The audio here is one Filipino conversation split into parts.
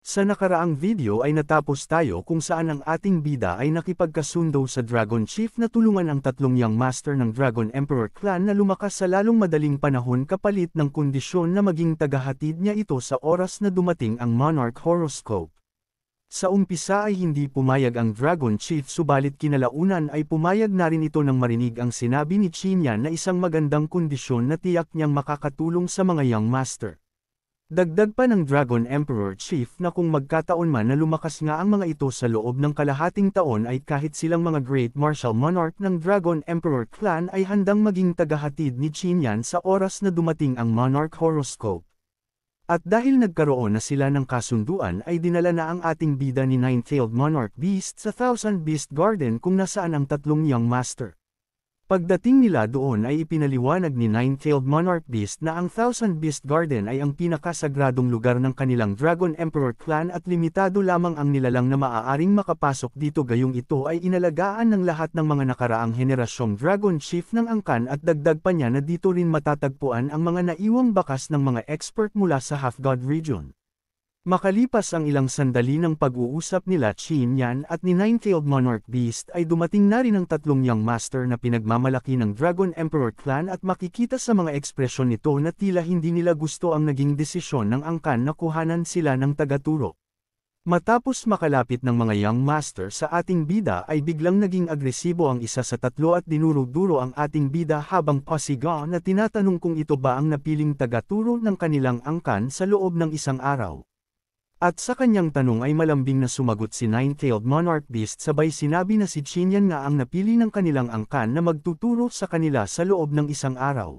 Sa nakaraang video ay natapos tayo kung saan ang ating bida ay nakipagkasundo sa Dragon Chief na tulungan ang tatlong young master ng Dragon Emperor Clan na lumakas sa lalong madaling panahon kapalit ng kondisyon na maging tagahatid niya ito sa oras na dumating ang Monarch Horoscope. Sa umpisa ay hindi pumayag ang Dragon Chief subalit kinalaunan ay pumayag na rin ito nang marinig ang sinabi ni Chinya na isang magandang kondisyon na tiyak niyang makakatulong sa mga young master. Dagdag pa ng Dragon Emperor Chief na kung magkataon man na lumakas nga ang mga ito sa loob ng kalahating taon ay kahit silang mga Great Martial Monarch ng Dragon Emperor Clan ay handang maging tagahatid ni Chinyan sa oras na dumating ang Monarch Horoscope. At dahil nagkaroon na sila ng kasunduan ay dinala na ang ating bida ni Nine-Tailed Monarch Beast sa Thousand Beast Garden kung nasaan ang tatlong niyang master. Pagdating nila doon ay ipinaliwanag ni Nine-Tailed Monarch Beast na ang Thousand Beast Garden ay ang pinakasagradong lugar ng kanilang Dragon Emperor clan at limitado lamang ang nilalang na maaaring makapasok dito gayong ito ay inalagaan ng lahat ng mga nakaraang henerasyong Dragon Chief ng Angkan at dagdag pa niya na dito rin matatagpuan ang mga naiwang bakas ng mga expert mula sa Half-God Region. Makalipas ang ilang sandali ng pag-uusap nila Qin Yan at ni Nine-Tailed Monarch Beast ay dumating na rin ang tatlong young master na pinagmamalaki ng Dragon Emperor Clan at makikita sa mga ekspresyon nito na tila hindi nila gusto ang naging desisyon ng angkan na kuhanan sila ng tagaturo. Matapos makalapit ng mga young master sa ating bida ay biglang naging agresibo ang isa sa tatlo at dinurog-duro ang ating bida habang pasiga na tinatanong kung ito ba ang napiling tagaturo ng kanilang angkan sa loob ng isang araw. At sa kanyang tanong ay malambing na sumagot si Nine-Tailed Monarch Beast sabay sinabi na si Chinyan nga ang napili ng kanilang angkan na magtuturo sa kanila sa loob ng isang araw.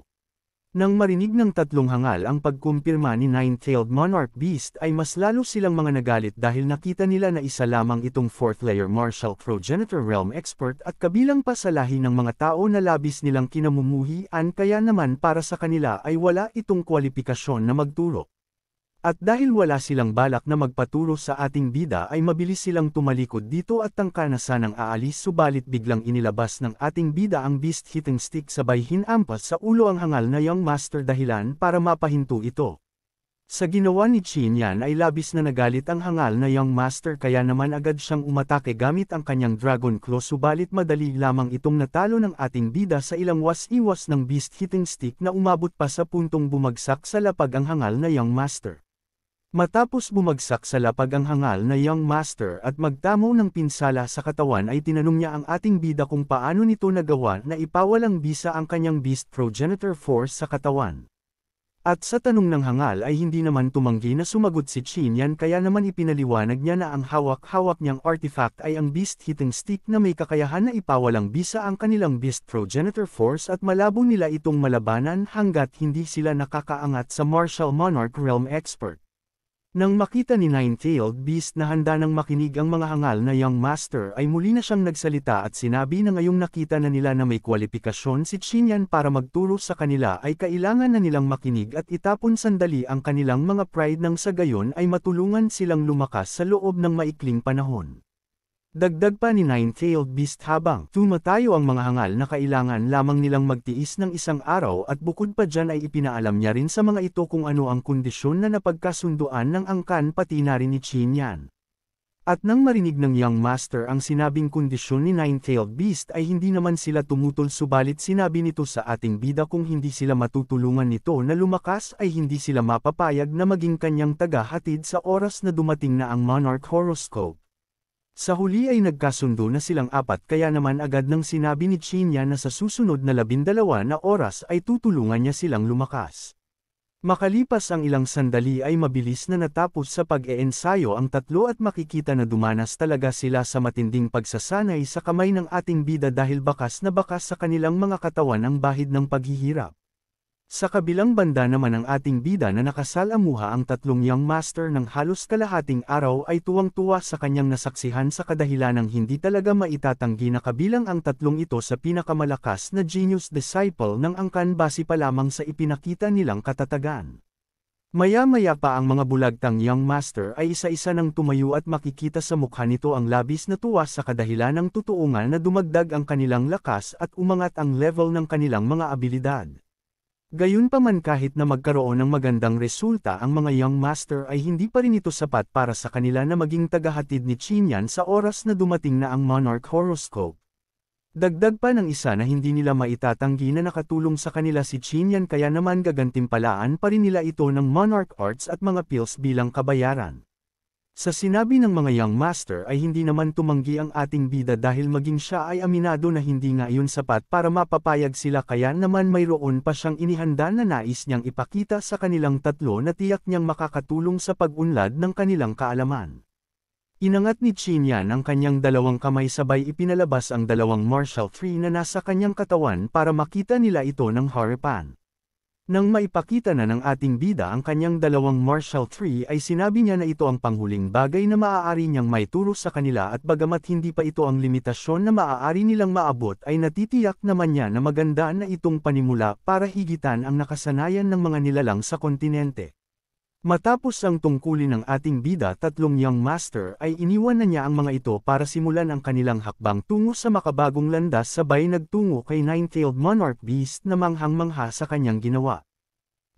Nang marinig ng tatlong hangal ang pagkumpirma ni Nine-Tailed Monarch Beast ay mas lalo silang mga nagalit dahil nakita nila na isa lamang itong fourth layer martial progenitor realm expert at kabilang pa sa lahi ng mga tao na labis nilang kinamumuhian kaya naman para sa kanila ay wala itong kwalipikasyon na magturo. At dahil wala silang balak na magpaturo sa ating bida ay mabilis silang tumalikod dito at tangka na sanang aalis subalit biglang inilabas ng ating bida ang beast hitting stick sabay hinampas sa ulo ang hangal na young master dahilan para mapahinto ito. Sa ginawa ni Chin yan ay labis na nagalit ang hangal na young master kaya naman agad siyang umatake gamit ang kanyang dragon claw subalit madali lamang itong natalo ng ating bida sa ilang was-iwas ng beast hitting stick na umabot pa sa puntong bumagsak sa lapag ang hangal na young master. Matapos bumagsak sa lapag ang hangal na young master at magtamo ng pinsala sa katawan ay tinanong niya ang ating bida kung paano nito nagawa na ipawalang bisa ang kanyang beast progenitor force sa katawan. At sa tanong ng hangal ay hindi naman tumanggi na sumagot si Chinyan kaya naman ipinaliwanag niya na ang hawak-hawak niyang artifact ay ang beast hitting stick na may kakayahan na ipawalang bisa ang kanilang beast progenitor force at malabo nila itong malabanan hanggat hindi sila nakakaangat sa martial monarch realm expert. Nang makita ni Nine-Tailed Beast na handa nang makinig ang mga hangal na Young Master ay muli na siyang nagsalita at sinabi na ngayong nakita na nila na may kwalifikasyon si Chinyan para magturo sa kanila ay kailangan na nilang makinig at itapon sandali ang kanilang mga pride nang sa gayon ay matulungan silang lumakas sa loob ng maikling panahon. Dagdag pa ni Nine-Tailed Beast habang tumatayo ang mga hangal na kailangan lamang nilang magtiis ng isang araw at bukod pa dyan ay ipinaalam niya rin sa mga ito kung ano ang kondisyon na napagkasunduan ng angkan pati na rin ni Chin Yan. At nang marinig ng Young Master ang sinabing kondisyon ni Nine-Tailed Beast ay hindi naman sila tumutol subalit sinabi nito sa ating bida kung hindi sila matutulungan nito na lumakas ay hindi sila mapapayag na maging kanyang tagahatid sa oras na dumating na ang Monarch Horoscope. Sa huli ay nagkasundo na silang apat kaya naman agad nang sinabi ni Chinya na sa susunod na labindalawa na oras ay tutulungan niya silang lumakas. Makalipas ang ilang sandali ay mabilis na natapos sa pag-eensayo ang tatlo at makikita na dumanas talaga sila sa matinding pagsasanay sa kamay ng ating bida dahil bakas na bakas sa kanilang mga katawan ang bahid ng paghihirap. Sa kabilang banda naman ang ating bida na nakasalamuha ang tatlong young master ng halos kalahating araw ay tuwang-tuwa sa kanyang nasaksihan sa kadahilanang hindi talaga maitatanggi na kabilang ang tatlong ito sa pinakamalakas na genius disciple ng angkan base pa lamang sa ipinakita nilang katatagan. Maya-maya pa ang mga bulagtang young master ay isa-isa nang tumayo at makikita sa mukha nito ang labis na tuwa sa kadahilan ng tutuungan na dumagdag ang kanilang lakas at umangat ang level ng kanilang mga abilidad. Gayunpaman kahit na magkaroon ng magandang resulta ang mga young master ay hindi pa rin ito sapat para sa kanila na maging tagahatid ni Chinyan sa oras na dumating na ang Monarch Horoscope. Dagdag pa ng isa na hindi nila maitatanggi na nakatulong sa kanila si Chinyan kaya naman gagantimpalaan pa rin nila ito ng Monarch Arts at mga pills bilang kabayaran. Sa sinabi ng mga young master ay hindi naman tumanggi ang ating bida dahil maging siya ay aminado na hindi nga iyon sapat para mapapayag sila kaya naman mayroon pa siyang inihanda na nais niyang ipakita sa kanilang tatlo na tiyak niyang makakatulong sa pagunlad ng kanilang kaalaman. Inangat ni Chinyan ang kanyang dalawang kamay sabay ipinalabas ang dalawang martial tree na nasa kanyang katawan para makita nila ito ng harapan. Nang maipakita na ng ating bida ang kanyang dalawang Marshall 3 ay sinabi niya na ito ang panghuling bagay na maaari niyang maituro sa kanila at bagamat hindi pa ito ang limitasyon na maaari nilang maabot ay natitiyak naman niya na maganda na itong panimula para higitan ang nakasanayan ng mga nilalang sa kontinente. Matapos ang tungkulin ng ating bida tatlong young master ay iniwan na niya ang mga ito para simulan ang kanilang hakbang tungo sa makabagong landas sabay nagtungo kay Nine-Tailed Monarch Beast na manghang-mangha sa kanyang ginawa.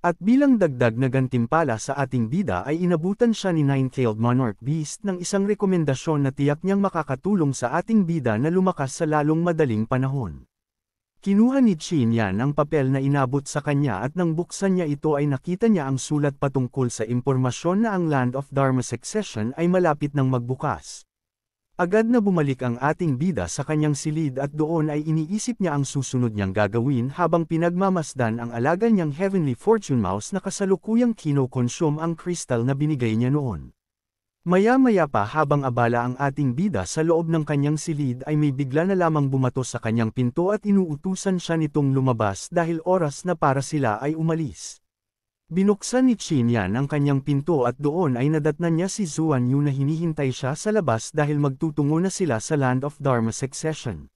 At bilang dagdag na gantimpala sa ating bida ay inabutan siya ni Nine-Tailed Monarch Beast ng isang rekomendasyon na tiyak niyang makakatulong sa ating bida na lumakas sa lalong madaling panahon. Kinuha ni Chin Yan ang papel na inabot sa kanya at nang buksan niya ito ay nakita niya ang sulat patungkol sa impormasyon na ang Land of Dharma Succession ay malapit ng magbukas. Agad na bumalik ang ating bida sa kanyang silid at doon ay iniisip niya ang susunod niyang gagawin habang pinagmamasdan ang alaga niyang Heavenly Fortune Mouse na kasalukuyang kinokonsume ang kristal na binigay niya noon. Maya-maya pa habang abala ang ating bida sa loob ng kanyang silid ay may bigla na lamang bumato sa kanyang pinto at inuutusan siya nitong lumabas dahil oras na para sila ay umalis. Binuksan ni Chinyan ang kanyang pinto at doon ay nadatnan niya si Zuan Yu na hinihintay siya sa labas dahil magtutungo na sila sa Land of Dharma Succession.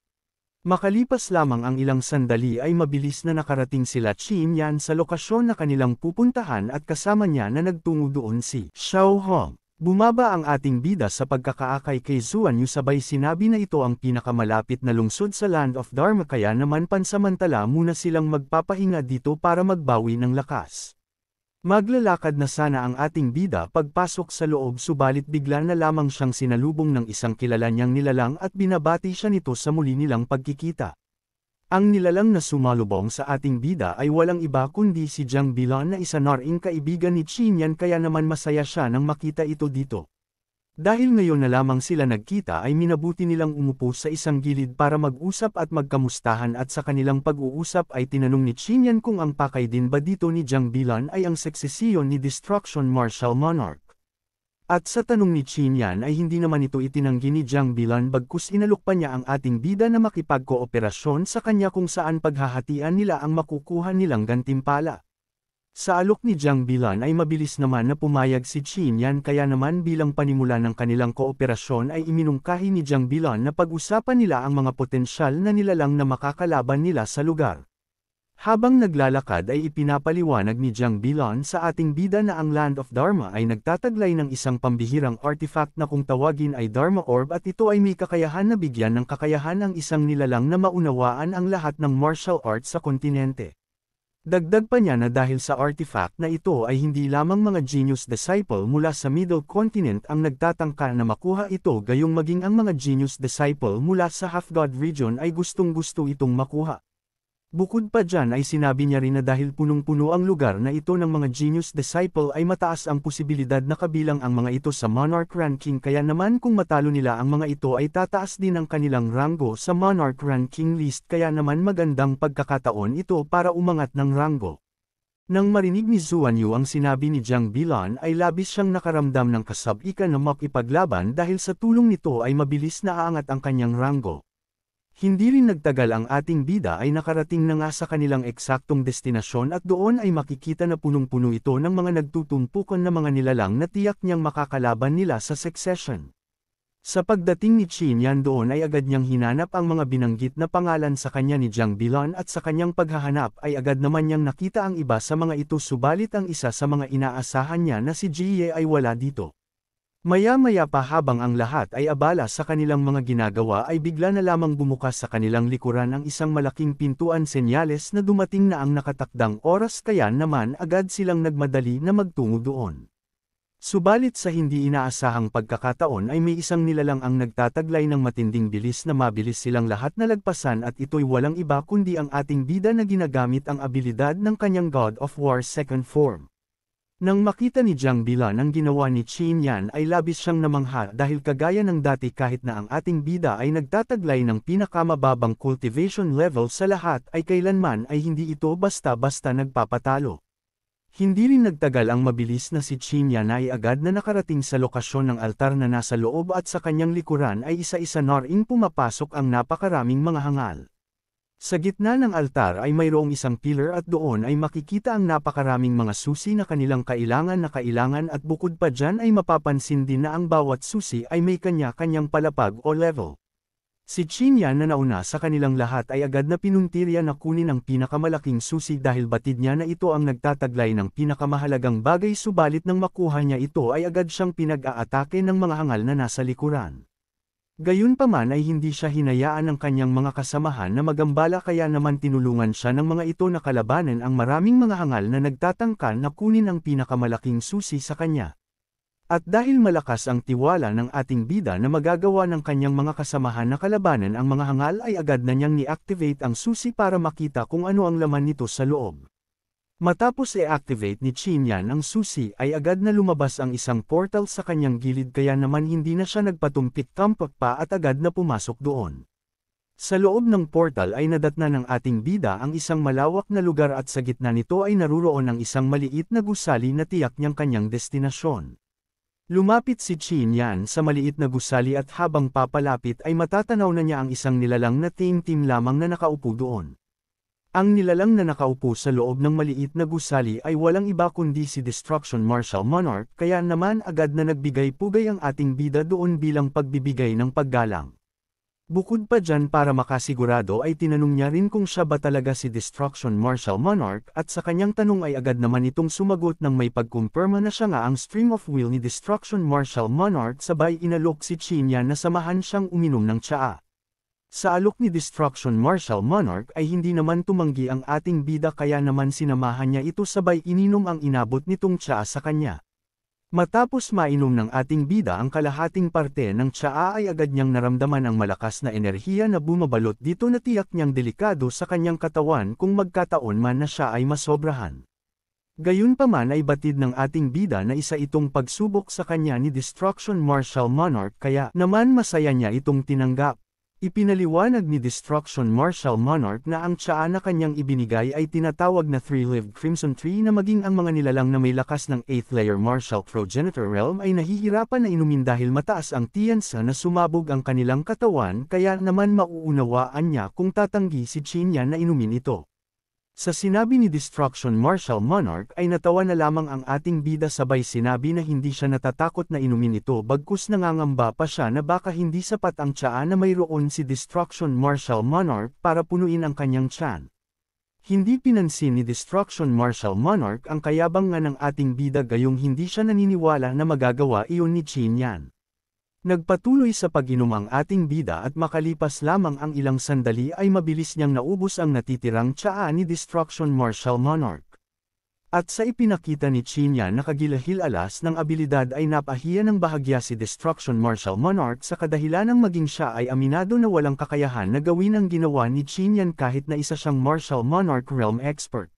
Makalipas lamang ang ilang sandali ay mabilis na nakarating sila Chinyan sa lokasyon na kanilang pupuntahan at kasama niya na nagtungo doon si Xiao Hong. Bumaba ang ating bida sa pagkakaakay kay Zuan Yu sabay sinabi na ito ang pinakamalapit na lungsod sa Land of Dharma kaya naman pansamantala muna silang magpapahinga dito para magbawi ng lakas. Maglalakad na sana ang ating bida pagpasok sa loob subalit bigla na lamang siyang sinalubong ng isang kilala niyang nilalang at binabati siya nito sa muli nilang pagkikita. Ang nilalang na sumalubong sa ating bida ay walang iba kundi si Jiang Bilan na isa na ring kaibigan ni Chinyan kaya naman masaya siya nang makita ito dito. Dahil ngayon na lamang sila nagkita ay minabuti nilang umupo sa isang gilid para mag-usap at magkamustahan at sa kanilang pag-uusap ay tinanong ni Chinyan kung ang pakay din ba dito ni Jiang Bilan ay ang seksesiyon ni Destruction Martial Monarch. At sa tanong ni Chin Yan ay hindi naman ito itinanggi ni Jiang Bilan bagkus inalok pa niya ang ating bida na makipagkooperasyon sa kanya kung saan paghahatian nila ang makukuha nilang gantimpala. Sa alok ni Jiang Bilan ay mabilis naman na pumayag si Qin Yan kaya naman bilang panimula ng kanilang kooperasyon ay iminungkahi ni Jiang Bilan na pag-usapan nila ang mga potensyal na nilalang na makakalaban nila sa lugar. Habang naglalakad ay ipinapaliwanag ni Jiang Bilan sa ating bida na ang Land of Dharma ay nagtataglay ng isang pambihirang artifact na kung tawagin ay Dharma Orb at ito ay may kakayahan na bigyan ng kakayahan ang isang nilalang na maunawaan ang lahat ng martial arts sa kontinente. Dagdag pa niya na dahil sa artifact na ito ay hindi lamang mga genius disciple mula sa Middle Continent ang nagtatangka na makuha ito gayong maging ang mga genius disciple mula sa Half-God region ay gustong-gusto itong makuha. Bukod pa dyan ay sinabi niya rin na dahil punong-puno ang lugar na ito ng mga genius disciple ay mataas ang posibilidad na kabilang ang mga ito sa monarch ranking kaya naman kung matalo nila ang mga ito ay tataas din ang kanilang ranggo sa monarch ranking list kaya naman magandang pagkakataon ito para umangat ng ranggo. Nang marinig ni Zuan Yu ang sinabi ni Jiang Bilan ay labis siyang nakaramdam ng kasabikan na makipaglaban dahil sa tulong nito ay mabilis na aangat ang kanyang ranggo. Hindi rin nagtagal ang ating bida ay nakarating na nga sa kanilang eksaktong destinasyon at doon ay makikita na punong-puno ito ng mga nagtutumpukan na mga nilalang na tiyak niyang makakalaban nila sa succession. Sa pagdating ni Qin Yan doon ay agad niyang hinanap ang mga binanggit na pangalan sa kanya ni Jiang Bilan at sa kanyang paghahanap ay agad naman niyang nakita ang iba sa mga ito subalit ang isa sa mga inaasahan niya na si Jiye ay wala dito. Maya-maya pa habang ang lahat ay abala sa kanilang mga ginagawa ay bigla na lamang bumukas sa kanilang likuran ang isang malaking pintuan senyales na dumating na ang nakatakdang oras kaya naman agad silang nagmadali na magtungo doon. Subalit sa hindi inaasahang pagkakataon ay may isang nilalang ang nagtataglay ng matinding bilis na mabilis silang lahat na lagpasan at ito'y walang iba kundi ang ating bida na ginagamit ang abilidad ng kanyang God of War second form. Nang makita ni Jiang Bilan ang ginawa ni Qin Yan ay labis siyang namangha dahil kagaya ng dati kahit na ang ating bida ay nagtataglay ng pinakamababang cultivation level sa lahat ay kailanman ay hindi ito basta-basta nagpapatalo. Hindi rin nagtagal ang mabilis na si Qin Yan ay agad na nakarating sa lokasyon ng altar na nasa loob at sa kanyang likuran ay isa-isa na rin pumapasok ang napakaraming mga hangal. Sa gitna ng altar ay mayroong isang pillar at doon ay makikita ang napakaraming mga susi na kanilang kailangan na kailangan at bukod pa dyan ay mapapansin din na ang bawat susi ay may kanya-kanyang palapag o level. Si Chinya na nauna sa kanilang lahat ay agad na pinuntirya na kunin ang pinakamalaking susi dahil batid niya na ito ang nagtataglay ng pinakamahalagang bagay subalit nang makuha niya ito ay agad siyang pinag-aatake ng mga hangal na nasa likuran. Gayunpaman ay hindi siya hinayaan ng kanyang mga kasamahan na magambala kaya naman tinulungan siya ng mga ito na kalabanan ang maraming mga hangal na nagtatangka na kunin ang pinakamalaking susi sa kanya. At dahil malakas ang tiwala ng ating bida na magagawa ng kanyang mga kasamahan na kalabanan ang mga hangal ay agad na niyang ni-activate ang susi para makita kung ano ang laman nito sa loob. Matapos i-activate ni Chinyan ang susi ay agad na lumabas ang isang portal sa kanyang gilid kaya naman hindi na siya nagpatumpik-tampak pa at agad na pumasok doon. Sa loob ng portal ay nadatna ng ating bida ang isang malawak na lugar at sa gitna nito ay naruroon ang isang maliit na gusali na tiyak niyang kanyang destinasyon. Lumapit si Chin Yan sa maliit na gusali at habang papalapit ay matatanaw na niya ang isang nilalang na team-team lamang na nakaupo doon. Ang nilalang na nakaupo sa loob ng maliit na gusali ay walang iba kundi si Destruction Marshal Monarch kaya naman agad na nagbigay-pugay ang ating bida doon bilang pagbibigay ng paggalang. Bukod pa dyan para makasigurado ay tinanong niya rin kung siya ba talaga si Destruction Marshal Monarch at sa kanyang tanong ay agad naman itong sumagot nang may pagkumpirma na siya nga ang stream of will ni Destruction Marshal Monarch sabay inalok si Chinya na samahan siyang uminom ng tsaa. Sa alok ni Destruction Marshal Monarch ay hindi naman tumanggi ang ating bida kaya naman sinamahan niya ito sabay ininom ang inabot nitong tsaa sa kanya. Matapos mainom ng ating bida ang kalahating parte ng tsaa ay agad niyang naramdaman ang malakas na enerhiya na bumabalot dito na tiyak niyang delikado sa kanyang katawan kung magkataon man na siya ay masobrahan. Gayunpaman ay batid ng ating bida na isa itong pagsubok sa kanya ni Destruction Marshal Monarch kaya naman masaya niya itong tinanggap. Ipinaliwanag ni Destruction Marshal Monarch na ang tsaa na kanyang ibinigay ay tinatawag na three-lived Crimson Tree na maging ang mga nilalang na may lakas ng 8th layer Marshal Progenitor Realm ay nahihirapan na inumin dahil mataas ang tiansa na sumabog ang kanilang katawan kaya naman mauunawaan niya kung tatanggi si Chinya na inumin ito. Sa sinabi ni Destruction Marshal Monarch ay natawa na lamang ang ating bida sabay sinabi na hindi siya natatakot na inumin ito bagkus nangangamba pa siya na baka hindi sapat ang tsaa na mayroon si Destruction Marshal Monarch para punuin ang kanyang tiyan. Hindi pinansin ni Destruction Marshal Monarch ang kayabang nga ng ating bida gayong hindi siya naniniwala na magagawa iyon ni Chin Yan. Nagpatuloy sa pag-inom ang ating bida at makalipas lamang ang ilang sandali ay mabilis niyang naubos ang natitirang tsaa ni Destruction Martial Monarch. At sa ipinakita ni Chinya na kagilahil alas ng abilidad ay napahiya ng bahagya si Destruction Martial Monarch sa ng maging siya ay aminado na walang kakayahan na gawin ang ginawa ni Chinyan kahit na isa siyang Martial Monarch Realm Expert.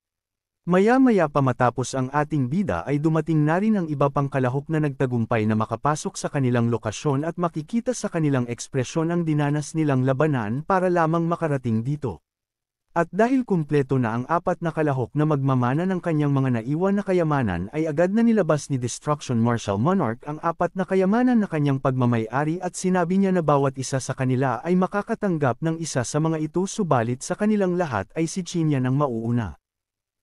Maya-maya pa matapos ang ating bida ay dumating na rin ang iba pang kalahok na nagtagumpay na makapasok sa kanilang lokasyon at makikita sa kanilang ekspresyon ang dinanas nilang labanan para lamang makarating dito. At dahil kumpleto na ang apat na kalahok na magmamana ng kanyang mga naiwan na kayamanan ay agad na nilabas ni Destruction Marshal Monarch ang apat na kayamanan na kanyang pagmamayari at sinabi niya na bawat isa sa kanila ay makakatanggap ng isa sa mga ito subalit sa kanilang lahat ay si Chinya ang mauuna.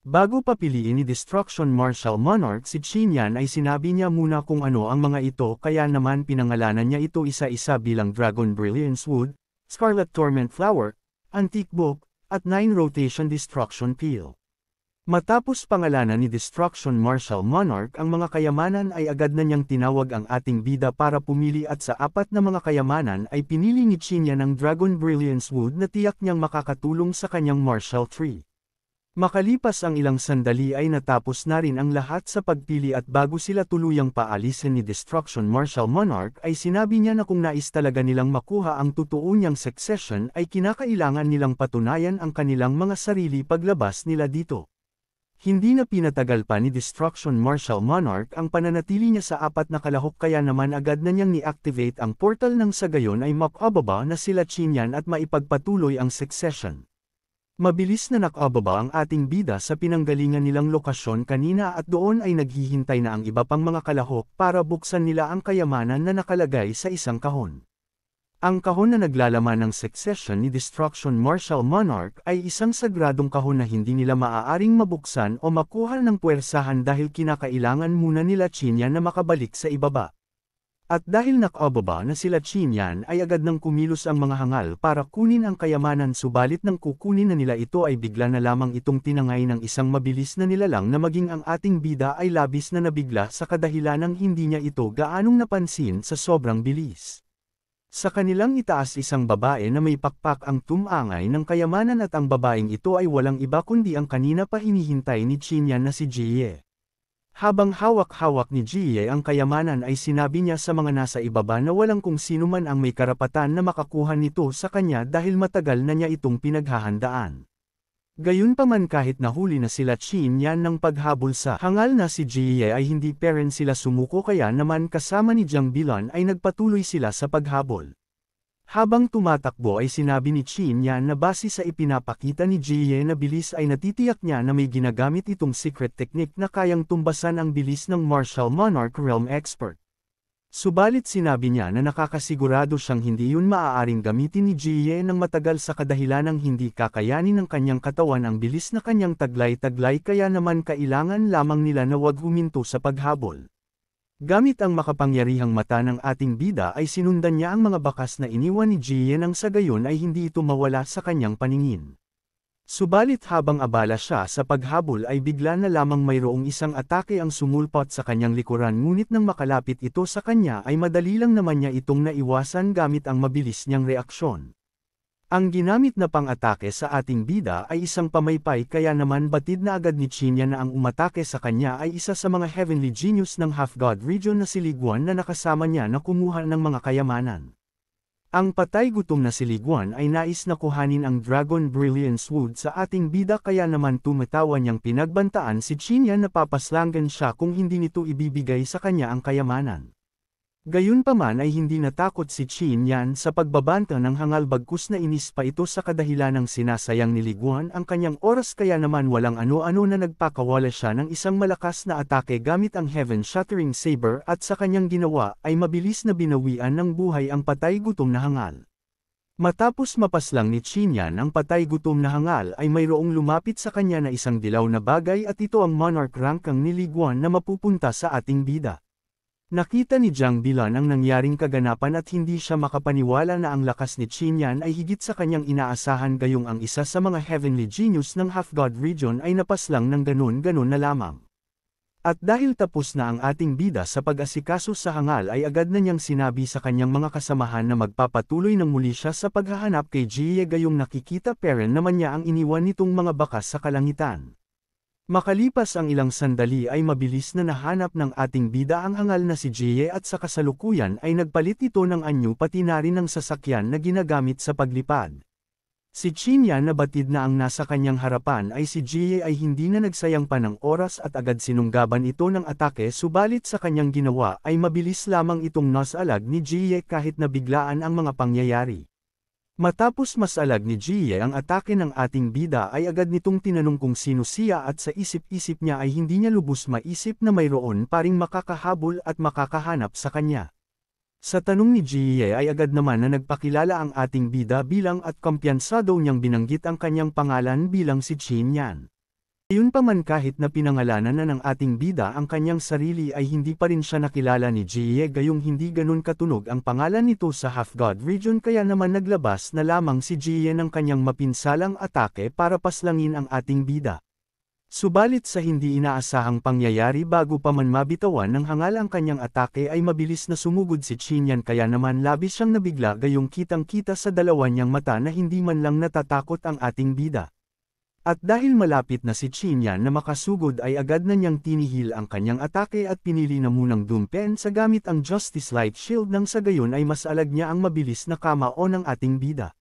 Bago papiliin ni Destruction Marshal Monarch si Chinyan ay sinabi niya muna kung ano ang mga ito kaya naman pinangalanan niya ito isa-isa bilang Dragon Brilliance Wood, Scarlet Torment Flower, Antique Book, at Nine Rotation Destruction Peel. Matapos pangalanan ni Destruction Marshal Monarch ang mga kayamanan ay agad na niyang tinawag ang ating bida para pumili at sa apat na mga kayamanan ay pinili ni Chinya ng Dragon Brilliance Wood na tiyak niyang makakatulong sa kanyang Marshal Tree. Makalipas ang ilang sandali ay natapos na rin ang lahat sa pagpili at bago sila tuluyang paalisin ni Destruction Marshal Monarch ay sinabi niya na kung nais talaga nilang makuha ang totoo niyang succession ay kinakailangan nilang patunayan ang kanilang mga sarili paglabas nila dito. Hindi na pinatagal pa ni Destruction Marshal Monarch ang pananatili niya sa apat na kalahok kaya naman agad na niyang ni-activate ang portal nang sa gayon ay mapababa na sila Chinyan at maipagpatuloy ang succession. Mabilis na nakababa ang ating bida sa pinanggalingan nilang lokasyon kanina at doon ay naghihintay na ang iba pang mga kalahok para buksan nila ang kayamanan na nakalagay sa isang kahon. Ang kahon na naglalaman ng succession ni Destruction Martial Monarch ay isang sagradong kahon na hindi nila maaaring mabuksan o makuha ng puwersahan dahil kinakailangan muna nila Chinya na makabalik sa ibaba. At dahil nakababa na sila Chinyan ay agad nang kumilos ang mga hangal para kunin ang kayamanan subalit nang kukunin na nila ito ay bigla na lamang itong tinangay ng isang mabilis na nilalang na maging ang ating bida ay labis na nabigla sa ng hindi niya ito gaanong napansin sa sobrang bilis. Sa kanilang itaas isang babae na may pakpak ang tumangay ng kayamanan at ang babaeng ito ay walang iba kundi ang kanina pa hinihintay ni Chinyan na si Jie. Habang hawak-hawak ni Jie ang kayamanan ay sinabi niya sa mga nasa ibaba na walang kung sino man ang may karapatan na makakuha nito sa kanya dahil matagal na niya itong pinaghahandaan. Gayunpaman kahit nahuli na sila Chin yan ng paghabol sa hangal na si Jie ay hindi peren sila sumuko kaya naman kasama ni Jiang Bilan ay nagpatuloy sila sa paghabol. Habang tumatakbo ay sinabi ni Qin Yan na base sa ipinapakita ni Jiye na bilis ay natitiyak niya na may ginagamit itong secret technique na kayang tumbasan ang bilis ng martial monarch realm expert. Subalit sinabi niya na nakakasigurado siyang hindi yun maaaring gamitin ni Jiye ng matagal sa ng hindi kakayanin ng kanyang katawan ang bilis na kanyang taglay-taglay kaya naman kailangan lamang nila na wag huminto sa paghabol. Gamit ang makapangyarihang mata ng ating bida ay sinundan niya ang mga bakas na iniwan ni Jie nang sa gayon ay hindi ito mawala sa kanyang paningin. Subalit habang abala siya sa paghabol ay bigla na lamang mayroong isang atake ang sumulpot sa kanyang likuran ngunit nang makalapit ito sa kanya ay madali lang naman niya itong naiwasan gamit ang mabilis niyang reaksyon. Ang ginamit na pang-atake sa ating bida ay isang pamaypay kaya naman batid na agad ni Chinya na ang umatake sa kanya ay isa sa mga heavenly genius ng half-god region na si Liguan na nakasama niya na kumuha ng mga kayamanan. Ang patay gutom na si Liguan ay nais na kuhanin ang Dragon Brilliance Wood sa ating bida kaya naman tumatawa niyang pinagbantaan si Chinya na papaslangan siya kung hindi nito ibibigay sa kanya ang kayamanan. Gayunpaman ay hindi natakot si Qin Yan sa pagbabanta ng hangal bagkus na inis pa ito sa kadahilan ng sinasayang niliguan ang kanyang oras kaya naman walang ano-ano na nagpakawala siya ng isang malakas na atake gamit ang Heaven Shattering Saber at sa kanyang ginawa ay mabilis na binawian ng buhay ang patay gutom na hangal. Matapos mapaslang ni Qin Yan ang patay gutom na hangal ay mayroong lumapit sa kanya na isang dilaw na bagay at ito ang monarch rank ang niliguan na mapupunta sa ating bida. Nakita ni Jiang Dilan ang nangyaring kaganapan at hindi siya makapaniwala na ang lakas ni Qinyan ay higit sa kanyang inaasahan gayong ang isa sa mga heavenly genius ng half-god region ay napaslang ng ganun-ganun na lamang. At dahil tapos na ang ating bida sa pag-asikaso sa hangal ay agad na niyang sinabi sa kanyang mga kasamahan na magpapatuloy ng muli siya sa paghahanap kay Jie gayong nakikita Peril naman niya ang iniwan nitong mga bakas sa kalangitan. Makalipas ang ilang sandali ay mabilis na nahanap ng ating bida ang hangal na si Jie at sa kasalukuyan ay nagpalit ito ng anyo pati na rin ng sasakyan na ginagamit sa paglipad. Si Chinya na batid na ang nasa kanyang harapan ay si Jie ay hindi na nagsayang pa ng oras at agad sinunggaban ito ng atake subalit sa kanyang ginawa ay mabilis lamang itong nasalag ni Jie kahit na biglaan ang mga pangyayari. Matapos masalag ni Jie ang atake ng ating bida ay agad nitong tinanong kung sino siya at sa isip-isip niya ay hindi niya lubos maisip na mayroon paring makakahabol at makakahanap sa kanya. Sa tanong ni Jie ay agad naman na nagpakilala ang ating bida bilang at kumpiyansa daw niyang binanggit ang kanyang pangalan bilang si Qin Yan. Iyon pa man kahit na pinangalanan na ng ating bida ang kanyang sarili ay hindi pa rin siya nakilala ni Jie gayong hindi ganun katunog ang pangalan nito sa Half-God region kaya naman naglabas na lamang si Jie ng kanyang mapinsalang atake para paslangin ang ating bida. Subalit sa hindi inaasahang pangyayari bago pa man mabitawan ng hangal ang kanyang atake ay mabilis na sumugod si Chinyan kaya naman labis siyang nabigla gayong kitang-kita sa dalawa niyang mata na hindi man lang natatakot ang ating bida. At dahil malapit na si Chinyan na makasugod ay agad na niyang tinihil ang kanyang atake at pinili na munang dumpen sa gamit ang Justice Light Shield nang sa gayon ay masalag niya ang mabilis na kamao ng ating bida.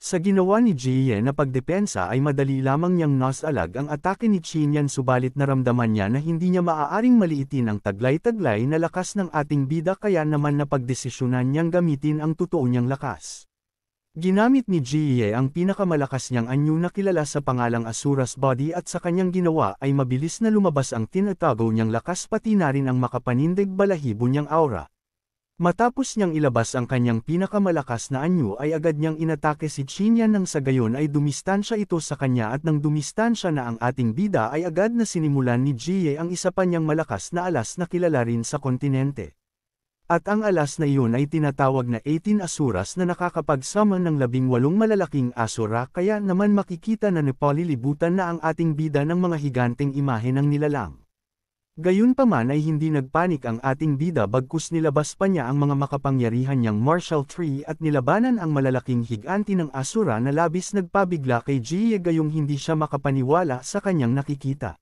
Sa ginawa ni Jiye na pagdepensa ay madali lamang niyang nasalag ang atake ni Chinyan subalit naramdaman niya na hindi niya maaaring maliitin ang taglay-taglay na lakas ng ating bida kaya naman na napagdesisyonan niyang gamitin ang totoo niyang lakas. Ginamit ni Jie ang pinakamalakas niyang anyo na kilala sa pangalang Asura's Body at sa kanyang ginawa ay mabilis na lumabas ang tinatago niyang lakas pati na rin ang makapanindig balahibo niyang aura. Matapos niyang ilabas ang kanyang pinakamalakas na anyo ay agad niyang inatake si Chinya nang sa gayon ay dumistansya ito sa kanya at nang dumistansya na ang ating bida ay agad na sinimulan ni Jie ang isa pa niyang malakas na alas na kilala rin sa kontinente. At ang alas na iyon ay tinatawag na 18 asuras na nakakapagsama ng 18 malalaking asura kaya naman makikita na napolilibutan na ang ating bida ng mga higanteng imahe ng nilalang. Gayunpaman ay hindi nagpanik ang ating bida bagkus nilabas pa niya ang mga makapangyarihan niyang martial tree at nilabanan ang malalaking higanti ng asura na labis nagpabigla kay Jie gayong hindi siya makapaniwala sa kanyang nakikita.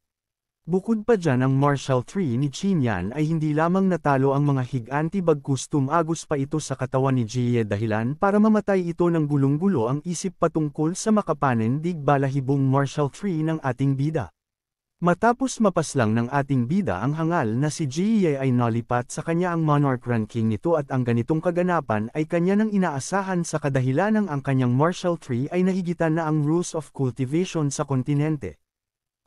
Bukod pa dyan ang Marshall 3 ni Chinyan ay hindi lamang natalo ang mga higanti bagkus tumagos pa ito sa katawan ni Jie dahilan para mamatay ito ng gulong-gulo ang isip patungkol sa makapanindig balahibong Marshall 3 ng ating bida. Matapos mapaslang ng ating bida ang hangal na si Jie ay nalipat sa kanya ang monarch ranking nito at ang ganitong kaganapan ay kanya nang inaasahan sa kadahilanang ang kanyang Marshall 3 ay nahigitan na ang rules of cultivation sa kontinente.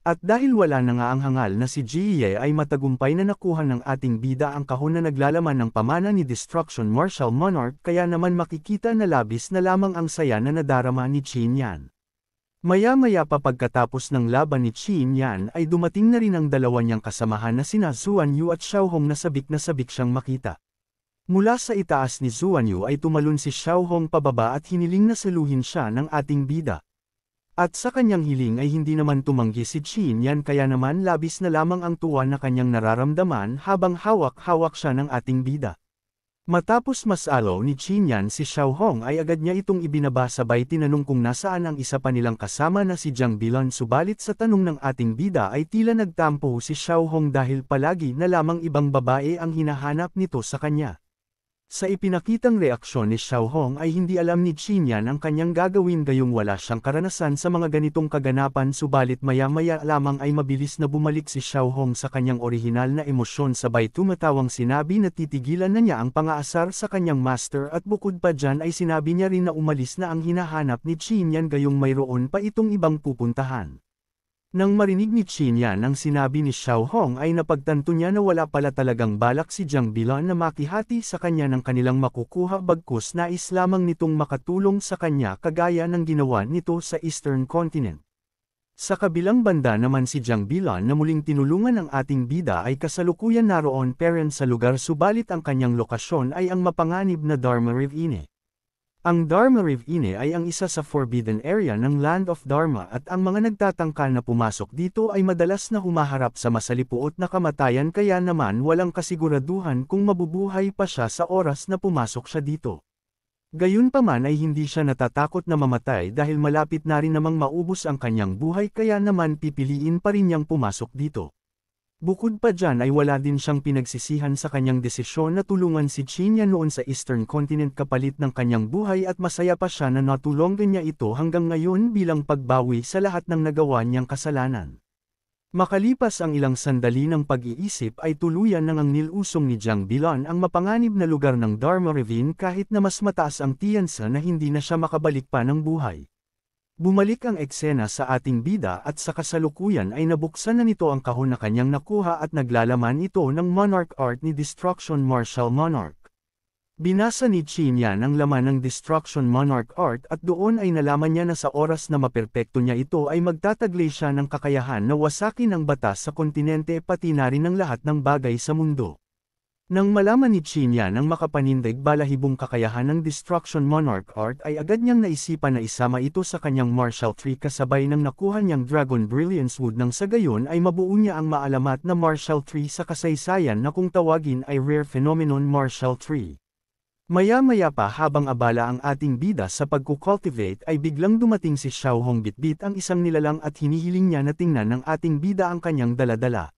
At dahil wala na nga ang hangal na si Jiye ay matagumpay na nakuha ng ating bida ang kahon na naglalaman ng pamana ni Destruction Martial Monarch kaya naman makikita na labis na lamang ang saya na nadarama ni Qin Yan. Maya-maya pa pagkatapos ng laban ni Qin Yan ay dumating na rin ang dalawa niyang kasamahan na sina Zuan Yu at Xiaohong na sabik na sabik siyang makita. Mula sa itaas ni Zuan Yu ay tumalon si Xiaohong pababa at hiniling na saluhin siya ng ating bida. At sa kanyang hiling ay hindi naman tumanggi si Chin Yan kaya naman labis na lamang ang tuwa na kanyang nararamdaman habang hawak-hawak siya ng ating bida. Matapos masalo ni Chin Yan si Xiao Hong ay agad niya itong ibinaba sabay tinanong kung nasaan ang isa pa nilang kasama na si Jiang Bilan subalit sa tanong ng ating bida ay tila nagtampo si Xiao Hong dahil palagi na lamang ibang babae ang hinahanap nito sa kanya. Sa ipinakitang reaksyon ni Xiaohong ay hindi alam ni Qinyan ang kanyang gagawin gayong wala siyang karanasan sa mga ganitong kaganapan subalit maya-maya lamang ay mabilis na bumalik si Xiaohong sa kanyang orihinal na emosyon sabay tumatawang sinabi na titigilan na niya ang pangaasar sa kanyang master at bukod pa dyan ay sinabi niya rin na umalis na ang hinahanap ni Qinyan gayong mayroon pa itong ibang pupuntahan. Nang marinig ni Chinya nang sinabi ni Xiao Hong ay napagtanto niya na wala pala talagang balak si Jiang Bilan na makihati sa kanya ng kanilang makukuha bagkus nais lamang nitong makatulong sa kanya kagaya ng ginawa nito sa Eastern Continent. Sa kabilang banda naman si Jiang Bilan na muling tinulungan ng ating bida ay kasalukuyan naroon parent sa lugar subalit ang kanyang lokasyon ay ang mapanganib na Dharma Ravine. Ang Dharmarev Ine ay ang isa sa forbidden area ng Land of Dharma at ang mga nagtatangka na pumasok dito ay madalas na humaharap sa masalipuot na kamatayan kaya naman walang kasiguraduhan kung mabubuhay pa siya sa oras na pumasok siya dito. Gayunpaman ay hindi siya natatakot na mamatay dahil malapit na rin namang maubos ang kanyang buhay kaya naman pipiliin pa rin niyang pumasok dito. Bukod pa dyan ay wala din siyang pinagsisihan sa kanyang desisyon na tulungan si Chinya noon sa Eastern Continent kapalit ng kanyang buhay at masaya pa siya na natulong din niya ito hanggang ngayon bilang pagbawi sa lahat ng nagawa niyang kasalanan. Makalipas ang ilang sandali ng pag-iisip ay tuluyan ng ang nilusong ni Jiang Bilan ang mapanganib na lugar ng Dharma Ravine kahit na mas mataas ang Tianse na hindi na siya makabalik pa ng buhay. Bumalik ang eksena sa ating bida at sa kasalukuyan ay nabuksan na nito ang kahon na kanyang nakuha at naglalaman ito ng Monarch Art ni Destruction Martial Monarch. Binasa ni Yan ang laman ng Destruction Monarch Art at doon ay nalaman niya na sa oras na maperpekto niya ito ay magtataglay siya ng kakayahan na wasakin ang batas sa kontinente pati na rin ang lahat ng bagay sa mundo. Nang malaman ni Chinya ng makapanindig balahibong kakayahan ng Destruction Monarch Art ay agad niyang naisipan na isama ito sa kanyang martial tree kasabay ng nakuha niyang Dragon Brilliance Wood nang sa gayon ay mabuo niya ang maalamat na martial tree sa kasaysayan na kung tawagin ay Rare Phenomenon Martial Tree. Maya-maya pa habang abala ang ating bida sa pagkukultivate ay biglang dumating si Xiaohong Bitbit ang isang nilalang at hinihiling niya na tingnan ng ating bida ang kanyang daladala.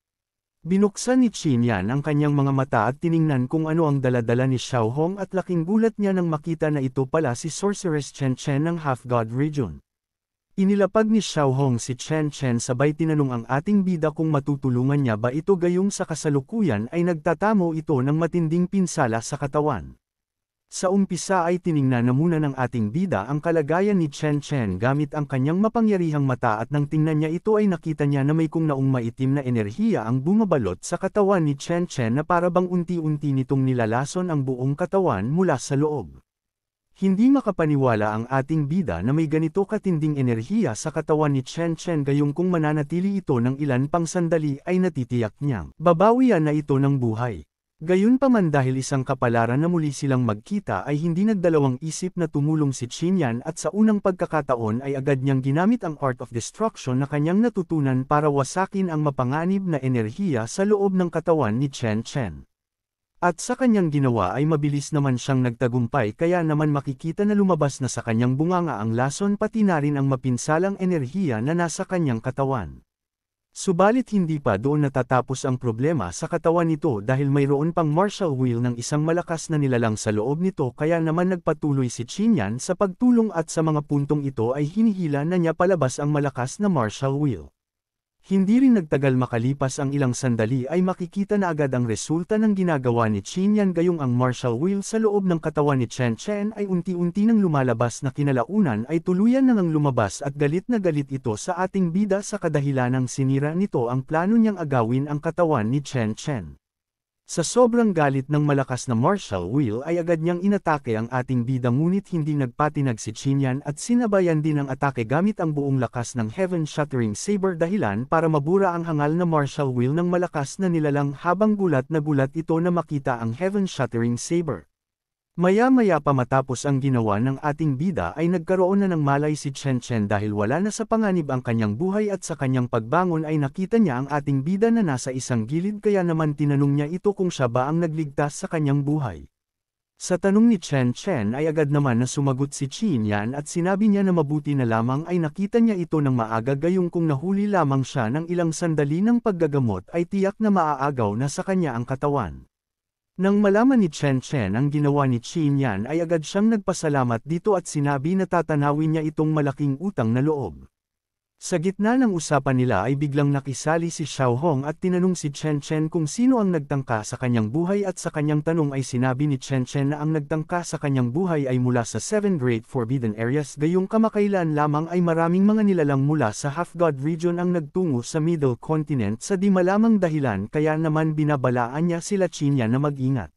Binuksan ni Qinyan ang kanyang mga mata at tiningnan kung ano ang daladala ni Xiaohong at laking gulat niya nang makita na ito pala si Sorceress Chen Chen ng Half-God Region. Inilapag ni Xiaohong si Chen Chen sabay tinanong ang ating bida kung matutulungan niya ba ito gayong sa kasalukuyan ay nagtatamo ito ng matinding pinsala sa katawan. Sa umpisa ay tiningnan na muna ng ating bida ang kalagayan ni Chen Chen gamit ang kanyang mapangyarihang mata at nang tingnan niya ito ay nakita niya na may kung naong maitim na enerhiya ang bumabalot sa katawan ni Chen Chen na para bang unti-unti nitong nilalason ang buong katawan mula sa loob. Hindi makapaniwala ang ating bida na may ganito katinding enerhiya sa katawan ni Chen Chen gayong kung mananatili ito ng ilan pang sandali ay natitiyak niyang babawian na ito ng buhay. Gayunpaman dahil isang kapalaran na muli silang magkita ay hindi nagdalawang isip na tumulong si Chinyan at sa unang pagkakataon ay agad niyang ginamit ang Art of Destruction na kanyang natutunan para wasakin ang mapanganib na enerhiya sa loob ng katawan ni Chen Chen. At sa kanyang ginawa ay mabilis naman siyang nagtagumpay kaya naman makikita na lumabas na sa kanyang bunganga ang lason pati na rin ang mapinsalang enerhiya na nasa kanyang katawan. Subalit hindi pa doon natatapos ang problema sa katawan nito dahil mayroon pang martial will ng isang malakas na nilalang sa loob nito kaya naman nagpatuloy si Chinyan sa pagtulong at sa mga puntong ito ay hinihila na niya palabas ang malakas na martial will. Hindi rin nagtagal makalipas ang ilang sandali ay makikita na agad ang resulta ng ginagawa ni Qin Yan gayong ang martial will sa loob ng katawan ni Chen Chen ay unti-unti nang lumalabas na kinalaunan ay tuluyan na nang lumabas at galit na galit ito sa ating bida sa kadahilanang sinira nito ang plano niyang agawin ang katawan ni Chen Chen. Sa sobrang galit ng malakas na martial will ay agad niyang inatake ang ating bida ngunit hindi nagpatinag si Chinyan at sinabayan din ang atake gamit ang buong lakas ng heaven-shattering saber dahilan para mabura ang hangal na martial will ng malakas na nilalang habang gulat na gulat ito na makita ang heaven-shattering saber. Maya-maya pa matapos ang ginawa ng ating bida ay nagkaroon na ng malay si Chen Chen dahil wala na sa panganib ang kanyang buhay at sa kanyang pagbangon ay nakita niya ang ating bida na nasa isang gilid kaya naman tinanong niya ito kung siya ba ang nagligtas sa kanyang buhay. Sa tanong ni Chen Chen ay agad naman na sumagot si Qin Yan at sinabi niya na mabuti na lamang ay nakita niya ito ng maaga gayong kung nahuli lamang siya ng ilang sandali ng paggagamot ay tiyak na maaagaw na sa kanya ang katawan. Nang malaman ni Chen Chen ang ginawa ni Qin Yan ay agad siyang nagpasalamat dito at sinabi na tatanawin niya itong malaking utang na loob. Sa gitna ng usapan nila ay biglang nakisali si Xiao Hong at tinanong si Chen Chen kung sino ang nagtangka sa kanyang buhay at sa kanyang tanong ay sinabi ni Chen Chen na ang nagtangka sa kanyang buhay ay mula sa 7 Great Forbidden Areas gayong kamakailan lamang ay maraming mga nilalang mula sa Half-God Region ang nagtungo sa Middle Continent sa di malamang dahilan kaya naman binabalaan niya sila Chinya na mag-ingat.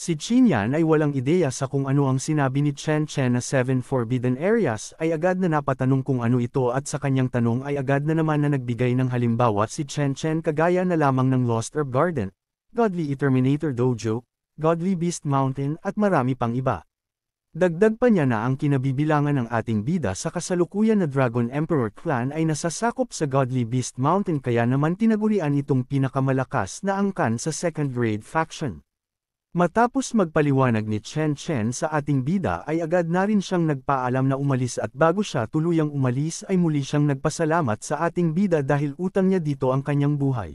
Si Yan ay walang ideya sa kung ano ang sinabi ni Chen Chen na 7 Forbidden Areas ay agad na napatanong kung ano ito at sa kanyang tanong ay agad na naman na nagbigay ng halimbawa si Chen Chen kagaya na lamang ng Lost Herb Garden, Godly Terminator Dojo, Godly Beast Mountain at marami pang iba. Dagdag pa niya na ang kinabibilangan ng ating bida sa kasalukuyan na Dragon Emperor Clan ay nasasakop sa Godly Beast Mountain kaya naman tinagurian itong pinakamalakas na angkan sa second grade faction. Matapos magpaliwanag ni Chen Chen sa ating bida ay agad na rin siyang nagpaalam na umalis at bago siya tuluyang umalis ay muli siyang nagpasalamat sa ating bida dahil utang niya dito ang kanyang buhay.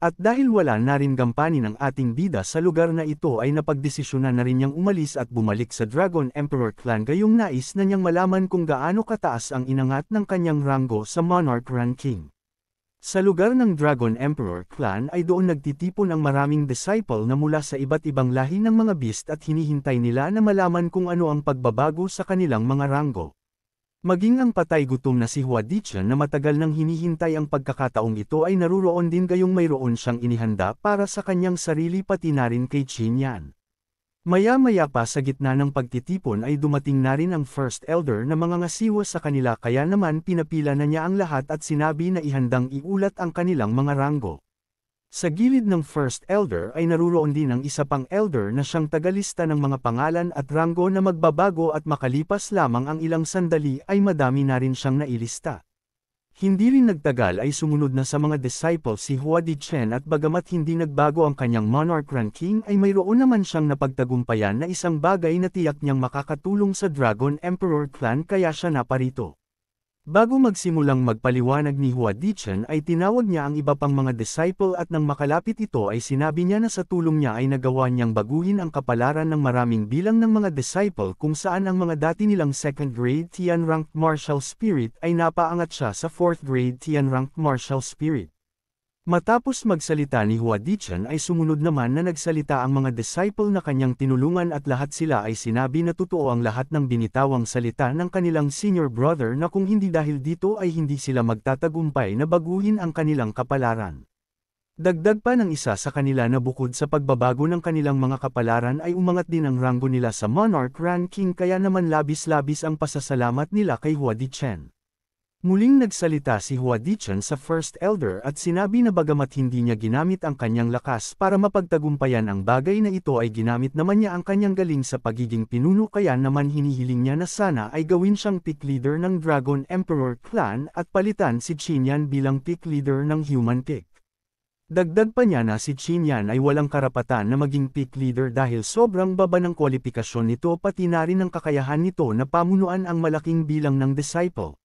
At dahil wala na rin gampanin ang ating bida sa lugar na ito ay napagdesisyonan na rin niyang umalis at bumalik sa Dragon Emperor Clan gayong nais na niyang malaman kung gaano kataas ang inangat ng kanyang ranggo sa Monarch Ranking. Sa lugar ng Dragon Emperor clan ay doon nagtitipon ang maraming disciple na mula sa iba't ibang lahi ng mga beast at hinihintay nila na malaman kung ano ang pagbabago sa kanilang mga ranggo. Maging ang patay gutom na si Hua Huadicha na matagal nang hinihintay ang pagkakataong ito ay naruroon din gayong mayroon siyang inihanda para sa kanyang sarili pati na rin kay Chinyan. Maya-maya pa sa gitna ng pagtitipon ay dumating na rin ang First Elder na mga mangangasiwa sa kanila kaya naman pinapila na niya ang lahat at sinabi na ihandang iulat ang kanilang mga ranggo. Sa gilid ng First Elder ay naruroon din ang isa pang Elder na siyang tagalista ng mga pangalan at ranggo na magbabago at makalipas lamang ang ilang sandali ay madami na rin siyang nailista. Hindi rin nagtagal ay sumunod na sa mga disciple si Hua Di Chen at bagamat hindi nagbago ang kanyang monarch ranking ay mayroon naman siyang napagtagumpayan na isang bagay na tiyak niyang makakatulong sa Dragon Emperor clan kaya siya naparito. Bago magsimulang magpaliwanag ni Hua Dichen ay tinawag niya ang iba pang mga disciple at nang makalapit ito ay sinabi niya na sa tulong niya ay nagawa niyang baguhin ang kapalaran ng maraming bilang ng mga disciple kung saan ang mga dati nilang second grade Tian ranked martial spirit ay napaangat siya sa fourth grade Tian ranked martial spirit. Matapos magsalita ni Huadichan ay sumunod naman na nagsalita ang mga disciple na kanyang tinulungan at lahat sila ay sinabi na totoo ang lahat ng binitawang salita ng kanilang senior brother na kung hindi dahil dito ay hindi sila magtatagumpay na baguhin ang kanilang kapalaran. Dagdag pa ng isa sa kanila na bukod sa pagbabago ng kanilang mga kapalaran ay umangat din ang ranggo nila sa monarch ranking kaya naman labis-labis ang pasasalamat nila kay Huadichan. Muling nagsalita si Hua Dichen sa First Elder at sinabi na bagamat hindi niya ginamit ang kanyang lakas para mapagtagumpayan ang bagay na ito ay ginamit naman niya ang kanyang galing sa pagiging pinuno kaya naman hinihiling niya na sana ay gawin siyang peak leader ng Dragon Emperor Clan at palitan si Chinyan bilang peak leader ng Human Peak. Dagdag pa niya na si Chinyan ay walang karapatan na maging peak leader dahil sobrang baba ng kwalifikasyon nito pati na rin ang kakayahan nito na pamunuan ang malaking bilang ng disciple.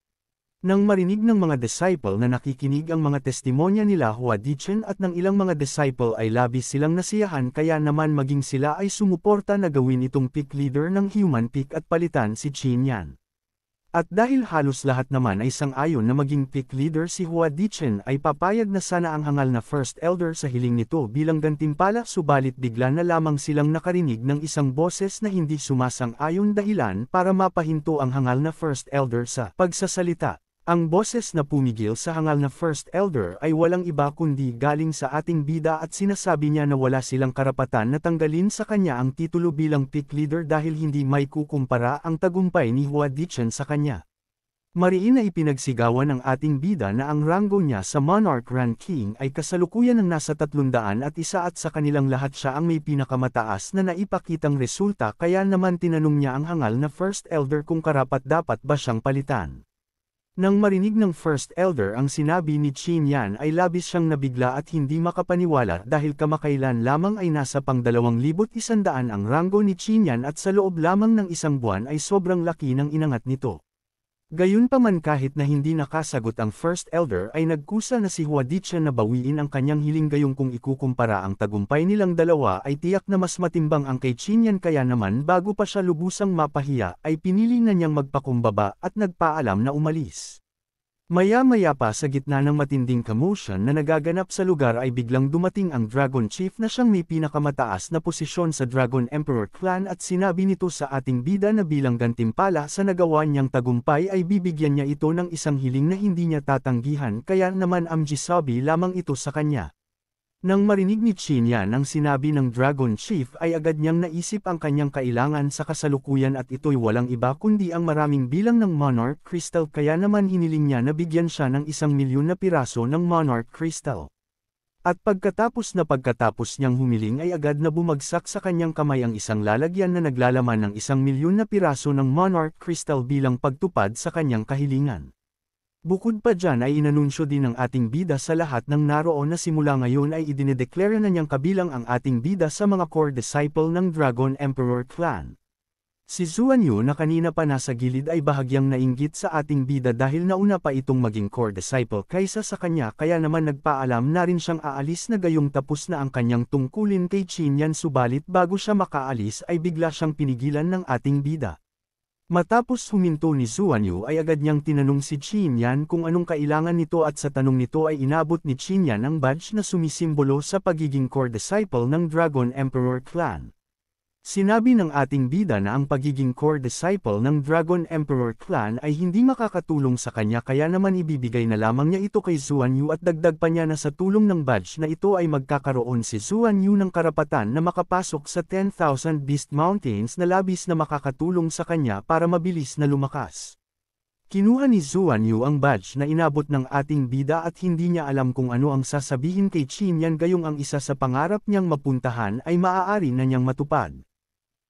Nang marinig ng mga disciple na nakikinig ang mga testimonya nila Hua Dichen at ng ilang mga disciple ay labis silang nasiyahan kaya naman maging sila ay sumuporta na gawin itong peak leader ng human peak at palitan si Qin Yan. At dahil halos lahat naman ay sangayon na maging peak leader si Hua Dichen ay papayag na sana ang hangal na first elder sa hiling nito bilang gantimpala subalit bigla na lamang silang nakarinig ng isang boses na hindi sumasang-ayon dahilan para mapahinto ang hangal na first elder sa pagsasalita. Ang boses na pumigil sa hangal na First Elder ay walang iba kundi galing sa ating bida at sinasabi niya na wala silang karapatan na tanggalin sa kanya ang titulo bilang pick leader dahil hindi may kukumpara ang tagumpay ni Hua Dichen sa kanya. Mariin na ipinagsigawan ng ating bida na ang ranggo niya sa Monarch Ranking ay kasalukuyan ng nasa tatlundaan at isa at sa kanilang lahat siya ang may pinakamataas na naipakitang resulta kaya naman tinanong niya ang hangal na First Elder kung karapat dapat ba siyang palitan. Nang marinig ng First Elder ang sinabi ni Qin Yan ay labis siyang nabigla at hindi makapaniwala dahil kamakailan lamang ay nasa pang 2,100 ang ranggo ni Qin Yan at sa loob lamang ng isang buwan ay sobrang laki ng inangat nito. Gayunpaman kahit na hindi nakasagot ang First Elder ay nagkusa na si Huadicha na bawiin ang kanyang hiling gayong kung ikukumpara ang tagumpay nilang dalawa ay tiyak na mas matimbang ang kay Chinyan kaya naman bago pa siya lubusang mapahiya ay pinili na niyang magpakumbaba at nagpaalam na umalis. Maya-maya pa sa gitna ng matinding commotion na nagaganap sa lugar ay biglang dumating ang Dragon Chief na siyang may pinakamataas na posisyon sa Dragon Emperor Clan at sinabi nito sa ating bida na bilang gantimpala sa nagawa niyang tagumpay ay bibigyan niya ito ng isang hiling na hindi niya tatanggihan kaya naman amjisabi lamang ito sa kanya. Nang marinig ni Chinya ang sinabi ng Dragon Chief ay agad niyang naisip ang kanyang kailangan sa kasalukuyan at ito'y walang iba kundi ang maraming bilang ng Monarch Crystal kaya naman hiniling niya na bigyan siya ng isang milyon na piraso ng Monarch Crystal. At pagkatapos na pagkatapos niyang humiling ay agad na bumagsak sa kanyang kamay ang isang lalagyan na naglalaman ng isang milyon na piraso ng Monarch Crystal bilang pagtupad sa kanyang kahilingan. Bukod pa dyan ay inanunsyo din ng ating bida sa lahat ng naroon na simula ngayon ay idinedeklara na niyang kabilang ang ating bida sa mga core disciple ng Dragon Emperor Clan. Si Zuan Yu na kanina pa nasa gilid ay bahagyang nainggit sa ating bida dahil nauna pa itong maging core disciple kaysa sa kanya kaya naman nagpaalam na rin siyang aalis na gayong tapos na ang kanyang tungkulin kay Chinyan subalit bago siya makaalis ay bigla siyang pinigilan ng ating bida. Matapos huminto ni Suanyu ay agad niyang tinanong si Qin Yan kung anong kailangan nito at sa tanong nito ay inabot ni Qin Yan ang badge na sumisimbolo sa pagiging core disciple ng Dragon Emperor Clan. Sinabi ng ating bida na ang pagiging core disciple ng Dragon Emperor Clan ay hindi makakatulong sa kanya kaya naman ibibigay na lamang niya ito kay Zuan Yu at dagdag pa niya na sa tulong ng badge na ito ay magkakaroon si Zuan Yu ng karapatan na makapasok sa 10,000 Beast Mountains na labis na makakatulong sa kanya para mabilis na lumakas. Kinuha ni Zuan Yu ang badge na inabot ng ating bida at hindi niya alam kung ano ang sasabihin kay Qin Yan gayong ang isa sa pangarap niyang mapuntahan ay maaari na niyang matupad.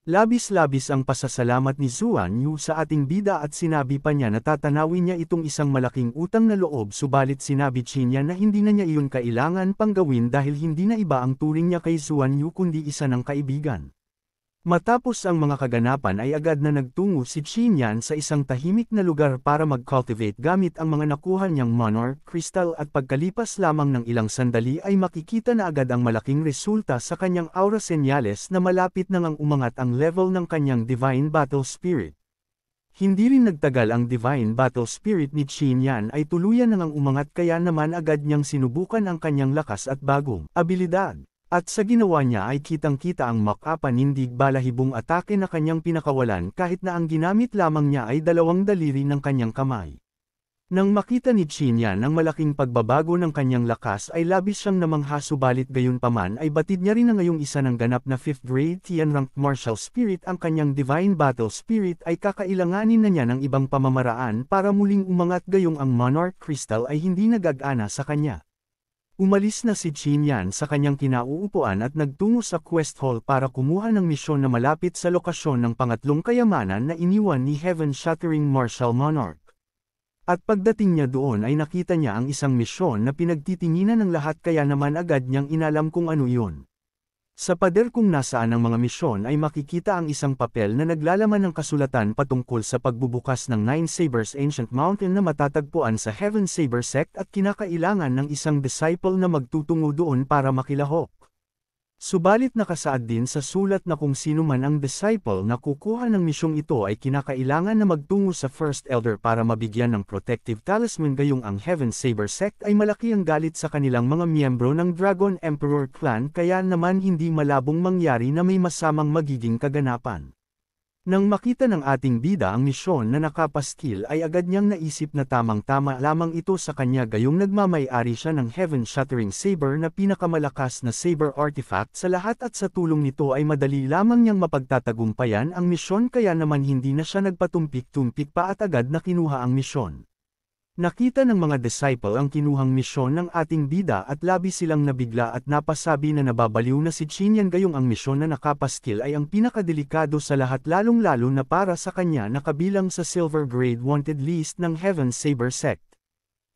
Labis-labis ang pasasalamat ni Zuan Yu sa ating bida at sinabi pa niya na tatanawin niya itong isang malaking utang na loob subalit sinabi niya na hindi na niya iyon kailangan pang gawin dahil hindi na iba ang turing niya kay Zuan Yu kundi isa ng kaibigan. Matapos ang mga kaganapan ay agad na nagtungo si Qinyan sa isang tahimik na lugar para mag-cultivate gamit ang mga nakuha niyang manor, crystal at pagkalipas lamang ng ilang sandali ay makikita na agad ang malaking resulta sa kanyang aura senyales na malapit na ngang umangat ang level ng kanyang divine battle spirit. Hindi rin nagtagal ang divine battle spirit ni Qinyan ay tuluyan na ngang umangat kaya naman agad niyang sinubukan ang kanyang lakas at bagong abilidad. At sa ginawa niya ay kitang-kita ang makapanindig balahibong atake na kanyang pinakawalan kahit na ang ginamit lamang niya ay dalawang daliri ng kanyang kamay. Nang makita ni Chinya ng malaking pagbabago ng kanyang lakas ay labis siyang namangha subalit gayunpaman ay batid niya rin na ngayong isa ng ganap na 5th grade Tian ranked martial spirit ang kanyang divine battle spirit ay kakailanganin na niya ng ibang pamamaraan para muling umangat gayong ang monarch crystal ay hindi nagagana sa kanya. Umalis na si Qin Yan sa kanyang kinauupuan at nagtungo sa quest hall para kumuha ng misyon na malapit sa lokasyon ng pangatlong kayamanan na iniwan ni Heaven Shattering Martial Monarch. At pagdating niya doon ay nakita niya ang isang misyon na pinagtitinginan ng lahat kaya naman agad niyang inalam kung ano yun. Sa pader kung nasaan ang mga misyon ay makikita ang isang papel na naglalaman ng kasulatan patungkol sa pagbubukas ng Nine Sabers Ancient Mountain na matatagpuan sa Heaven Saber Sect at kinakailangan ng isang disciple na magtutungo doon para makilahok. Subalit nakasaad din sa sulat na kung sino man ang disciple na kukuha ng misyong ito ay kinakailangan na magtungo sa First Elder para mabigyan ng protective talisman gayong ang Heaven Saber sect ay malaki ang galit sa kanilang mga miyembro ng Dragon Emperor Clan kaya naman hindi malabong mangyari na may masamang magiging kaganapan. Nang makita ng ating bida ang misyon na nakapaskil ay agad niyang naisip na tamang-tama lamang ito sa kanya gayong nagmamayari siya ng Heaven Shattering Saber na pinakamalakas na saber artifact sa lahat at sa tulong nito ay madali lamang niyang mapagtatagumpayan ang misyon kaya naman hindi na siya nagpatumpik-tumpik pa at agad na kinuha ang misyon. Nakita ng mga disciple ang kinuhang misyon ng ating bida at labi silang nabigla at napasabi na nababaliw na si Chinyan gayong ang misyon na nakapaskil ay ang pinakadelikado sa lahat lalong-lalo na para sa kanya na kabilang sa silver grade wanted list ng Heaven Saber sect.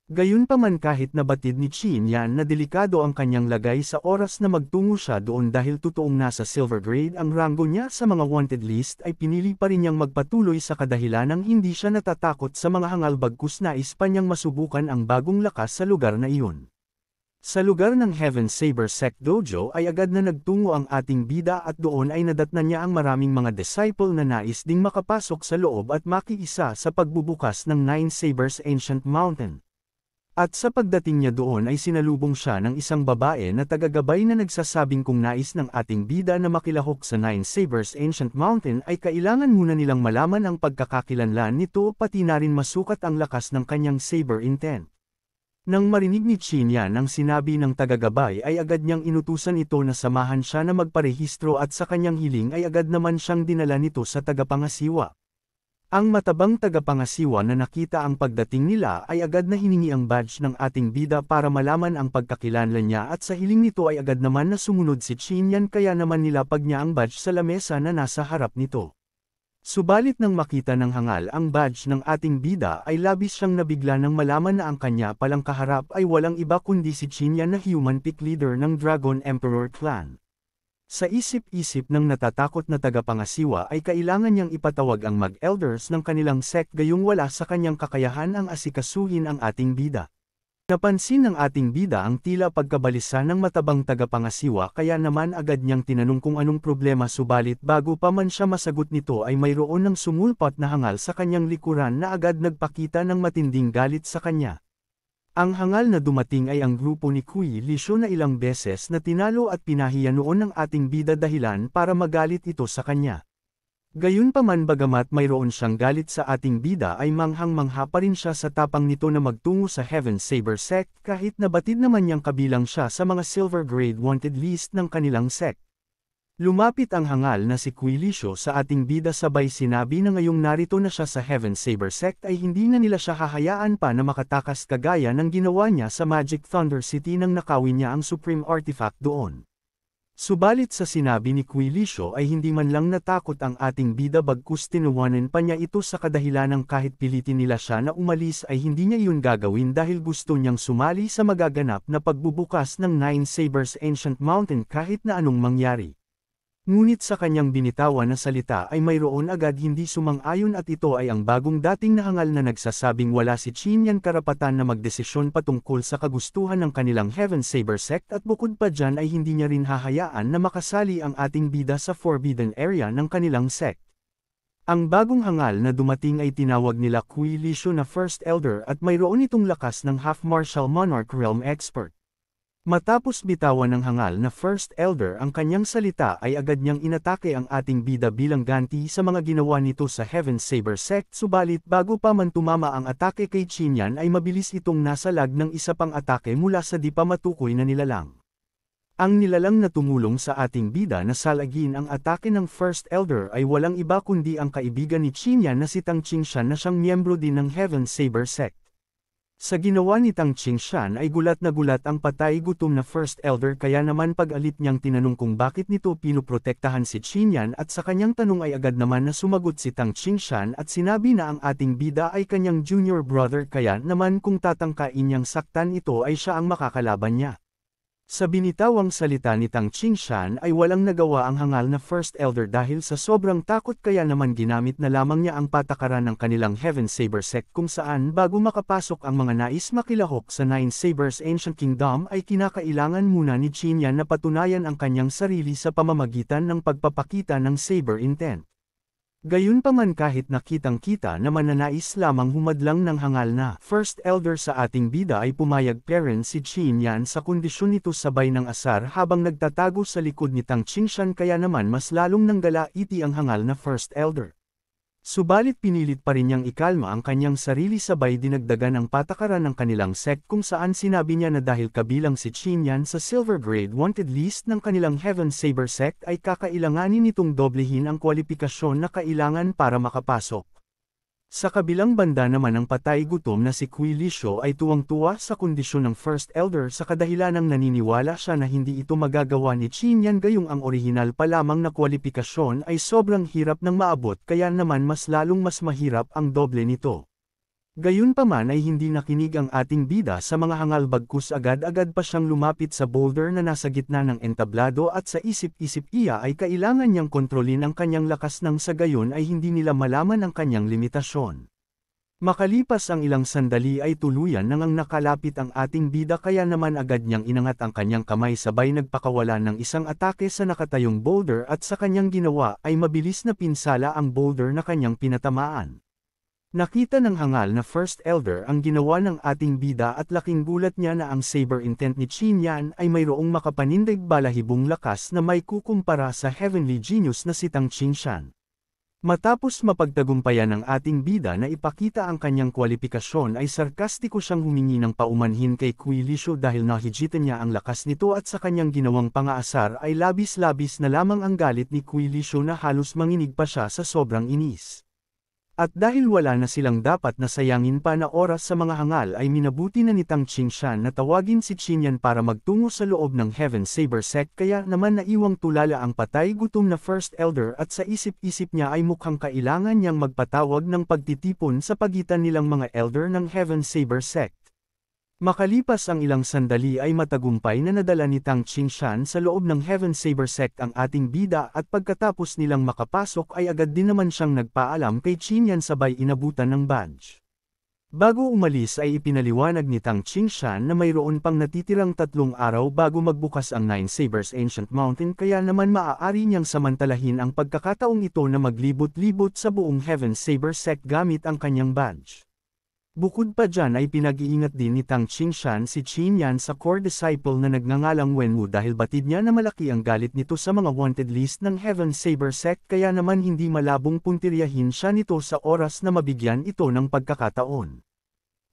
Gayunpaman kahit nabatid ni Chin Yan na delikado ang kanyang lagay sa oras na magtungo siya doon dahil totoong nasa silver grade ang rango niya sa mga wanted list ay pinili pa rin niyang magpatuloy sa kadahilan ng hindi siya natatakot sa mga hangal bagkus nais pa masubukan ang bagong lakas sa lugar na iyon. Sa lugar ng Heaven Saber Sect Dojo ay agad na nagtungo ang ating bida at doon ay nadatna niya ang maraming mga disciple na nais ding makapasok sa loob at makiisa sa pagbubukas ng Nine Sabers Ancient Mountain. At sa pagdating niya doon ay sinalubong siya ng isang babae na tagagabay na nagsasabing kung nais ng ating bida na makilahok sa Nine Sabers Ancient Mountain ay kailangan muna nilang malaman ang pagkakakilanlan nito pati na rin masukat ang lakas ng kanyang saber intent. Nang marinig ni Chinya nang sinabi ng tagagabay ay agad niyang inutusan ito na samahan siya na magparehistro at sa kanyang hiling ay agad naman siyang dinala nito sa tagapangasiwa. Ang matabang tagapangasiwa na nakita ang pagdating nila ay agad na hiningi ang badge ng ating bida para malaman ang pagkakilanlan niya at sa hiling nito ay agad naman na sumunod si Chinyan kaya naman nilapag niya ang badge sa lamesa na nasa harap nito. Subalit nang makita ng hangal ang badge ng ating bida ay labis siyang nabigla nang malaman na ang kanya palang kaharap ay walang iba kundi si Chinyan na human pick leader ng Dragon Emperor Clan. Sa isip-isip ng natatakot na tagapangasiwa ay kailangan niyang ipatawag ang mag-elders ng kanilang sect gayong wala sa kanyang kakayahan ang asikasuhin ang ating bida. Napansin ng ating bida ang tila pagkabalisa ng matabang tagapangasiwa kaya naman agad niyang tinanong kung anong problema subalit bago pa man siya masagot nito ay mayroon ng sumulpot na hangal sa kanyang likuran na agad nagpakita ng matinding galit sa kanya. Ang hangal na dumating ay ang grupo ni Kui Lisyo na ilang beses na tinalo at pinahiya noon ng ating bida dahilan para magalit ito sa kanya. Gayunpaman bagamat mayroon siyang galit sa ating bida ay manghang-mangha pa rin siya sa tapang nito na magtungo sa Heaven Saber sect kahit nabatid naman niyang kabilang siya sa mga Silver Grade Wanted list ng kanilang sect. Lumapit ang hangal na si Quilisio sa ating bida sabay sinabi na ngayong narito na siya sa Heaven Saber Sect ay hindi na nila siya hahayaan pa na makatakas kagaya ng ginawa niya sa Magic Thunder City nang nakawin niya ang Supreme Artifact doon. Subalit sa sinabi ni Quilisio ay hindi man lang natakot ang ating bida bagkus tinuwanan pa niya ito sa kadahilan ng kahit pilitin nila siya na umalis ay hindi niya yun gagawin dahil gusto niyang sumali sa magaganap na pagbubukas ng Nine Sabers Ancient Mountain kahit na anong mangyari. Ngunit sa kanyang binitawan na salita ay mayroon agad hindi sumang-ayon at ito ay ang bagong dating nahangal na nagsasabing wala si Chin karapatan na magdesisyon patungkol sa kagustuhan ng kanilang Heaven Saber sect at bukod pa dyan ay hindi niya rin hahayaan na makasali ang ating bida sa forbidden area ng kanilang sect. Ang bagong hangal na dumating ay tinawag nila Kui Lishu na First Elder at mayroon itong lakas ng half-martial monarch realm expert. Matapos bitawan ng hangal na First Elder ang kanyang salita ay agad niyang inatake ang ating bida bilang ganti sa mga ginawa nito sa Heaven Saber Sect subalit bago pa man tumama ang atake kay Chinyan ay mabilis itong nasalag ng isa pang atake mula sa di pa matukoy na nilalang. Ang nilalang na tumulong sa ating bida na salagin ang atake ng First Elder ay walang iba kundi ang kaibigan ni Chinyan na si Tang Qingshan na siyang miyembro din ng Heaven Saber Sect. Sa ginawa ni Tang Qingshan ay gulat na gulat ang patay gutom na First Elder kaya naman pag-alit niyang tinanong kung bakit nito pinoprotektahan si Qinyan at sa kanyang tanong ay agad naman na sumagot si Tang Qingshan at sinabi na ang ating bida ay kanyang junior brother kaya naman kung tatangkain niyang saktan ito ay siya ang makakalaban niya. Sa binitawang salita ni Tang Qingshan ay walang nagawa ang hangal na First Elder dahil sa sobrang takot kaya naman ginamit na lamang niya ang patakaran ng kanilang Heaven Saber Sect kung saan bago makapasok ang mga nais makilahok sa Nine Sabers Ancient Kingdom ay kinakailangan muna ni Qin na patunayan ang kanyang sarili sa pamamagitan ng pagpapakita ng Saber Intent. Gayunpaman kahit nakitang-kita na mananais lamang humadlang ng hangal na first elder sa ating bida ay pumayag parent si Qin Yan sa kondisyon nito sabay ng asar habang nagtatago sa likod ni Tang Qingshan kaya naman mas lalong nanggala iti ang hangal na first elder. Subalit pinilit pa rin niyang ikalma ang kanyang sarili sabay dinagdagan ang patakaran ng kanilang sect kung saan sinabi niya na dahil kabilang si Chinyan sa Silver Grade Wanted List ng kanilang Heaven Saber sect ay kakailanganin nitong doblehin ang kwalipikasyon na kailangan para makapasok. Sa kabilang banda naman ng patay gutom na si Quilisio ay tuwang-tuwa sa kondisyon ng First Elder sa kadahilanang naniniwala siya na hindi ito magagawa ni Chinyan gayong ang orihinal pa lamang na kwalipikasyon ay sobrang hirap ng maabot kaya naman mas lalong mas mahirap ang doble nito. Gayunpaman ay hindi nakinig ang ating bida sa mga hangal bagkus agad-agad pa siyang lumapit sa boulder na nasa gitna ng entablado at sa isip-isip iya ay kailangan niyang kontrolin ang kanyang lakas nang sa gayon ay hindi nila malaman ang kanyang limitasyon. Makalipas ang ilang sandali ay tuluyan nang ang nakalapit ang ating bida kaya naman agad niyang inangat ang kanyang kamay sabay nagpakawala ng isang atake sa nakatayong boulder at sa kanyang ginawa ay mabilis na pinsala ang boulder na kanyang pinatamaan. Nakita ng hangal na First Elder ang ginawa ng ating bida at laking gulat niya na ang saber intent ni Qin Yan ay mayroong makapanindig balahibong lakas na may kukumpara sa heavenly genius na si Tang Qingshan. Matapos mapagtagumpayan ng ating bida na ipakita ang kanyang kwalifikasyon ay sarkastiko siyang humingi ng paumanhin kay Kui Lisho dahil nahijitan niya ang lakas nito at sa kanyang ginawang pangaasar ay labis-labis na lamang ang galit ni Kui Lisho na halos manginig pa siya sa sobrang inis. At dahil wala na silang dapat na sayangin pa na oras sa mga hangal ay minabuti na ni Tang Qingshan na tawagin si Qinyan para magtungo sa loob ng Heaven Saber Sect kaya naman naiwang tulala ang patay gutom na First Elder at sa isip-isip niya ay mukhang kailangan niyang magpatawag ng pagtitipon sa pagitan nilang mga Elder ng Heaven Saber Sect. Makalipas ang ilang sandali ay matagumpay na nadala ni Tang Qingshan sa loob ng Heaven Saber Sect ang ating bida at pagkatapos nilang makapasok ay agad din naman siyang nagpaalam kay Qinyan sabay inabutan ng badge. Bago umalis ay ipinaliwanag ni Tang Qingshan na mayroon pang natitirang tatlong araw bago magbukas ang Nine Sabers Ancient Mountain kaya naman maaari niyang samantalahin ang pagkakataong ito na maglibot-libot sa buong Heaven Saber Sect gamit ang kanyang badge. Bukod pa dyan ay pinag-iingat din ni Tang Qingshan si Qin sa core disciple na nagngangalang Wenwu dahil batid niya na malaki ang galit nito sa mga wanted list ng Heaven Saber Sect kaya naman hindi malabong puntiryahin siya nito sa oras na mabigyan ito ng pagkakataon.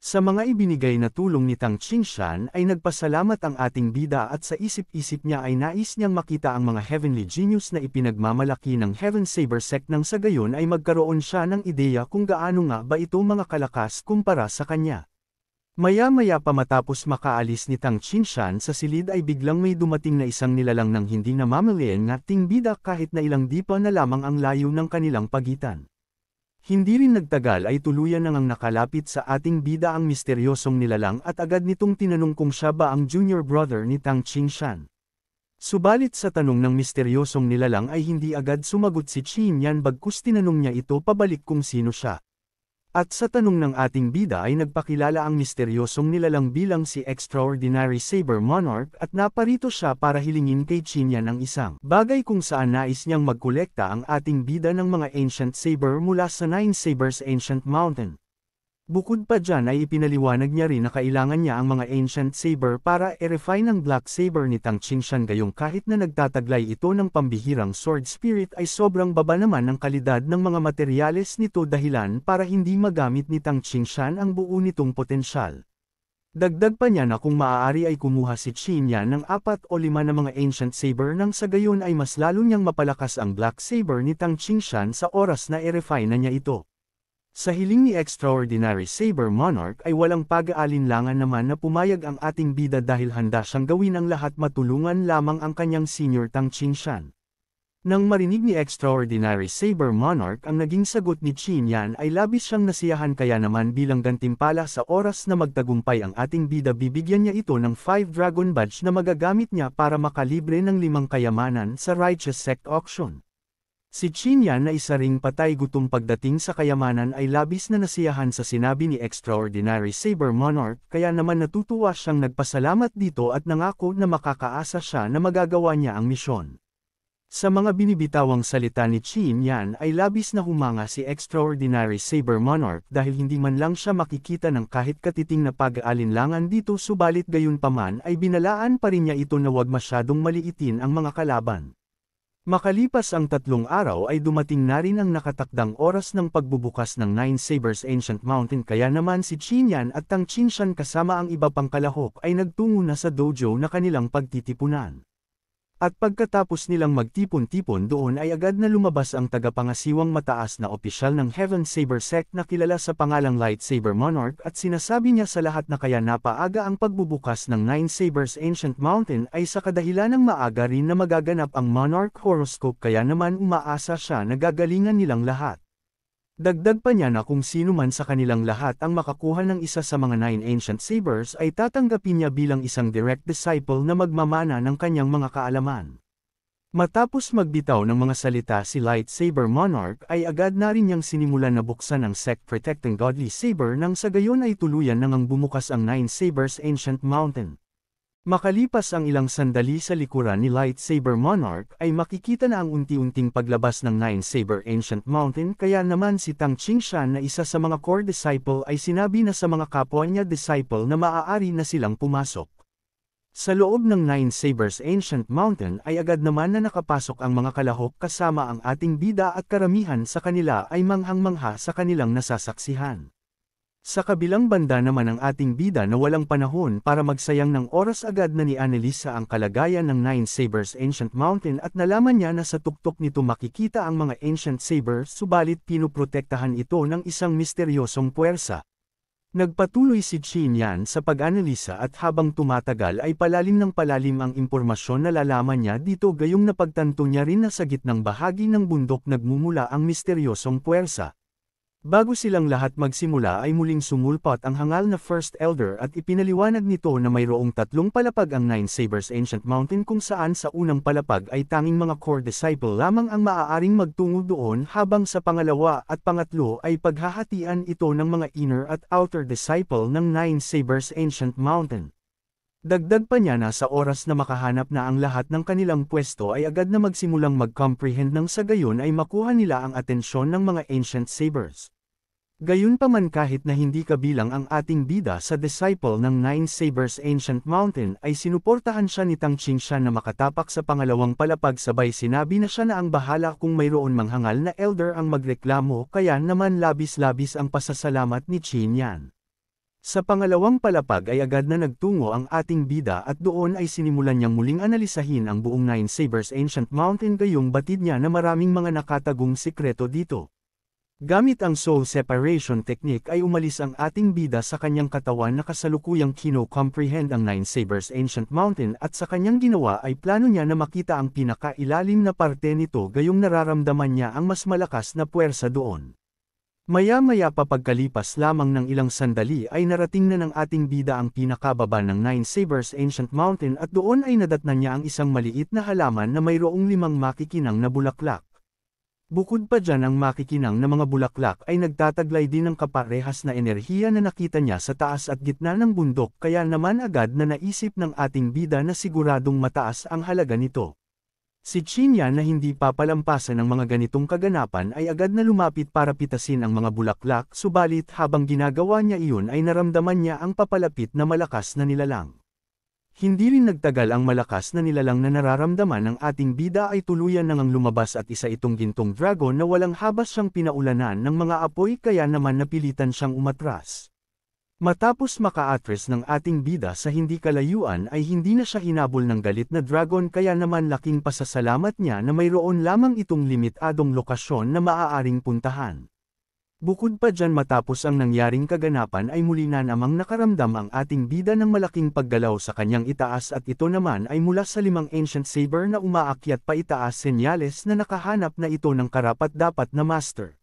Sa mga ibinigay na tulong ni Tang Qingshan ay nagpasalamat ang ating bida at sa isip-isip niya ay nais niyang makita ang mga heavenly genius na ipinagmamalaki ng Heaven Saber Sect nang sa gayon ay magkaroon siya ng ideya kung gaano nga ba ito mga kalakas kumpara sa kanya. Maya-maya pa matapos makaalis ni Tang Qingshan sa silid ay biglang may dumating na isang nilalang ng hindi na namamalayan na bida kahit na ilang di na lamang ang layo ng kanilang pagitan. Hindi rin nagtagal ay tuluyan nang ang nakalapit sa ating bida ang misteryosong nilalang at agad nitong tinanong kung siya ba ang junior brother ni Tang Qingshan. Subalit sa tanong ng misteryosong nilalang ay hindi agad sumagot si Qin Yan bagkus tinanong niya ito pabalik kung sino siya. At sa tanong ng ating bida ay nagpakilala ang misteryosong nilalang bilang si Extraordinary Saber Monarch at naparito siya para hilingin kay Chinya ng isang bagay kung saan nais niyang magkolekta ang ating bida ng mga ancient saber mula sa Nine Sabers Ancient Mountain. Bukod pa dyan ay ipinaliwanag niya rin na kailangan niya ang mga ancient saber para i-refine ang black saber ni Tang Qingshan gayong kahit na nagtataglay ito ng pambihirang sword spirit ay sobrang baba naman ng kalidad ng mga materyales nito dahilan para hindi magamit ni Tang Qingshan ang buo nitong potensyal. Dagdag pa niya na kung maaari ay kumuha si Qinya ng apat o lima na mga ancient saber nang sa gayon ay mas lalo niyang mapalakas ang black saber ni Tang Qingshan sa oras na i-refine na niya ito. Sa hiling ni Extraordinary Saber Monarch ay walang pag-aalinlangan naman na pumayag ang ating bida dahil handa siyang gawin ang lahat matulungan lamang ang kanyang senior Tang Qingshan. Nang marinig ni Extraordinary Saber Monarch ang naging sagot ni Qin Yan ay labis siyang nasiyahan kaya naman bilang gantimpala sa oras na magtagumpay ang ating bida bibigyan niya ito ng 5 Dragon Badge na magagamit niya para makalibre ng limang kayamanan sa Righteous Sect Auction. Si Chin Yan na isa ring patay gutom pagdating sa kayamanan ay labis na nasiyahan sa sinabi ni Extraordinary Saber Monarch kaya naman natutuwa siyang nagpasalamat dito at nangako na makakaasa siya na magagawa niya ang misyon. Sa mga binibitawang salita ni Chin Yan ay labis na humanga si Extraordinary Saber Monarch dahil hindi man lang siya makikita ng kahit katiting na pag-aalinlangan dito subalit gayon paman ay binalaan pa rin niya ito na huwag masyadong maliitin ang mga kalaban. Makalipas ang tatlong araw ay dumating na rin ang nakatakdang oras ng pagbubukas ng Nine Sabers Ancient Mountain kaya naman si Chinyan at Tang Chinshan kasama ang iba pang kalahok ay nagtungo na sa dojo na kanilang pagtitipunan. At pagkatapos nilang magtipon-tipon doon ay agad na lumabas ang tagapangasiwang mataas na opisyal ng Heaven Saber Sect na kilala sa pangalang Lightsaber Monarch at sinasabi niya sa lahat na kaya napaaga ang pagbubukas ng Nine Sabers Ancient Mountain ay sa kadahilan ng maaga rin na magaganap ang Monarch Horoscope kaya naman umaasa siya na gagalingan nilang lahat. Dagdag pa niya na kung sino man sa kanilang lahat ang makakuha ng isa sa mga Nine Ancient Sabers ay tatanggapin niya bilang isang direct disciple na magmamana ng kanyang mga kaalaman. Matapos magbitaw ng mga salita si Lightsaber Monarch ay agad na rin niyang sinimulan na buksan ang Sect Protecting Godly Saber nang sa gayon ay tuluyan nang ang bumukas ang Nine Sabers Ancient Mountain. Makalipas ang ilang sandali sa likuran ni Lightsaber Monarch ay makikita na ang unti-unting paglabas ng Nine Saber Ancient Mountain kaya naman si Tang Qingshan na isa sa mga core disciple ay sinabi na sa mga kapwa niya disciple na maaari na silang pumasok. Sa loob ng Nine Sabers Ancient Mountain ay agad naman na nakapasok ang mga kalahok kasama ang ating bida at karamihan sa kanila ay manghang-mangha sa kanilang nasasaksihan. Sa kabilang banda naman ang ating bida na walang panahon para magsayang ng oras agad na ni Annalisa ang kalagayan ng Nine Sabers Ancient Mountain at nalaman niya na sa tuktok nito makikita ang mga Ancient Saber subalit pinoprotektahan ito ng isang misteryosong puwersa. Nagpatuloy si Chin Yan sa pag-analisa at habang tumatagal ay palalim ng palalim ang impormasyon na lalaman niya dito gayong napagtanto niya rin na sa gitnang bahagi ng bundok nagmumula ang misteryosong puwersa. Bago silang lahat magsimula ay muling sumulpot ang hangal na First Elder at ipinaliwanag nito na mayroong tatlong palapag ang Nine Sabers Ancient Mountain kung saan sa unang palapag ay tanging mga core disciple lamang ang maaaring magtungo doon habang sa pangalawa at pangatlo ay paghahatian ito ng mga inner at outer disciple ng Nine Sabers Ancient Mountain. Dagdag pa niya na sa oras na makahanap na ang lahat ng kanilang pwesto ay agad na magsimulang mag-comprehend nang sa gayon ay makuha nila ang atensyon ng mga ancient sabers. Gayon pa man kahit na hindi kabilang ang ating bida sa disciple ng Nine Sabers Ancient Mountain ay sinuportahan siya ni Tang Qingshan na makatapak sa pangalawang palapag sabay sinabi na siya na ang bahala kung mayroon manghangal na elder ang magreklamo kaya naman labis-labis ang pasasalamat ni Qin Yan. Sa pangalawang palapag ay agad na nagtungo ang ating bida at doon ay sinimulan niyang muling analisahin ang buong Nine Sabers Ancient Mountain gayong batid niya na maraming mga nakatagong sikreto dito. Gamit ang soul separation technique ay umalis ang ating bida sa kanyang katawan na kasalukuyang kino-comprehend ang Nine Sabers Ancient Mountain at sa kanyang ginawa ay plano niya na makita ang pinakailalim na parte nito gayong nararamdaman niya ang mas malakas na puwersa doon. Maya-maya pa lamang ng ilang sandali ay narating na ng ating bida ang pinakababa ng Nine Sabers Ancient Mountain at doon ay nadatnan niya ang isang maliit na halaman na mayroong limang makikinang na bulaklak. Bukod pa dyan ang makikinang na mga bulaklak ay nagtataglay din ng kaparehas na enerhiya na nakita niya sa taas at gitna ng bundok kaya naman agad na naisip ng ating bida na siguradong mataas ang halaga nito. Si Chinya na hindi papalampasan ng mga ganitong kaganapan ay agad na lumapit para pitasin ang mga bulaklak subalit habang ginagawa niya iyon ay naramdaman niya ang papalapit na malakas na nilalang. Hindi rin nagtagal ang malakas na nilalang na nararamdaman ng ating bida ay tuluyan nang lumabas at isa itong gintong dragon na walang habas siyang pinaulanan ng mga apoy kaya naman napilitan siyang umatras. Matapos maka-atres ng ating bida sa hindi kalayuan ay hindi na siya hinabol ng galit na dragon kaya naman laking pasasalamat niya na mayroon lamang itong limitadong lokasyon na maaaring puntahan. Bukod pa dyan matapos ang nangyaring kaganapan ay muli na namang nakaramdam ang ating bida ng malaking paggalaw sa kanyang itaas at ito naman ay mula sa limang ancient saber na umaakyat pa itaas senyales na nakahanap na ito ng karapat-dapat na master.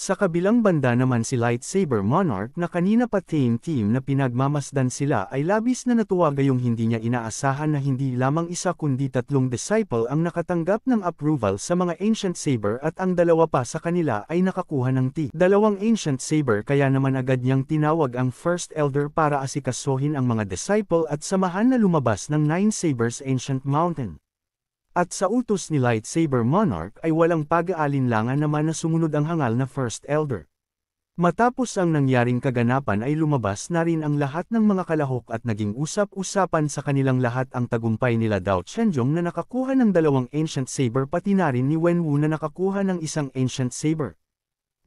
Sa kabilang banda naman si Lightsaber Monarch na kanina pa team-team na pinagmamasdan sila ay labis na natuwa gayong hindi niya inaasahan na hindi lamang isa kundi tatlong disciple ang nakatanggap ng approval sa mga Ancient Saber at ang dalawa pa sa kanila ay nakakuha ng T. Dalawang Ancient Saber kaya naman agad niyang tinawag ang First Elder para asikasuhin ang mga disciple at samahan na lumabas ng Nine Sabers Ancient Mountain. At sa utos ni Lightsaber Monarch ay walang pag-aalinlangan naman na sumunod ang hangal na First Elder. Matapos ang nangyaring kaganapan ay lumabas na rin ang lahat ng mga kalahok at naging usap-usapan sa kanilang lahat ang tagumpay nila Dao Chenjong na nakakuha ng dalawang Ancient Saber pati na rin ni Wenwu na nakakuha ng isang Ancient Saber.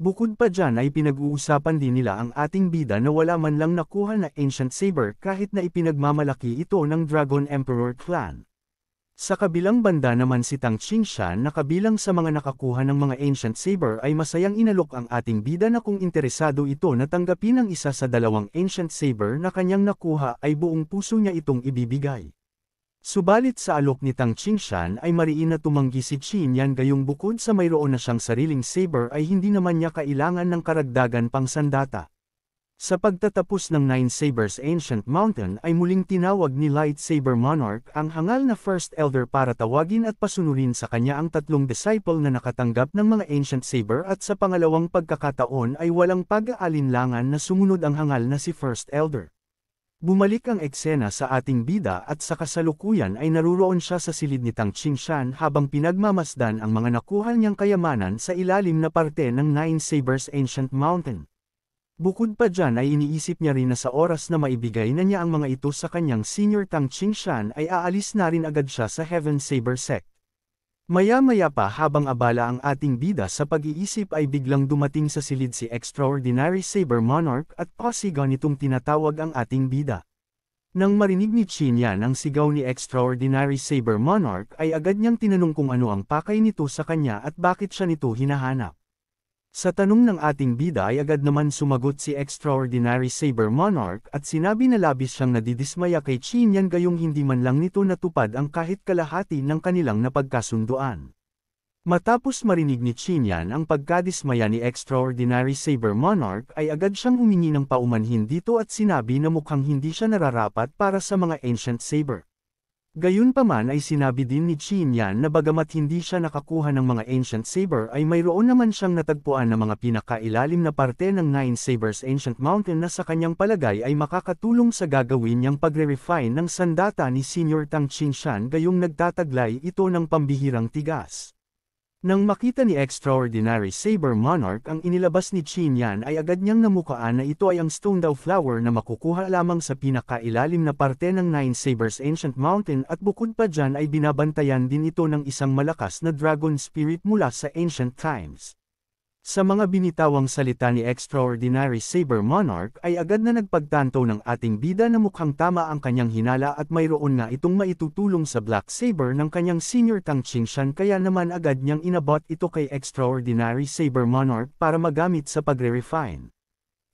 Bukod pa dyan ay pinag-uusapan din nila ang ating bida na wala man lang nakuha na Ancient Saber kahit na ipinagmamalaki ito ng Dragon Emperor Clan. Sa kabilang banda naman si Tang Qingshan na kabilang sa mga nakakuha ng mga Ancient Saber ay masayang inalok ang ating bida na kung interesado ito na tanggapin ang isa sa dalawang Ancient Saber na kanyang nakuha ay buong puso niya itong ibibigay. Subalit sa alok ni Tang Qingshan ay mariin na tumanggi si Qin Yan gayong bukod sa mayroon na siyang sariling saber ay hindi naman niya kailangan ng karagdagan pang sandata. Sa pagtatapos ng Nine Sabers Ancient Mountain ay muling tinawag ni Lightsaber Monarch ang hangal na First Elder para tawagin at pasunurin sa kanya ang tatlong disciple na nakatanggap ng mga Ancient Saber at sa pangalawang pagkakataon ay walang pag-aalinlangan na sumunod ang hangal na si First Elder. Bumalik ang eksena sa ating bida at sa kasalukuyan ay naruroon siya sa silid ni Tang Qingshan habang pinagmamasdan ang mga nakuha niyang kayamanan sa ilalim na parte ng Nine Sabers Ancient Mountain. Bukod pa dyan ay iniisip niya rin na sa oras na maibigay na niya ang mga ito sa kanyang senior Tang Qingshan ay aalis na rin agad siya sa Heaven Saber Sect. Maya-maya pa habang abala ang ating bida sa pag-iisip ay biglang dumating sa silid si Extraordinary Saber Monarch at pasigaw nitong tinatawag ang ating bida. Nang marinig ni Chinya ang sigaw ni Extraordinary Saber Monarch ay agad niyang tinanong kung ano ang pakay nito sa kanya at bakit siya nito hinahanap. Sa tanong ng ating bida ay agad naman sumagot si Extraordinary Saber Monarch at sinabi na labis siyang nadidismaya kay Chinyan gayong hindi man lang nito natupad ang kahit kalahati ng kanilang napagkasunduan. Matapos marinig ni Chinyan ang pagkadismaya ni Extraordinary Saber Monarch ay agad siyang humingi ng paumanhin dito at sinabi na mukhang hindi siya nararapat para sa mga Ancient Saber. Gayunpaman ay sinabi din ni Qin Yan na bagamat hindi siya nakakuha ng mga Ancient Saber ay mayroon naman siyang natagpuan ng mga pinakailalim na parte ng Nine Sabers Ancient Mountain na sa kanyang palagay ay makakatulong sa gagawin niyang pagre-refine ng sandata ni Senior Tang Qinshan gayong nagtataglay ito ng pambihirang tigas. Nang makita ni Extraordinary Saber Monarch ang inilabas ni Qin Yan ay agad niyang namukaan na ito ay ang stone daw flower na makukuha lamang sa pinakailalim na parte ng Nine Sabers Ancient Mountain at bukod pa dyan ay binabantayan din ito ng isang malakas na dragon spirit mula sa ancient times. Sa mga binitawang salita ni Extraordinary Saber Monarch ay agad na nagpagtanto ng ating bida na mukhang tama ang kanyang hinala at mayroon na itong maitutulong sa Black Saber ng kanyang senior Tang Qingshan kaya naman agad niyang inabot ito kay Extraordinary Saber Monarch para magamit sa pagre-refine.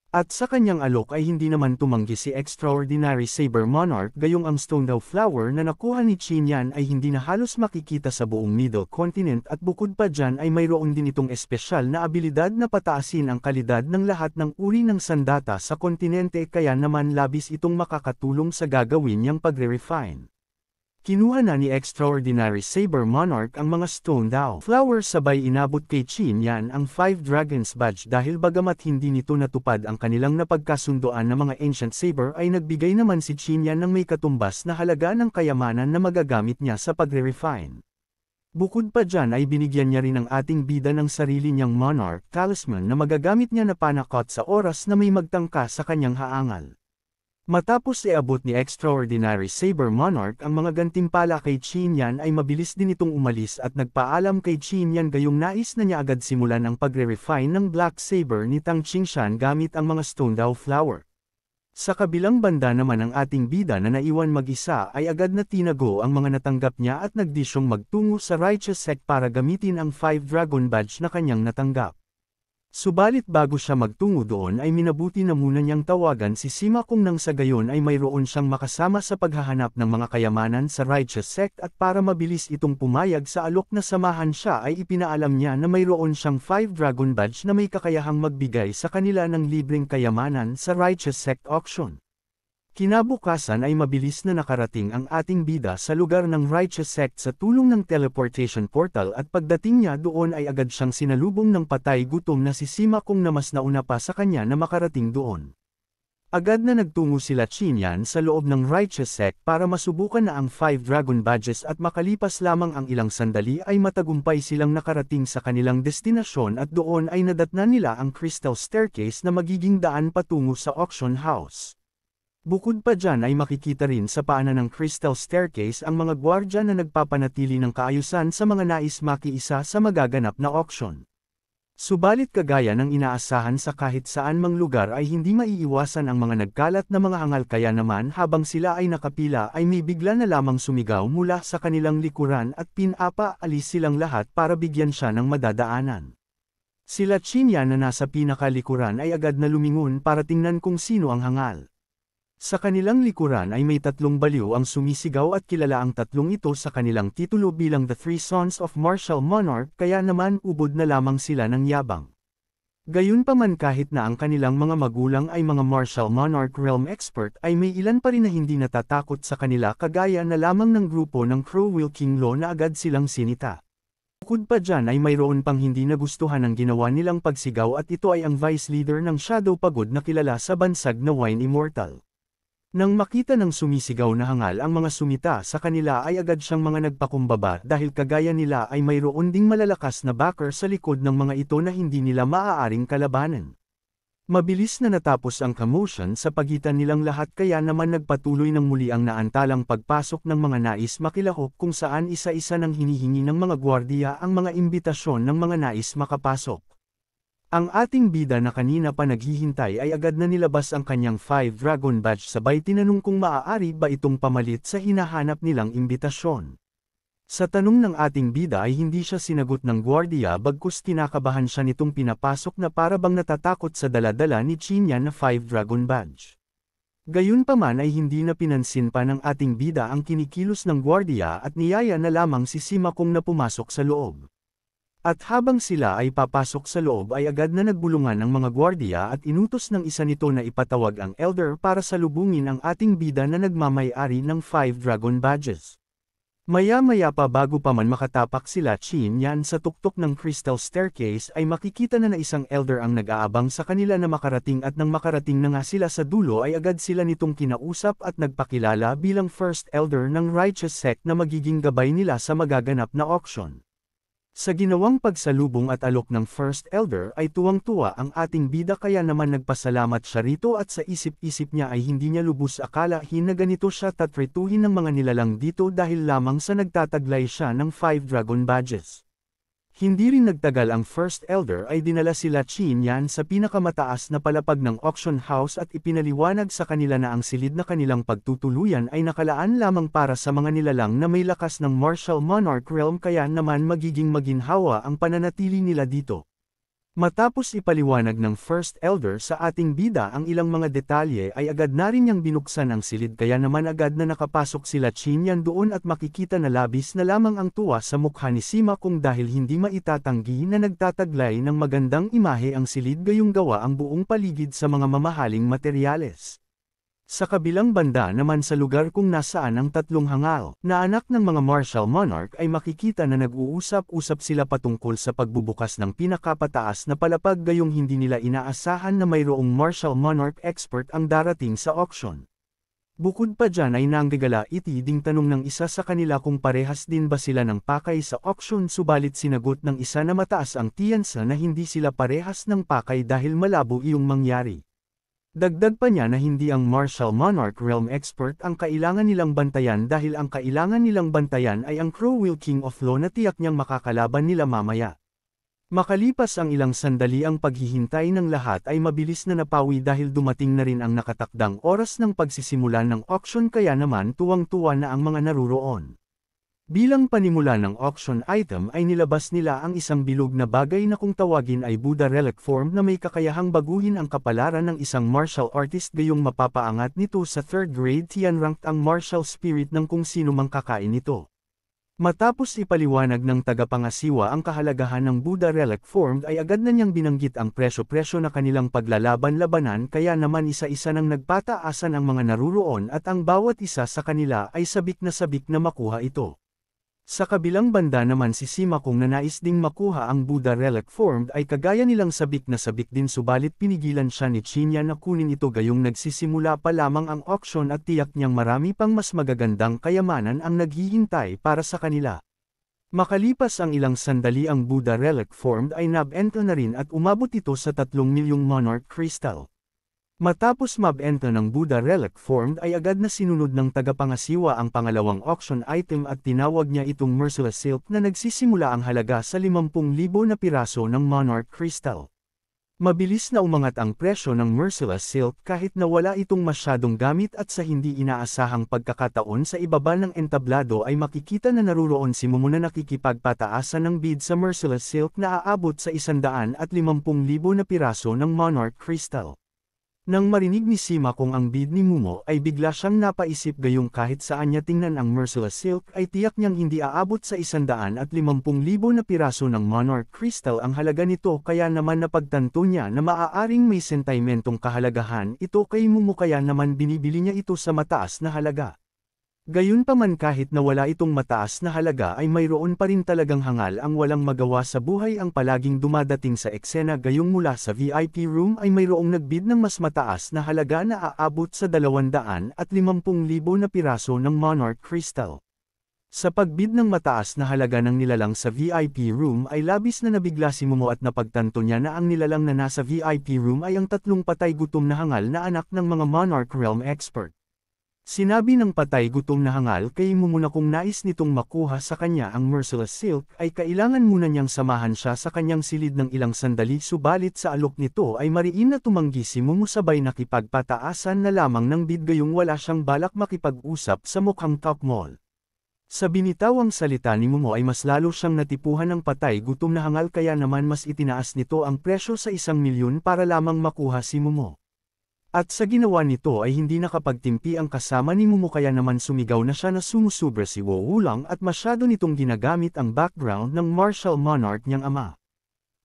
At sa kanyang alok ay hindi naman tumanggi si Extraordinary Saber Monarch gayong ang Stone Daw Flower na nakuha ni Qin Yan ay hindi na halos makikita sa buong Middle Continent at bukod pa dyan ay mayroon din itong espesyal na abilidad na pataasin ang kalidad ng lahat ng uri ng sandata sa kontinente kaya naman labis itong makakatulong sa gagawin niyang pagre-refine. Kinuha na ni Extraordinary Saber Monarch ang mga stone daw. Flower sabay inabot kay Chin Yan ang Five Dragons Badge dahil bagamat hindi nito natupad ang kanilang napagkasundoan ng mga Ancient Saber ay nagbigay naman si Chin Yan ng may katumbas na halaga ng kayamanan na magagamit niya sa pagre-refine. Bukod pa dyan ay binigyan niya rin ang ating bida ng sarili niyang Monarch Talisman na magagamit niya na panakot sa oras na may magtangka sa kanyang haangal. Matapos iabot ni Extraordinary Saber Monarch ang mga gantimpala kay Chinyan ay mabilis din itong umalis at nagpaalam kay Chinyan gayong nais na niya agad simulan ang pagre-refine ng Black Saber ni Tang Qingshan gamit ang mga Stone Dao Flower. Sa kabilang banda naman ang ating bida na naiwan mag-isa ay agad na tinago ang mga natanggap niya at nagdisyong magtungo sa Righteous Sect para gamitin ang 5 Dragon Badge na kanyang natanggap. Subalit bago siya magtungo doon ay minabuti na muna niyang tawagan si Sima kung nang sa gayon ay mayroon siyang makasama sa paghahanap ng mga kayamanan sa righteous sect at para mabilis itong pumayag sa alok na samahan siya ay ipinaalam niya na mayroon siyang 5 dragon badge na may kakayahang magbigay sa kanila ng libreng kayamanan sa righteous sect auction. Kinabukasan ay mabilis na nakarating ang ating bida sa lugar ng Righteous Sect sa tulong ng teleportation portal at pagdating niya doon ay agad siyang sinalubong ng patay gutom na si Sima kung na mas nauna pa sa kanya na makarating doon. Agad na nagtungo sila Chinyan sa loob ng Righteous Sect para masubukan na ang 5 Dragon Badges at makalipas lamang ang ilang sandali ay matagumpay silang nakarating sa kanilang destinasyon at doon ay nadatnan nila ang Crystal Staircase na magiging daan patungo sa auction house. Bukod pa dyan ay makikita rin sa paanan ng crystal staircase ang mga gwardya na nagpapanatili ng kaayusan sa mga nais makiisa sa magaganap na auction. Subalit kagaya ng inaasahan sa kahit saan mang lugar ay hindi maiiwasan ang mga nagkalat na mga angal kaya naman habang sila ay nakapila ay may bigla na lamang sumigaw mula sa kanilang likuran at pinapaalis silang lahat para bigyan siya ng madadaanan. Sila Chinya na nasa pinakalikuran ay agad na lumingon para tingnan kung sino ang hangal. Sa kanilang likuran ay may tatlong baliw ang sumisigaw at kilala ang tatlong ito sa kanilang titulo bilang The Three Sons of Martial Monarch kaya naman ubod na lamang sila ng yabang. Gayunpaman kahit na ang kanilang mga magulang ay mga Martial Monarch Realm expert ay may ilan pa rin na hindi natatakot sa kanila kagaya na lamang ng grupo ng Will King Law na agad silang sinita. Bukod pa dyan ay mayroon pang hindi nagustuhan ang ginawa nilang pagsigaw at ito ay ang vice leader ng Shadow Pagod na kilala sa bansag na Wine Immortal. Nang makita ng sumisigaw na hangal ang mga sumita sa kanila ay agad siyang mga nagpakumbaba dahil kagaya nila ay mayroon ding malalakas na backer sa likod ng mga ito na hindi nila maaaring kalabanan. Mabilis na natapos ang commotion sa pagitan nilang lahat kaya naman nagpatuloy ng muli ang naantalang pagpasok ng mga nais makilahok kung saan isa-isa nang hinihingi ng mga gwardiya ang mga imbitasyon ng mga nais makapasok. Ang ating bida na kanina pa naghihintay ay agad na nilabas ang kanyang 5 Dragon Badge sabay tinanong kung maaari ba itong pamalit sa hinahanap nilang imbitasyon. Sa tanong ng ating bida ay hindi siya sinagot ng gwardiya bagkus tinakabahan siya nitong pinapasok na parabang natatakot sa daladala ni Chinya na 5 Dragon Badge. Gayunpaman ay hindi na pinansin pa ng ating bida ang kinikilos ng gwardiya at niyaya na lamang si Sima kung napumasok sa loob. At habang sila ay papasok sa loob ay agad na nagbulungan ng mga gwardiya at inutos ng isa nito na ipatawag ang elder para salubungin ang ating bida na nagmamayari ng Five Dragon Badges. Maya-maya pa bago pa man makatapak sila Chin yan sa tuktok ng crystal staircase ay makikita na na isang elder ang nag-aabang sa kanila na makarating at nang makarating na nga sila sa dulo ay agad sila nitong kinausap at nagpakilala bilang first elder ng righteous sect na magiging gabay nila sa magaganap na auction. Sa ginawang pagsalubong at alok ng First Elder ay tuwang-tuwa ang ating bida kaya naman nagpasalamat siya rito at sa isip-isip niya ay hindi niya lubos akala na ganito siya tatretuhin ng mga nilalang dito dahil lamang sa nagtataglay siya ng 5 Dragon Badges. Hindi rin nagtagal ang First Elder ay dinala sila Chin Yan sa pinakamataas na palapag ng auction house at ipinaliwanag sa kanila na ang silid na kanilang pagtutuluyan ay nakalaan lamang para sa mga nilalang na may lakas ng martial monarch realm kaya naman magiging maginhawa ang pananatili nila dito. Matapos ipaliwanag ng First Elder sa ating bida ang ilang mga detalye ay agad na rin niyang binuksan ang silid kaya naman agad na nakapasok sila Chinyan doon at makikita na labis na lamang ang tuwa sa mukha ni Sima kung dahil hindi maitatanggi na nagtataglay ng magandang imahe ang silid gayong gawa ang buong paligid sa mga mamahaling materyales. Sa kabilang banda naman sa lugar kung nasaan ang tatlong hangal na anak ng mga martial monarch ay makikita na nag-uusap-usap sila patungkol sa pagbubukas ng pinakapataas na palapag gayong hindi nila inaasahan na mayroong martial monarch expert ang darating sa auction. Bukod pa dyan ay nanggagala iti ding tanong ng isa sa kanila kung parehas din ba sila ng pakay sa auction subalit sinagot ng isa na mataas ang tiyansa na hindi sila parehas ng pakay dahil malabo iyong mangyari. Dagdag pa niya na hindi ang martial monarch realm expert ang kailangan nilang bantayan dahil ang kailangan nilang bantayan ay ang Will King of Law na tiyak niyang makakalaban nila mamaya. Makalipas ang ilang sandali ang paghihintay ng lahat ay mabilis na napawi dahil dumating na rin ang nakatakdang oras ng pagsisimula ng auction kaya naman tuwang-tuwa na ang mga naruroon. Bilang panimula ng auction item ay nilabas nila ang isang bilog na bagay na kung tawagin ay Buddha relic form na may kakayahang baguhin ang kapalaran ng isang martial artist gayong mapapaangat nito sa 3rd grade Tian ranked ang martial spirit ng kung sino mang kakain nito. Matapos ipaliwanag ng tagapangasiwa ang kahalagahan ng Buddha relic form ay agad na niyang binanggit ang presyo-presyo na kanilang paglalaban-labanan kaya naman isa-isa nang nagpataasan ang mga naruroon at ang bawat isa sa kanila ay sabik na sabik na makuha ito. Sa kabilang banda naman si Sima kung nanais ding makuha ang Buddha relic formed ay kagaya nilang sabik na sabik din subalit pinigilan siya ni Chinya na kunin ito gayong nagsisimula pa lamang ang auction at tiyak niyang marami pang mas magagandang kayamanan ang naghihintay para sa kanila. Makalipas ang ilang sandali ang Buddha relic formed ay nabento na rin at umabot ito sa 3 milyong monarch crystal. Matapos mabenta ng Buddha relic formed ay agad na sinunod ng tagapangasiwa ang pangalawang auction item at tinawag niya itong merciless silk na nagsisimula ang halaga sa 50,000 na piraso ng monarch crystal. Mabilis na umangat ang presyo ng merciless silk kahit na wala itong masyadong gamit at sa hindi inaasahang pagkakataon sa ibaba ng entablado ay makikita na naruroon si Momo na nakikipagpataasan ng bid sa merciless silk na aabot sa 150,000 na piraso ng monarch crystal. Nang marinig ni Sima kung ang bid ni Mumo ay bigla siyang napaisip gayong kahit saan niya tingnan ang Merciless Silk ay tiyak niyang hindi aabot sa at 150,000 na piraso ng Monarch Crystal ang halaga nito kaya naman napagtanto niya na maaaring may sentimentong kahalagahan ito kay Mumo kaya naman binibili niya ito sa mataas na halaga. Gayunpaman kahit na wala itong mataas na halaga ay mayroon pa rin talagang hangal ang walang magawa sa buhay ang palaging dumadating sa eksena gayong mula sa VIP room ay mayroong nagbid ng mas mataas na halaga na aabot sa 250,000 na piraso ng Monarch Crystal. Sa pagbid ng mataas na halaga ng nilalang sa VIP room ay labis na nabigla si Momo at napagtanto niya na ang nilalang na nasa VIP room ay ang tatlong patay gutom na hangal na anak ng mga Monarch Realm expert. Sinabi ng patay gutom na hangal kay mumuna kung nais nitong makuha sa kanya ang merciless silk ay kailangan muna niyang samahan siya sa kanyang silid ng ilang sandali subalit sa alok nito ay mariin na tumanggi si Mumu sabay nakipagpataasan na lamang ng bid gayong wala siyang balak makipag-usap sa mukhang top mall. Sa binitawang salita ni Mumu ay mas lalo siyang natipuhan ng patay gutom na hangal kaya naman mas itinaas nito ang presyo sa isang milyon para lamang makuha si Mumu. At sa ginawa nito ay hindi nakapagtimpi ang kasama ni Mumu kaya naman sumigaw na siya na sumusubra si Wu lang at masyado nitong ginagamit ang background ng martial monarch niyang ama.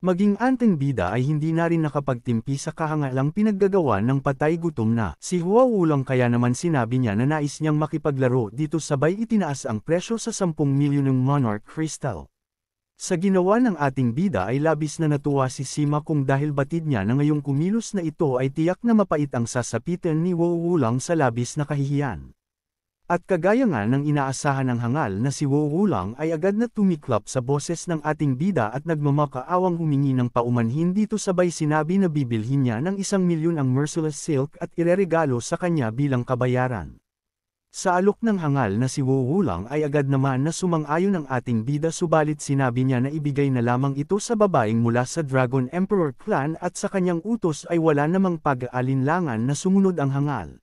Maging anteng bida ay hindi na rin nakapagtimpi sa kahangalang pinaggagawa ng patay gutom na si Wowulang kaya naman sinabi niya na nais niyang makipaglaro dito sabay itinaas ang presyo sa 10 ng monarch crystal. Sa ginawa ng ating bida ay labis na natuwa si Sima kung dahil batid niya na ngayong kumilos na ito ay tiyak na mapait ang sasapitan ni Wowulang sa labis na kahihiyan. At kagaya nga ng inaasahan ng hangal na si Wowulang ay agad na tumiklap sa boses ng ating bida at nagmamakaawang humingi ng paumanhin dito sabay sinabi na bibilhin niya ng isang milyon ang merciless silk at ireregalo sa kanya bilang kabayaran. Sa alok ng hangal na si Wu Wulang ay agad naman na sumang-ayon ang ating bida subalit sinabi niya na ibigay na lamang ito sa babaeng mula sa Dragon Emperor clan at sa kanyang utos ay wala namang pag-aalinlangan na sumunod ang hangal.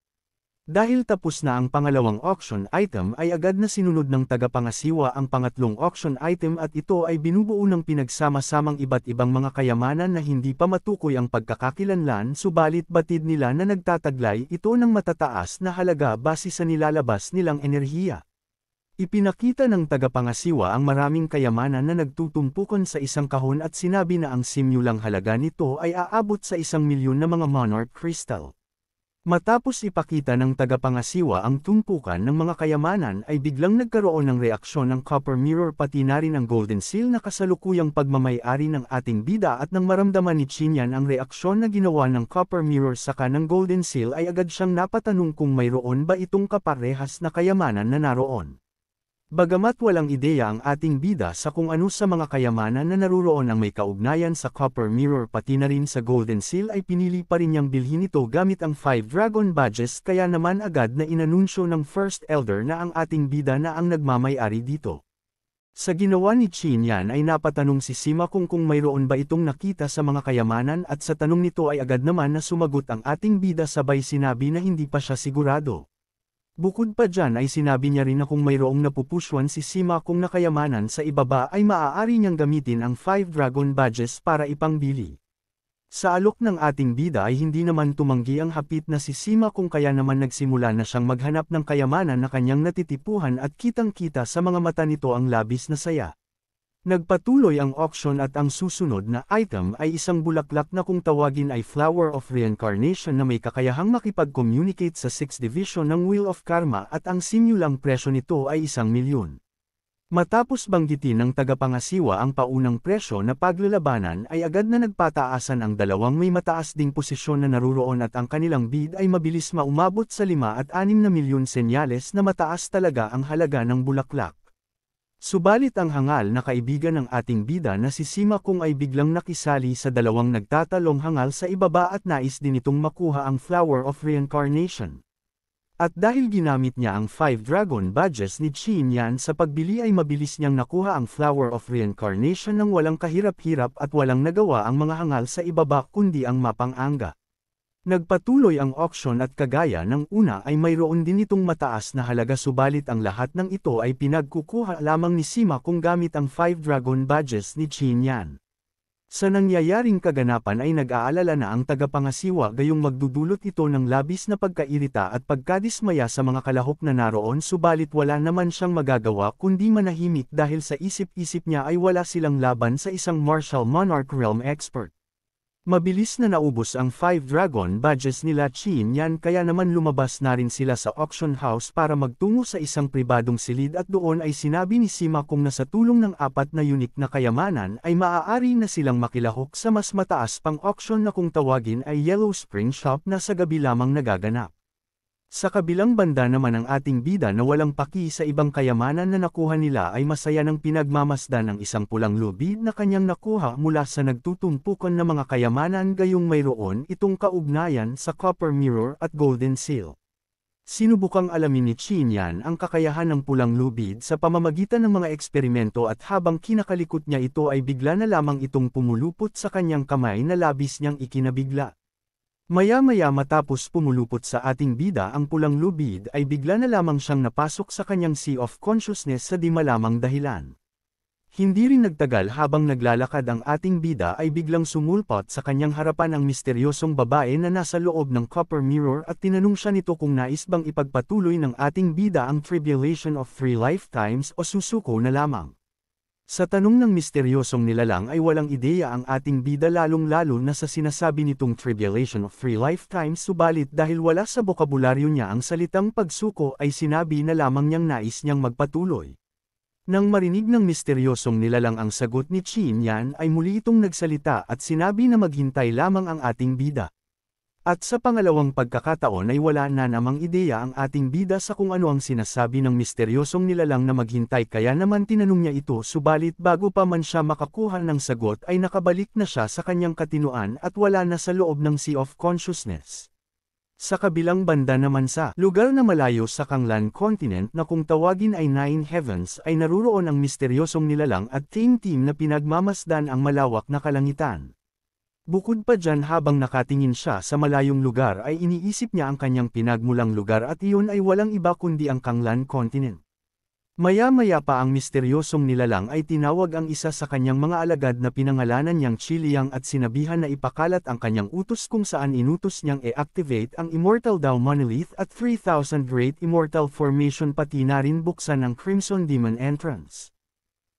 Dahil tapos na ang pangalawang auction item ay agad na sinunod ng tagapangasiwa ang pangatlong auction item at ito ay binubuo ng pinagsama-samang iba't ibang mga kayamanan na hindi pa matukoy ang pagkakakilanlan subalit batid nila na nagtataglay ito ng matataas na halaga base sa nilalabas nilang enerhiya. Ipinakita ng tagapangasiwa ang maraming kayamanan na nagtutumpukan sa isang kahon at sinabi na ang simulang halaga nito ay aabot sa isang milyon na mga monarch crystal. Matapos ipakita ng tagapangasiwa ang tumpukan ng mga kayamanan ay biglang nagkaroon ng reaksyon ng Copper Mirror pati na rin ang Golden Seal na kasalukuyang pagmamayari ng ating bida at nang maramdaman ni Chinyan ang reaksyon na ginawa ng Copper Mirror sa ng Golden Seal ay agad siyang napatanong kung mayroon ba itong kaparehas na kayamanan na naroon. Bagamat walang ideya ang ating bida sa kung ano sa mga kayamanan na naruroon ang may kaugnayan sa Copper Mirror pati na rin sa Golden Seal ay pinili pa rin niyang bilhin ito gamit ang 5 Dragon Badges kaya naman agad na inanunsyo ng First Elder na ang ating bida na ang nagmamayari dito. Sa ginawa ni Chin yan ay napatanong si Sima kung kung mayroon ba itong nakita sa mga kayamanan at sa tanong nito ay agad naman na sumagot ang ating bida sabay sinabi na hindi pa siya sigurado. Bukod pa dyan ay sinabi niya rin na kung mayroong napupuswan si Sima kung nakayamanan sa ibaba ay maaari niyang gamitin ang 5 Dragon Badges para ipangbili. Sa alok ng ating bida ay hindi naman tumanggi ang hapit na si Sima kung kaya naman nagsimula na siyang maghanap ng kayamanan na kanyang natitipuhan at kitang-kita sa mga mata nito ang labis na saya. Nagpatuloy ang auction at ang susunod na item ay isang bulaklak na kung tawagin ay Flower of Reincarnation na may kakayahang makipag-communicate sa 6th Division ng Wheel of Karma at ang simulang presyo nito ay isang milyon. Matapos banggitin ng tagapangasiwa ang paunang presyo na paglalabanan ay agad na nagpataasan ang dalawang may mataas ding posisyon na naruroon at ang kanilang bid ay mabilis maumabot sa 5 at 6 na milyon senyales na mataas talaga ang halaga ng bulaklak. Subalit ang hangal na kaibigan ng ating bida na si Sima Kung ay biglang nakisali sa dalawang nagtatalong hangal sa ibaba at nais din itong makuha ang Flower of Reincarnation. At dahil ginamit niya ang 5 Dragon Badges ni Qin Yan sa pagbili ay mabilis niyang nakuha ang Flower of Reincarnation nang walang kahirap-hirap at walang nagawa ang mga hangal sa ibaba kundi ang mapang-angga. Nagpatuloy ang auction at kagaya ng una ay mayroon din itong mataas na halaga subalit ang lahat ng ito ay pinagkukuha lamang ni Sima kung gamit ang 5 Dragon Badges ni Qin Yan. Sa nangyayaring kaganapan ay nag-aalala na ang tagapangasiwa gayong magdudulot ito ng labis na pagkairita at pagkadismaya sa mga kalahok na naroon subalit wala naman siyang magagawa kundi manahimik dahil sa isip-isip niya ay wala silang laban sa isang martial monarch realm expert. Mabilis na naubos ang 5 Dragon badges nila Chin Yan kaya naman lumabas na rin sila sa auction house para magtungo sa isang pribadong silid at doon ay sinabi ni Sima kung nasa tulong ng apat na unique na kayamanan ay maaari na silang makilahok sa mas mataas pang auction na kung tawagin ay Yellow Spring Shop na sa gabi lamang nagaganap. Sa kabilang banda naman ang ating bida na walang paki sa ibang kayamanan na nakuha nila ay masaya ng pinagmamasdan ng isang pulang lubi na kanyang nakuha mula sa nagtutumpukan ng mga kayamanan gayong mayroon itong kaugnayan sa copper mirror at golden seal. Sinubukang alamin ni Chinyan ang kakayahan ng pulang lubid sa pamamagitan ng mga eksperimento at habang kinakalikot niya ito ay bigla na lamang itong pumulupot sa kanyang kamay na labis niyang ikinabigla. Maya-maya matapos pumulupot sa ating bida ang pulang lubid ay bigla na lamang siyang napasok sa kanyang sea of consciousness sa di malamang dahilan. Hindi rin nagtagal habang naglalakad ang ating bida ay biglang sumulpot sa kanyang harapan ang misteryosong babae na nasa loob ng copper mirror at tinanong siya nito kung nais bang ipagpatuloy ng ating bida ang tribulation of three lifetimes o susuko na lamang. Sa tanong ng misteryosong nilalang ay walang ideya ang ating bida lalong-lalo na sa sinasabi nitong tribulation of three lifetimes subalit dahil wala sa bokabularyo niya ang salitang pagsuko ay sinabi na lamang niyang nais niyang magpatuloy. Nang marinig ng misteryosong nilalang ang sagot ni Chin Yan ay muli itong nagsalita at sinabi na maghintay lamang ang ating bida. At sa pangalawang pagkakataon ay wala na namang ideya ang ating bida sa kung ano ang sinasabi ng misteryosong nilalang na maghintay kaya naman tinanong niya ito subalit bago pa man siya makakuha ng sagot ay nakabalik na siya sa kanyang katinoan at wala na sa loob ng sea of consciousness. Sa kabilang banda naman sa lugar na malayo sa Kanglan Continent na kung tawagin ay Nine Heavens ay naruroon ang misteryosong nilalang at team-team na pinagmamasdan ang malawak na kalangitan. Bukod pa dyan habang nakatingin siya sa malayong lugar ay iniisip niya ang kanyang pinagmulang lugar at iyon ay walang iba kundi ang Kanglan Continent. Maya-maya pa ang misteryosong nilalang ay tinawag ang isa sa kanyang mga alagad na pinangalanan niyang Chiliang at sinabihan na ipakalat ang kanyang utos kung saan inutos niyang e-activate ang Immortal Dao Monolith at 3000 Great Immortal Formation pati na rin buksan ang Crimson Demon Entrance.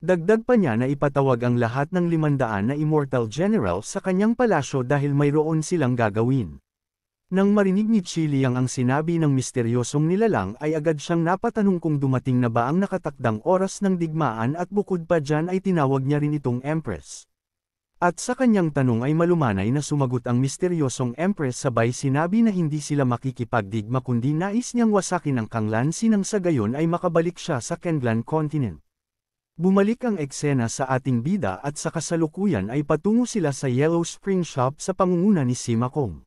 Dagdag pa niya na ipatawag ang lahat ng limandaan na immortal general sa kanyang palasyo dahil mayroon silang gagawin. Nang marinig ni Chiliang ang sinabi ng misteryosong nilalang ay agad siyang napatanong kung dumating na ba ang nakatakdang oras ng digmaan at bukod pa dyan ay tinawag niya rin itong Empress. At sa kanyang tanong ay malumanay na sumagot ang misteryosong Empress sabay sinabi na hindi sila makikipagdigma kundi nais niyang wasakin ang Kanglan sinang sa gayon ay makabalik siya sa Kanglan continent. Bumalik ang eksena sa ating bida at sa kasalukuyan ay patungo sila sa Yellow Spring Shop sa pangunguna ni Sima Kong.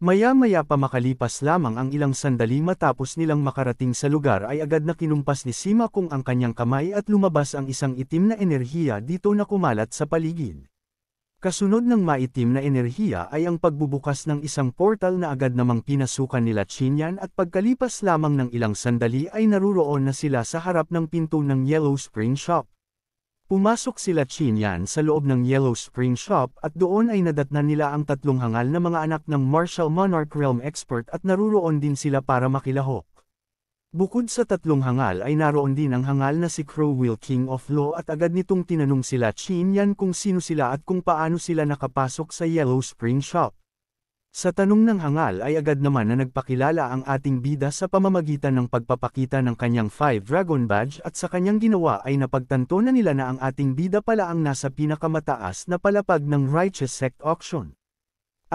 Maya-maya pa makalipas lamang ang ilang sandali matapos nilang makarating sa lugar ay agad na kinumpas ni Sima Kung ang kanyang kamay at lumabas ang isang itim na enerhiya dito na kumalat sa paligid. Kasunod ng maitim na enerhiya ay ang pagbubukas ng isang portal na agad namang pinasukan nila Chinyan at pagkalipas lamang ng ilang sandali ay naruroon na sila sa harap ng pinto ng Yellow Spring Shop. Pumasok sila Chinyan sa loob ng Yellow Spring Shop at doon ay nadatnan nila ang tatlong hangal na mga anak ng Martial Monarch Realm Expert at naruroon din sila para makilahok. Bukod sa tatlong hangal ay naroon din ang hangal na si Crowell King of Law at agad nitong tinanong sila Chin Yan kung sino sila at kung paano sila nakapasok sa Yellow Spring Shop. Sa tanong ng hangal ay agad naman na nagpakilala ang ating bida sa pamamagitan ng pagpapakita ng kanyang 5 Dragon Badge at sa kanyang ginawa ay napagtanto na nila na ang ating bida pala ang nasa pinakamataas na palapag ng Righteous Sect Auction.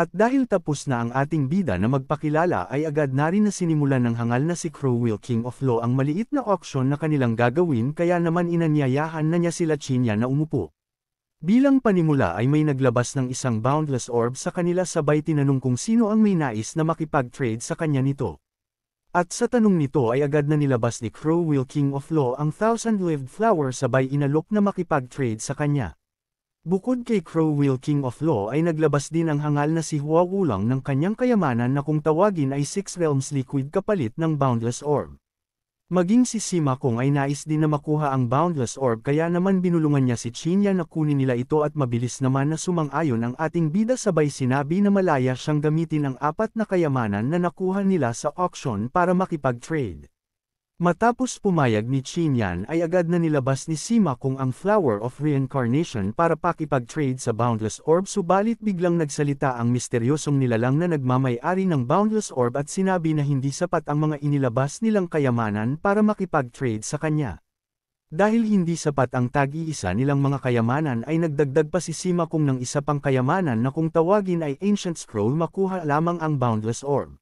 At dahil tapos na ang ating bida na magpakilala ay agad na rin na sinimulan ng hangal na si Crowell King of Law ang maliit na auction na kanilang gagawin kaya naman inanyayahan na niya sila Chinya na umupo. Bilang panimula ay may naglabas ng isang boundless orb sa kanila sabay tinanong kung sino ang may nais na makipag-trade sa kanya nito. At sa tanong nito ay agad na nilabas ni Crowell King of Law ang thousand-lived flower sabay inalok na makipag-trade sa kanya. Bukod kay Crow Will King of Law ay naglabas din ang hangal na si Hua Wulang ng kanyang kayamanan na kung tawagin ay Six Realms Liquid kapalit ng Boundless Orb. Maging si Sima Kong ay nais din na makuha ang Boundless Orb kaya naman binulungan niya si Chinya na kunin nila ito at mabilis naman na sumang-ayon ang ating bida sabay sinabi na malaya siyang gamitin ang apat na kayamanan na nakuha nila sa auction para makipag-trade. Matapos pumayag ni Qinyan ay agad na nilabas ni Sima kung ang Flower of Reincarnation para pakipag-trade sa Boundless Orb subalit biglang nagsalita ang misteryosong nilalang na nagmamayari ng Boundless Orb at sinabi na hindi sapat ang mga inilabas nilang kayamanan para makipag-trade sa kanya. Dahil hindi sapat ang tag-iisa nilang mga kayamanan ay nagdagdag pa si Sima kung ng isa pang kayamanan na kung tawagin ay Ancient Scroll makuha lamang ang Boundless Orb.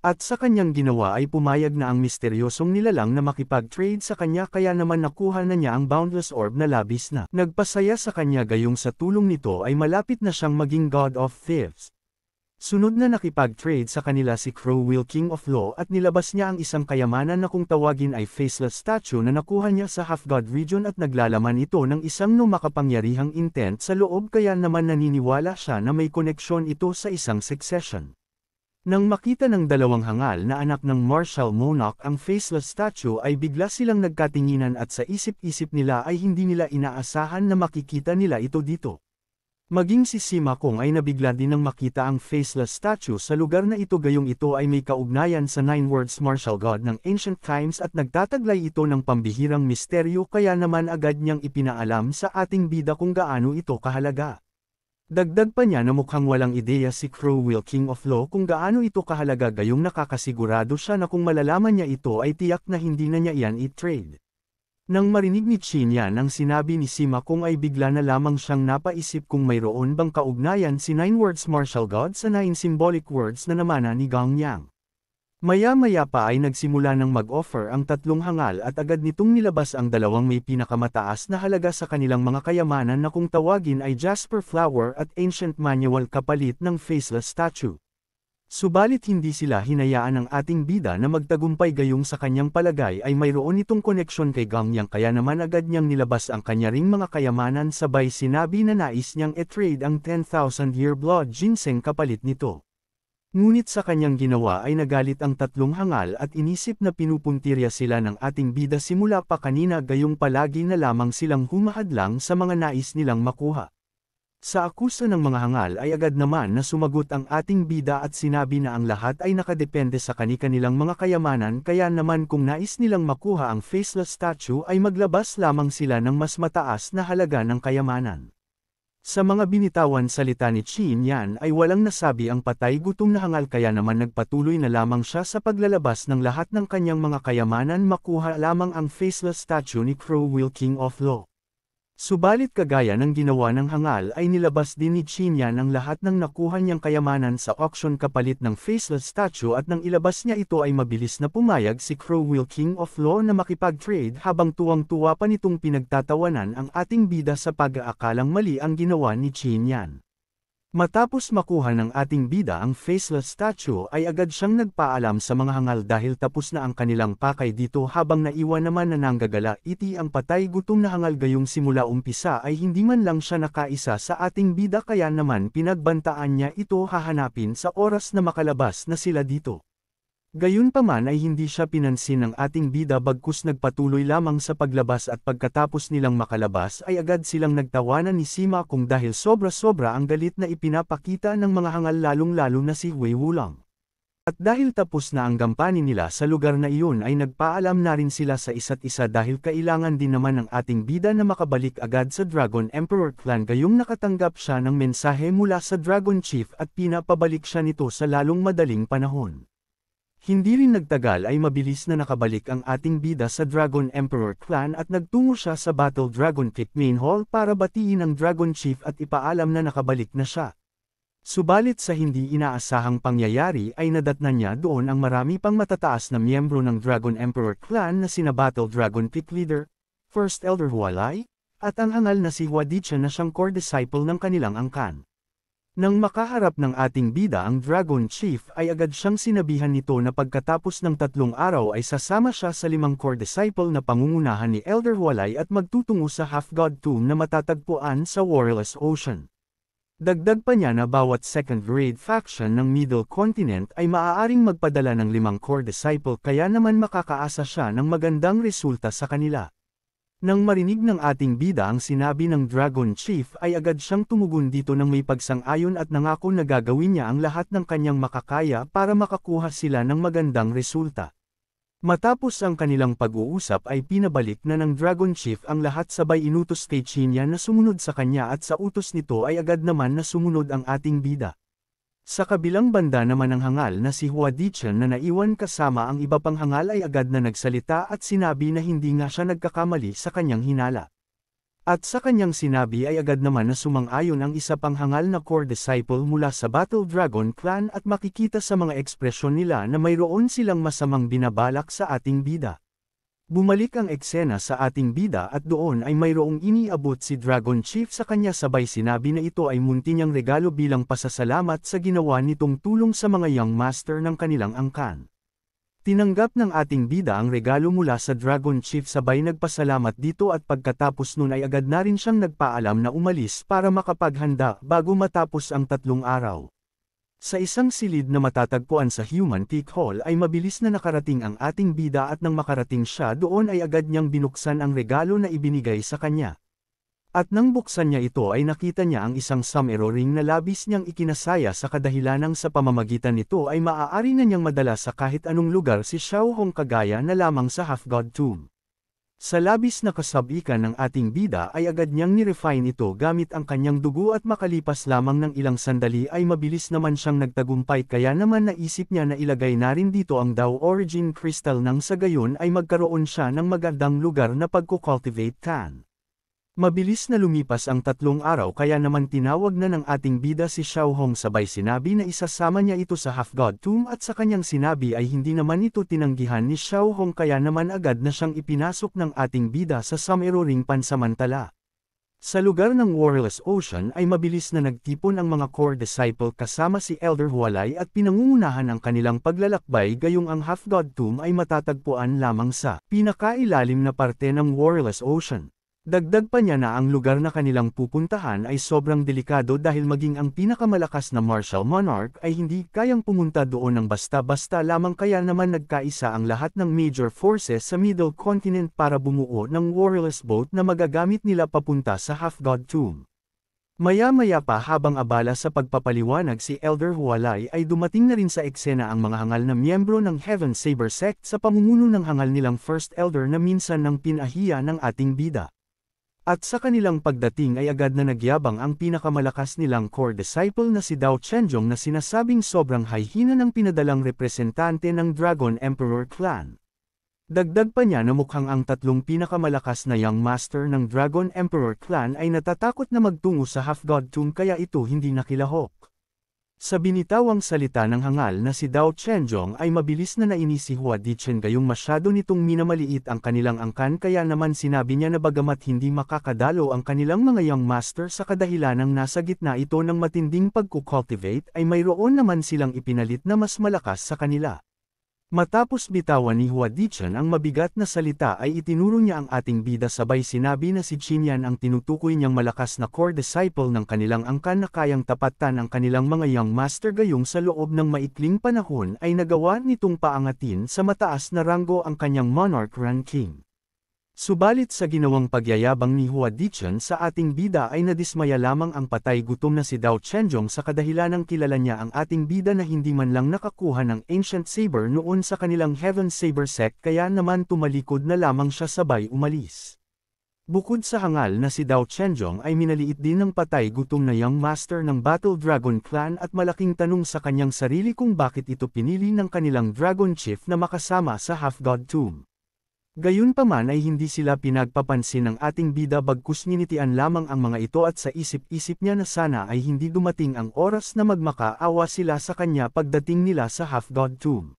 At sa kanyang ginawa ay pumayag na ang misteryosong nilalang na makipag-trade sa kanya kaya naman nakuha na niya ang Boundless Orb na labis na. Nagpasaya sa kanya gayong sa tulong nito ay malapit na siyang maging God of Thieves. Sunod na nakipag-trade sa kanila si Crow Will King of Law at nilabas niya ang isang kayamanan na kung tawagin ay faceless statue na nakuha niya sa Half-God region at naglalaman ito ng isang makapangyarihang intent sa loob kaya naman naniniwala siya na may koneksyon ito sa isang succession. Nang makita ng dalawang hangal na anak ng Marshal Monarch ang faceless statue ay bigla silang nagkatinginan at sa isip-isip nila ay hindi nila inaasahan na makikita nila ito dito. Maging si Sima Kong ay nabigla din nang makita ang faceless statue sa lugar na ito gayong ito ay may kaugnayan sa Nine Words Martial God ng Ancient Times at nagtataglay ito ng pambihirang misteryo kaya naman agad niyang ipinaalam sa ating bida kung gaano ito kahalaga. Dagdag pa niya na mukhang walang ideya si Crow King of Law kung gaano ito kahalaga gayong nakakasigurado siya na kung malalaman niya ito ay tiyak na hindi na niya iyan i-trade. Nang marinig ni Chin yan ang sinabi ni Sima kung ay bigla na lamang siyang napaisip kung mayroon bang kaugnayan si Nine Words Martial God sa Nine Symbolic Words na namana ni Gang Yang. Maya-maya pa ay nagsimula ng mag-offer ang tatlong hangal at agad nitong nilabas ang dalawang may pinakamataas na halaga sa kanilang mga kayamanan na kung tawagin ay Jasper Flower at Ancient Manual kapalit ng Faceless Statue. Subalit hindi sila hinayaan ng ating bida na magtagumpay gayong sa kanyang palagay ay mayroon itong koneksyon kay Gamyang kaya naman agad niyang nilabas ang kanya ring mga kayamanan sabay sinabi na nais niyang e-trade ang 10,000 year blood ginseng kapalit nito. Ngunit sa kanyang ginawa ay nagalit ang tatlong hangal at inisip na pinupuntirya sila ng ating bida simula pa kanina gayong palagi na lamang silang humahadlang sa mga nais nilang makuha. Sa akusa ng mga hangal ay agad naman na sumagot ang ating bida at sinabi na ang lahat ay nakadepende sa kanikanilang mga kayamanan kaya naman kung nais nilang makuha ang faceless statue ay maglabas lamang sila ng mas mataas na halaga ng kayamanan. Sa mga binitawan salita ni Chin Yan ay walang nasabi ang patay gutom na hangal kaya naman nagpatuloy na lamang siya sa paglalabas ng lahat ng kanyang mga kayamanan makuha lamang ang faceless statue ni Crow Will King of Law. Subalit kagaya ng ginawa ng hangal ay nilabas din ni Chinya ng lahat ng nakuha niyang kayamanan sa auction kapalit ng faceless statue at nang ilabas niya ito ay mabilis na pumayag si Crowwheel King of Law na makipag-trade habang tuwang-tuwa pa nitong pinagtatawanan ang ating bida sa pag-aakalang mali ang ginawa ni Chinyan. Matapos makuha ng ating bida ang faceless statue ay agad siyang nagpaalam sa mga hangal dahil tapos na ang kanilang pakay dito habang naiwan naman na nanggagala iti ang patay gutom na hangal gayong simula umpisa ay hindi man lang siya nakaisa sa ating bida kaya naman pinagbantaan niya ito hahanapin sa oras na makalabas na sila dito. Gayunpaman ay hindi siya pinansin ng ating bida bagkus nagpatuloy lamang sa paglabas at pagkatapos nilang makalabas ay agad silang nagtawanan ni Sima kung dahil sobra-sobra ang galit na ipinapakita ng mga hangal lalong-lalo na si Wei Wulang. At dahil tapos na ang gampanin nila sa lugar na iyon ay nagpaalam na rin sila sa isa't isa dahil kailangan din naman ng ating bida na makabalik agad sa Dragon Emperor Clan gayong nakatanggap siya ng mensahe mula sa Dragon Chief at pinapabalik siya nito sa lalong madaling panahon. Hindi rin nagtagal ay mabilis na nakabalik ang ating bida sa Dragon Emperor Clan at nagtungo siya sa Battle Dragon Pit Main Hall para batiin ang Dragon Chief at ipaalam na nakabalik na siya. Subalit sa hindi inaasahang pangyayari ay nadatnan niya doon ang marami pang matataas na miyembro ng Dragon Emperor Clan na sina Battle Dragon Pit Leader, First Elder Hualay, at ang hangal na si Huadicha na siyang core disciple ng kanilang angkan. Nang makaharap ng ating bida ang Dragon Chief ay agad siyang sinabihan nito na pagkatapos ng tatlong araw ay sasama siya sa limang core disciple na pangungunahan ni Elder Walay at magtutungo sa Half-God Tomb na matatagpuan sa Warless Ocean. Dagdag pa niya na bawat second-grade faction ng Middle Continent ay maaaring magpadala ng limang core disciple kaya naman makakaasa siya ng magandang resulta sa kanila. Nang marinig ng ating bida ang sinabi ng Dragon Chief ay agad siyang tumugon dito ng may pagsang-ayon at nangako na gagawin niya ang lahat ng kanyang makakaya para makakuha sila ng magandang resulta. Matapos ang kanilang pag-uusap ay pinabalik na ng Dragon Chief ang lahat sabay inutos kay Chinya na sumunod sa kanya at sa utos nito ay agad naman na sumunod ang ating bida. Sa kabilang banda naman ang hangal na si Hua Dichen na naiwan kasama ang iba pang hangal ay agad na nagsalita at sinabi na hindi nga siya nagkakamali sa kanyang hinala. At sa kanyang sinabi ay agad naman na sumang-ayon ang isa pang hangal na core disciple mula sa Battle Dragon Clan at makikita sa mga ekspresyon nila na mayroon silang masamang binabalak sa ating bida. Bumalik ang eksena sa ating bida at doon ay mayroong iniabot si Dragon Chief sa kanya sabay sinabi na ito ay munti niyang regalo bilang pasasalamat sa ginawa nitong tulong sa mga young master ng kanilang angkan. Tinanggap ng ating bida ang regalo mula sa Dragon Chief sabay nagpasalamat dito at pagkatapos nun ay agad na rin siyang nagpaalam na umalis para makapaghanda bago matapos ang tatlong araw. Sa isang silid na matatagpuan sa Human Peak Hall ay mabilis na nakarating ang ating bida at nang makarating siya doon ay agad niyang binuksan ang regalo na ibinigay sa kanya. At nang buksan niya ito ay nakita niya ang isang samero ring na labis niyang ikinasaya sa kadahilanang sa pamamagitan nito ay maaari na niyang madala sa kahit anong lugar si Xiao Hong kagaya na lamang sa Half-God Tomb. Sa labis na kasabikan ng ating bida ay agad niyang nirefine ito gamit ang kanyang dugo at makalipas lamang ng ilang sandali ay mabilis naman siyang nagtagumpay kaya naman naisip niya na ilagay na rin dito ang Dow Origin Crystal nang sa gayon ay magkaroon siya ng magandang lugar na pagkukultivate tan. Mabilis na lumipas ang tatlong araw kaya naman tinawag na ng ating bida si Xiao Hong sabay sinabi na isasama niya ito sa half-god tomb at sa kanyang sinabi ay hindi naman ito tinanggihan ni Xiao Hong kaya naman agad na siyang ipinasok ng ating bida sa Samero Ring pansamantala. Sa lugar ng Warless Ocean ay mabilis na nagtipon ang mga core disciple kasama si Elder Hualay at pinangungunahan ang kanilang paglalakbay gayong ang half-god tomb ay matatagpuan lamang sa pinakailalim na parte ng Warless Ocean. Dagdag pa niya na ang lugar na kanilang pupuntahan ay sobrang delikado dahil maging ang pinakamalakas na martial monarch ay hindi kayang pumunta doon ng basta-basta lamang kaya naman nagkaisa ang lahat ng major forces sa Middle Continent para bumuo ng warless boat na magagamit nila papunta sa Half-God Tomb. Maya-maya pa habang abala sa pagpapaliwanag si Elder Hualay ay dumating na rin sa eksena ang mga hangal na miyembro ng Heaven Saber Sect sa pamumuno ng hangal nilang First Elder na minsan ng pinahiya ng ating bida. At sa kanilang pagdating ay agad na nagyabang ang pinakamalakas nilang core disciple na si Dao Chenjong na sinasabing sobrang hayhina ng pinadalang representante ng Dragon Emperor Clan. Dagdag pa niya na mukhang ang tatlong pinakamalakas na young master ng Dragon Emperor Clan ay natatakot na magtungo sa half-god tomb kaya ito hindi nakilahok. Sa binitawang salita ng hangal na si Dao Chenjong ay mabilis na nainis si Hua Dichen gayong masyado nitong minamaliit ang kanilang angkan kaya naman sinabi niya na bagamat hindi makakadalo ang kanilang mga young master sa ng nasa gitna ito ng matinding pagkukultivate ay mayroon naman silang ipinalit na mas malakas sa kanila. Matapos bitawan ni Hua Dichen ang mabigat na salita ay itinuro niya ang ating bida sabay sinabi na si Chinyan ang tinutukoy niyang malakas na core disciple ng kanilang angkan na kayang tapatan ang kanilang mga young master gayong sa loob ng maikling panahon ay nagawa nitong paangatin sa mataas na ranggo ang kanyang monarch ranking. Subalit sa ginawang pagyayabang ni Hua Dichen sa ating bida ay nadismaya lamang ang patay gutom na si Dao Chenjong sa kadahilanang kilala niya ang ating bida na hindi man lang nakakuha ng Ancient Saber noon sa kanilang Heaven Saber sect kaya naman tumalikod na lamang siya sabay umalis. Bukod sa hangal na si Dao Chenjong ay minaliit din ng patay gutom na young master ng Battle Dragon Clan at malaking tanong sa kanyang sarili kung bakit ito pinili ng kanilang Dragon Chief na makasama sa Half-God Tomb. Gayunpaman ay hindi sila pinagpapansin ng ating bida bagkus ninitian lamang ang mga ito at sa isip-isip niya na sana ay hindi dumating ang oras na magmakaawa sila sa kanya pagdating nila sa half-god tomb.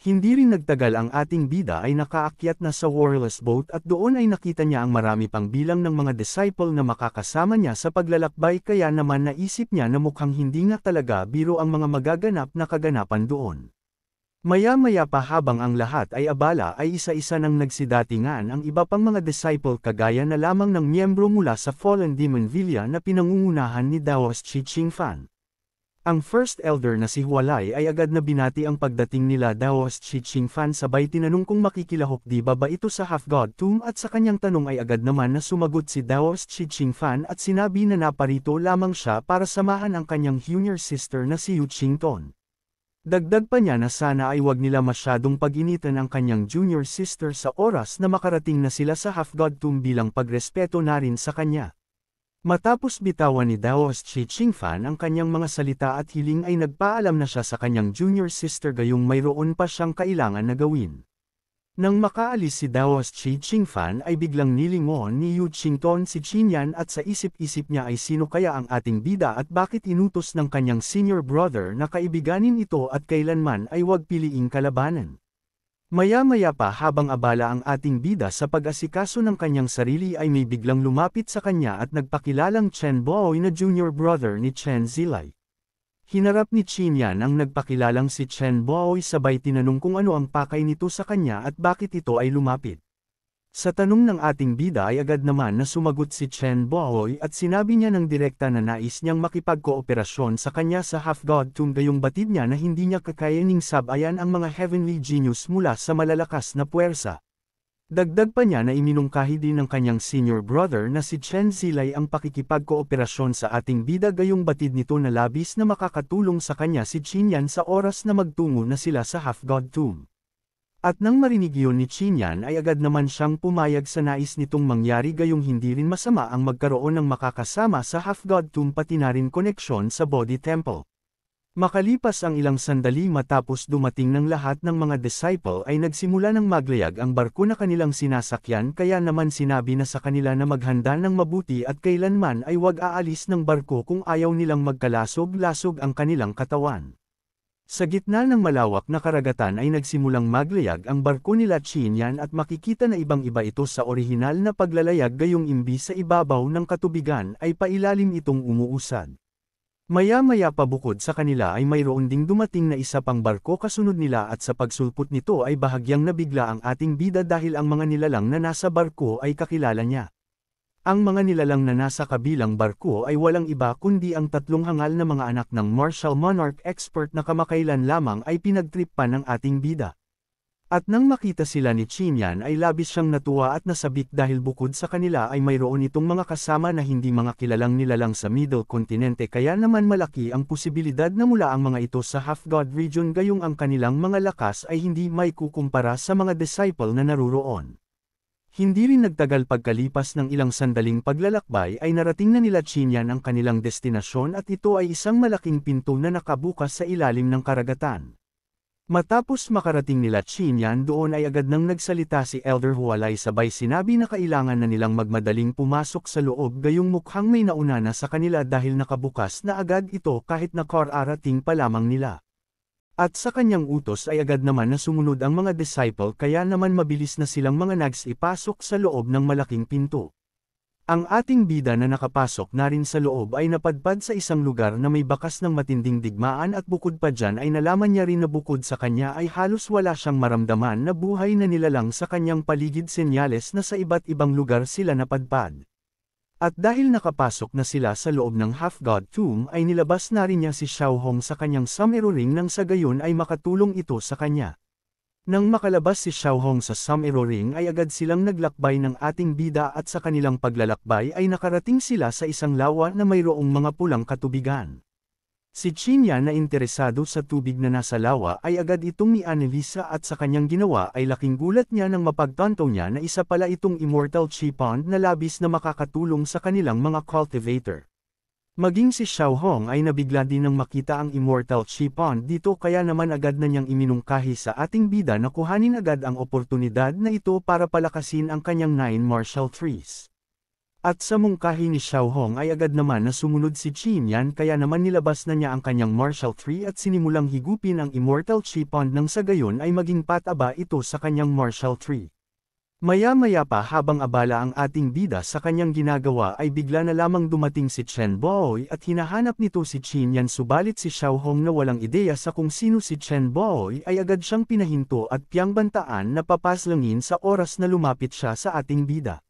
Hindi rin nagtagal ang ating bida ay nakaakyat na sa warless boat at doon ay nakita niya ang marami pang bilang ng mga disciple na makakasama niya sa paglalakbay kaya naman naisip niya na mukhang hindi nga talaga biro ang mga magaganap na kaganapan doon. Maya-maya pa habang ang lahat ay abala ay isa-isa nang nagsidatingan ang iba pang mga disciple kagaya na lamang ng miyembro mula sa Fallen Demon Villa na pinangungunahan ni Dawas Chi Fan. Ang first elder na si Hualay ay agad na binati ang pagdating nila Dawas Chi Fan sabay tinanong kung makikilahok di ba ba ito sa half-god tomb at sa kanyang tanong ay agad naman na sumagot si Dawas Chi Fan at sinabi na naparito lamang siya para samahan ang kanyang junior sister na si Yu Chington. Dagdag pa niya na sana ay wag nila masyadong paginitan ang kanyang junior sister sa oras na makarating na sila sa half-god tomb bilang pagrespeto na rin sa kanya. Matapos bitawan ni Daos Chi Chingfan ang kanyang mga salita at hiling ay nagpaalam na siya sa kanyang junior sister gayong mayroon pa siyang kailangan na gawin. Nang makaalis si Dawas Chi Qingfan ay biglang nilingon ni Yu Qington si Chinyan at sa isip-isip niya ay sino kaya ang ating bida at bakit inutos ng kanyang senior brother na kaibiganin ito at kailanman ay huwag piliing kalabanan. Maya-maya pa habang abala ang ating bida sa pag-asikaso ng kanyang sarili ay may biglang lumapit sa kanya at nagpakilalang Chen Boy na junior brother ni Chen Zilai. Hinarap ni Yan ang nagpakilalang si Chen Boaoy sabay tinanong kung ano ang pakay nito sa kanya at bakit ito ay lumapit. Sa tanong ng ating bida ay agad naman na sumagot si Chen Boaoy at sinabi niya ng direkta na nais niyang makipagkooperasyon sa kanya sa half-god tung gayong batid niya na hindi niya kakayaning sabayan ang mga heavenly genius mula sa malalakas na puwersa. Dagdag pa niya na iminungkahi din ng kanyang senior brother na si Chen Silay ang pakikipagkooperasyon sa ating bida gayong batid nito na labis na makakatulong sa kanya si Chinyan sa oras na magtungo na sila sa Half-God Tomb. At nang marinig yun ni Chinyan ay agad naman siyang pumayag sa nais nitong mangyari gayong hindi rin masama ang magkaroon ng makakasama sa Half-God Tomb pati na rin koneksyon sa Body Temple. Makalipas ang ilang sandali matapos dumating ng lahat ng mga disciple ay nagsimula ng maglayag ang barko na kanilang sinasakyan kaya naman sinabi na sa kanila na maghanda ng mabuti at kailanman ay wag aalis ng barko kung ayaw nilang magkalasog-lasog ang kanilang katawan. Sa gitna ng malawak na karagatan ay nagsimulang maglayag ang barko nila Chinyan at makikita na ibang-iba ito sa orihinal na paglalayag gayong imbi sa ibabaw ng katubigan ay pailalim itong umuusad. Maya-maya pa bukod sa kanila ay mayroon ding dumating na isa pang barko kasunod nila at sa pagsulpot nito ay bahagyang nabigla ang ating bida dahil ang mga nilalang na nasa barko ay kakilala niya. Ang mga nilalang na nasa kabilang barko ay walang iba kundi ang tatlong hangal na mga anak ng Marshal Monarch expert na kamakailan lamang ay pinagtrip pa ng ating bida. At nang makita sila ni Chinyan ay labis siyang natuwa at nasabik dahil bukod sa kanila ay mayroon itong mga kasama na hindi mga kilalang nilalang sa Middle Continente kaya naman malaki ang posibilidad na mula ang mga ito sa Half-God region gayong ang kanilang mga lakas ay hindi may kukumpara sa mga disciple na naruroon. Hindi rin nagtagal pagkalipas ng ilang sandaling paglalakbay ay narating na nila Chinyan ang kanilang destinasyon at ito ay isang malaking pinto na nakabukas sa ilalim ng karagatan. Matapos makarating nila Chinyan doon ay agad nang nagsalita si Elder Hualay sabay sinabi na kailangan na nilang magmadaling pumasok sa loob gayong mukhang may nauna na sa kanila dahil nakabukas na agad ito kahit na arating pa lamang nila. At sa kanyang utos ay agad naman na sumunod ang mga disciple kaya naman mabilis na silang mga nags ipasok sa loob ng malaking pinto. Ang ating bida na nakapasok na rin sa loob ay napadpad sa isang lugar na may bakas ng matinding digmaan at bukod pa dyan ay nalaman niya rin na bukod sa kanya ay halos wala siyang maramdaman na buhay na nilalang sa kanyang paligid senyales na sa iba't ibang lugar sila napadpad. At dahil nakapasok na sila sa loob ng half-god tomb ay nilabas na rin niya si Xiaohong sa kanyang summary ring nang sa gayon ay makatulong ito sa kanya. Nang makalabas si Xiaohong sa Samero Ring ay agad silang naglakbay ng ating bida at sa kanilang paglalakbay ay nakarating sila sa isang lawa na mayroong mga pulang katubigan. Si Chinya na interesado sa tubig na nasa lawa ay agad itong ni Annalisa at sa kanyang ginawa ay laking gulat niya nang mapagtanto niya na isa pala itong immortal chi pond na labis na makakatulong sa kanilang mga cultivator. Maging si Xiao Hong ay nabigla din nang makita ang immortal Shipon dito kaya naman agad na niyang iminungkahi sa ating bida na kuhanin agad ang oportunidad na ito para palakasin ang kanyang nine martial trees. At sa mungkahi ni Xiao Hong ay agad naman na sumunod si Qin Yan kaya naman nilabas na niya ang kanyang martial tree at sinimulang higupin ang immortal Shipon nang sa gayon ay maging pataba ito sa kanyang martial tree. Maya-maya pa habang abala ang ating bida sa kanyang ginagawa ay bigla na lamang dumating si Chen Boy at hinahanap nito si Qin Yan subalit si Xiao Hong na walang ideya sa kung sino si Chen Boy ay agad siyang pinahinto at piyang bantaan na papaslangin sa oras na lumapit siya sa ating bida.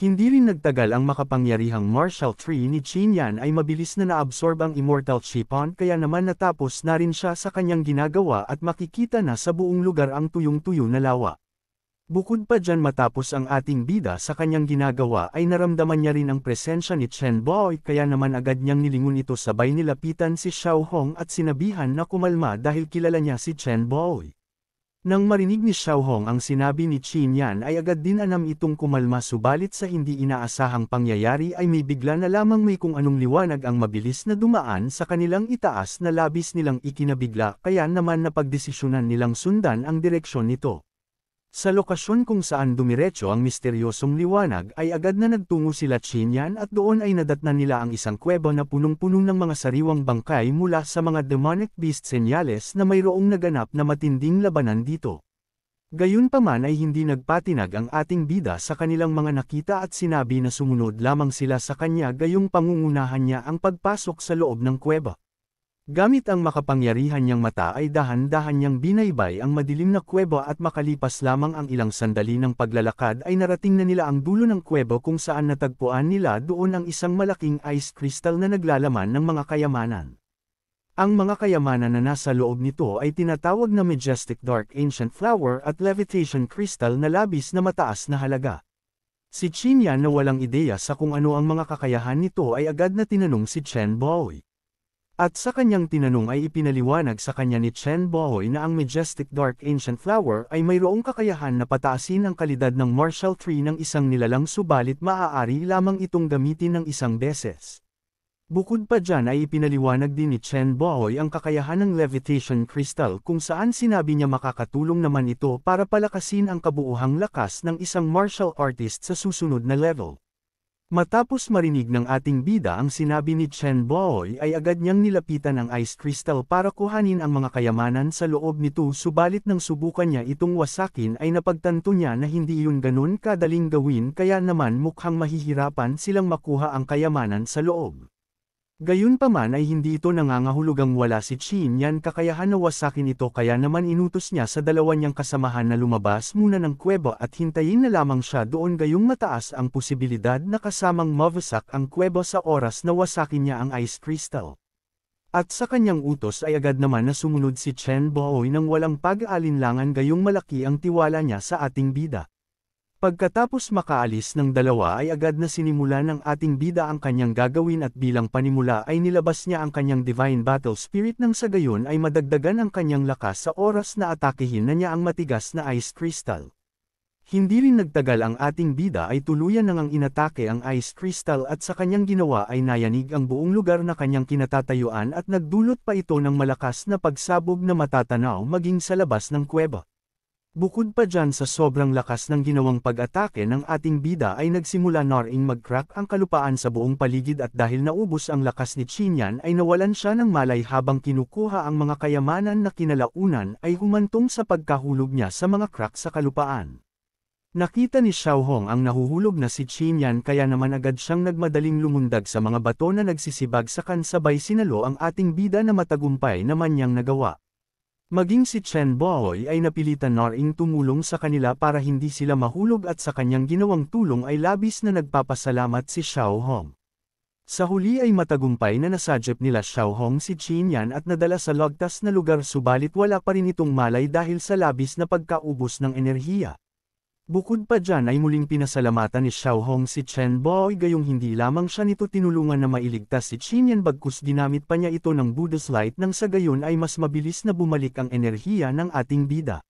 Hindi rin nagtagal ang makapangyarihang Martial Tree ni Qin Yan ay mabilis na naabsorb ang Immortal Chipon kaya naman natapos na rin siya sa kanyang ginagawa at makikita na sa buong lugar ang tuyong-tuyo na lawa. Bukod pa dyan matapos ang ating bida sa kanyang ginagawa ay naramdaman niya rin ang presensya ni Chen Boy kaya naman agad niyang nilingon ito sabay nilapitan si Xiao Hong at sinabihan na kumalma dahil kilala niya si Chen Boy. Nang marinig ni Xiao Hong ang sinabi ni Qin Yan ay agad din anam itong kumalma subalit sa hindi inaasahang pangyayari ay may bigla na lamang may kung anong liwanag ang mabilis na dumaan sa kanilang itaas na labis nilang ikinabigla kaya naman napagdesisyonan nilang sundan ang direksyon nito. Sa lokasyon kung saan dumiretso ang misteryosong liwanag ay agad na nagtungo sila Chinyan at doon ay nadatnan nila ang isang kuweba na punong-puno ng mga sariwang bangkay mula sa mga demonic beast senyales na mayroong naganap na matinding labanan dito. Gayunpaman ay hindi nagpatinag ang ating bida sa kanilang mga nakita at sinabi na sumunod lamang sila sa kanya gayong pangungunahan niya ang pagpasok sa loob ng kuweba. Gamit ang makapangyarihan niyang mata ay dahan-dahan niyang binaybay ang madilim na kuweba at makalipas lamang ang ilang sandali ng paglalakad ay narating na nila ang dulo ng kuweba kung saan natagpuan nila doon ang isang malaking ice crystal na naglalaman ng mga kayamanan. Ang mga kayamanan na nasa loob nito ay tinatawag na Majestic Dark Ancient Flower at Levitation Crystal na labis na mataas na halaga. Si Chinya na walang ideya sa kung ano ang mga kakayahan nito ay agad na tinanong si Chen Boy. At sa kanyang tinanong ay ipinaliwanag sa kanya ni Chen Bohoy na ang Majestic Dark Ancient Flower ay mayroong kakayahan na pataasin ang kalidad ng Martial Tree ng isang nilalang subalit maaari lamang itong gamitin ng isang beses. Bukod pa dyan ay ipinaliwanag din ni Chen Bohoy ang kakayahan ng Levitation Crystal kung saan sinabi niya makakatulong naman ito para palakasin ang kabuuhang lakas ng isang martial artist sa susunod na level. Matapos marinig ng ating bida ang sinabi ni Chen Boy ay agad niyang nilapitan ang ice crystal para kuhanin ang mga kayamanan sa loob nito subalit nang subukan niya itong wasakin ay napagtanto niya na hindi yun ganun kadaling gawin kaya naman mukhang mahihirapan silang makuha ang kayamanan sa loob. Gayunpaman ay hindi ito nangangahulugang wala si Chin Yan kakayahan na wasakin ito kaya naman inutos niya sa dalawa niyang kasamahan na lumabas muna ng kuweba at hintayin na lamang siya doon gayong mataas ang posibilidad na kasamang mawasak ang kuweba sa oras na wasakin niya ang ice crystal. At sa kanyang utos ay agad naman na sumunod si Chen Booy nang walang pag-aalinlangan gayong malaki ang tiwala niya sa ating bida. Pagkatapos makaalis ng dalawa ay agad na sinimula ng ating bida ang kanyang gagawin at bilang panimula ay nilabas niya ang kanyang divine battle spirit nang sa gayon ay madagdagan ang kanyang lakas sa oras na atakihin na niya ang matigas na ice crystal. Hindi rin nagtagal ang ating bida ay tuluyan nang ang inatake ang ice crystal at sa kanyang ginawa ay nayanig ang buong lugar na kanyang kinatatayuan at nagdulot pa ito ng malakas na pagsabog na matatanaw maging sa labas ng kuweba. Bukod pa dyan sa sobrang lakas ng ginawang pag-atake ng ating bida ay nagsimula naring mag-crack ang kalupaan sa buong paligid at dahil naubos ang lakas ni Chinyan ay nawalan siya ng malay habang kinukuha ang mga kayamanan na kinalaunan ay humantong sa pagkahulog niya sa mga crack sa kalupaan. Nakita ni Xiaohong ang nahuhulog na si Chinyan kaya naman agad siyang nagmadaling lumundag sa mga bato na nagsisibag sa kansabay sinalo ang ating bida na matagumpay naman niyang nagawa. Maging si Chen Boy ay napilitan na ring tumulong sa kanila para hindi sila mahulog at sa kanyang ginawang tulong ay labis na nagpapasalamat si Xiao Hong. Sa huli ay matagumpay na nasadyap nila Xiao Hong si Yan at nadala sa logtas na lugar subalit wala pa rin itong malay dahil sa labis na pagkaubos ng enerhiya. Bukod pa dyan ay muling pinasalamatan ni Xiao Hong si Chen Boy gayong hindi lamang siya nito tinulungan na mailigtas si Qinyan bagkus ginamit pa niya ito ng Buddha's Light nang sa gayon ay mas mabilis na bumalik ang enerhiya ng ating bida.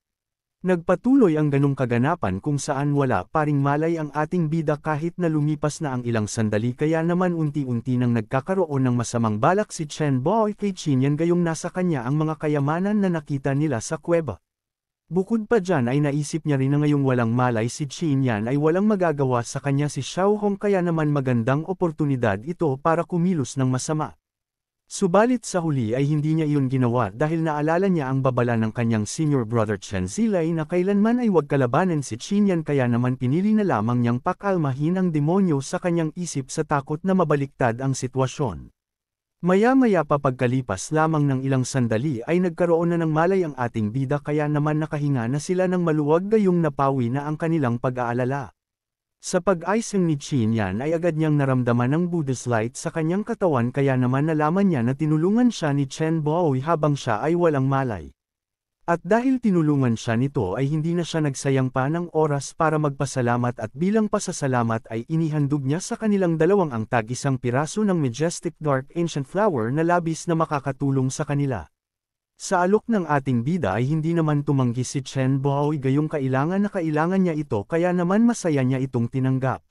Nagpatuloy ang ganong kaganapan kung saan wala paring malay ang ating bida kahit na lumipas na ang ilang sandali kaya naman unti-unti nang nagkakaroon ng masamang balak si Chen Boy kay Qinyan gayong nasa kanya ang mga kayamanan na nakita nila sa kuweba. Bukod pa dyan ay naisip niya rin na ngayong walang malay si Qin Yan ay walang magagawa sa kanya si Xiao Hong kaya naman magandang oportunidad ito para kumilos ng masama. Subalit sa huli ay hindi niya iyon ginawa dahil naalala niya ang babala ng kanyang senior brother Chen Zilay na kailanman ay huwag kalabanin si Chinyan kaya naman pinili na lamang niyang pakalmahin ang demonyo sa kanyang isip sa takot na mabaliktad ang sitwasyon. Maya-maya pa pagkalipas lamang ng ilang sandali ay nagkaroon na ng malay ang ating bida kaya naman nakahinga na sila ng maluwag gayong napawi na ang kanilang pag-aalala. Sa pag-aising ni Chin yan ay agad niyang naramdaman ng Buddhist light sa kanyang katawan kaya naman nalaman niya na tinulungan siya ni Chen Bowie habang siya ay walang malay. At dahil tinulungan siya nito ay hindi na siya nagsayang pa ng oras para magpasalamat at bilang pasasalamat ay inihandog niya sa kanilang dalawang angtag isang piraso ng majestic dark ancient flower na labis na makakatulong sa kanila. Sa alok ng ating bida ay hindi naman tumanggi si Chen Boaoy gayong kailangan na kailangan niya ito kaya naman masaya niya itong tinanggap.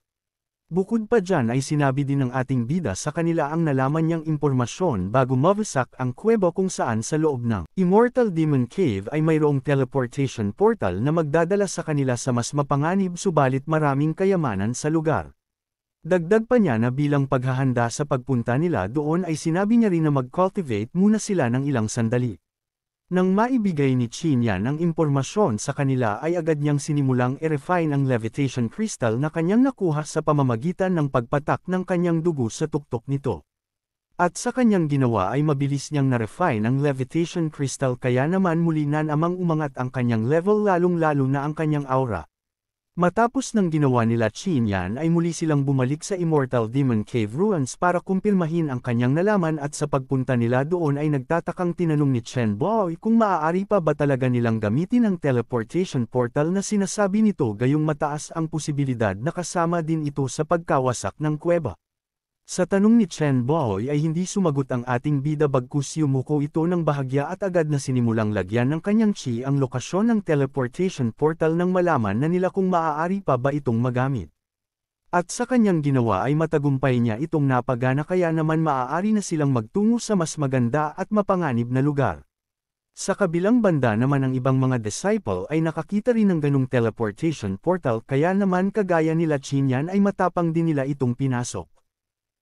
Bukod pa dyan ay sinabi din ng ating bida sa kanila ang nalaman niyang impormasyon bago mawasak ang kuweba kung saan sa loob ng Immortal Demon Cave ay mayroong teleportation portal na magdadala sa kanila sa mas mapanganib subalit maraming kayamanan sa lugar. Dagdag pa niya na bilang paghahanda sa pagpunta nila doon ay sinabi niya rin na mag-cultivate muna sila ng ilang sandali. Nang maibigay ni Chinya ng impormasyon sa kanila ay agad niyang sinimulang i-refine ang levitation crystal na kanyang nakuha sa pamamagitan ng pagpatak ng kanyang dugo sa tuktok nito. At sa kanyang ginawa ay mabilis niyang na-refine ang levitation crystal kaya naman muli na namang umangat ang kanyang level lalong-lalo na ang kanyang aura, Matapos ng ginawa nila Qin Yan ay muli silang bumalik sa Immortal Demon Cave Ruins para kumpirmahin ang kanyang nalaman at sa pagpunta nila doon ay nagtatakang tinanong ni Chen Boy kung maaari pa ba talaga nilang gamitin ang teleportation portal na sinasabi nito gayong mataas ang posibilidad na kasama din ito sa pagkawasak ng kuweba. Sa tanong ni Chen Boy ay hindi sumagot ang ating bida bagkus yumuko ito ng bahagya at agad na sinimulang lagyan ng kanyang chi ang lokasyon ng teleportation portal nang malaman na nila kung maaari pa ba itong magamit. At sa kanyang ginawa ay matagumpay niya itong napagana kaya naman maaari na silang magtungo sa mas maganda at mapanganib na lugar. Sa kabilang banda naman ang ibang mga disciple ay nakakita rin ng ganong teleportation portal kaya naman kagaya nila Chinyan ay matapang din nila itong pinasok.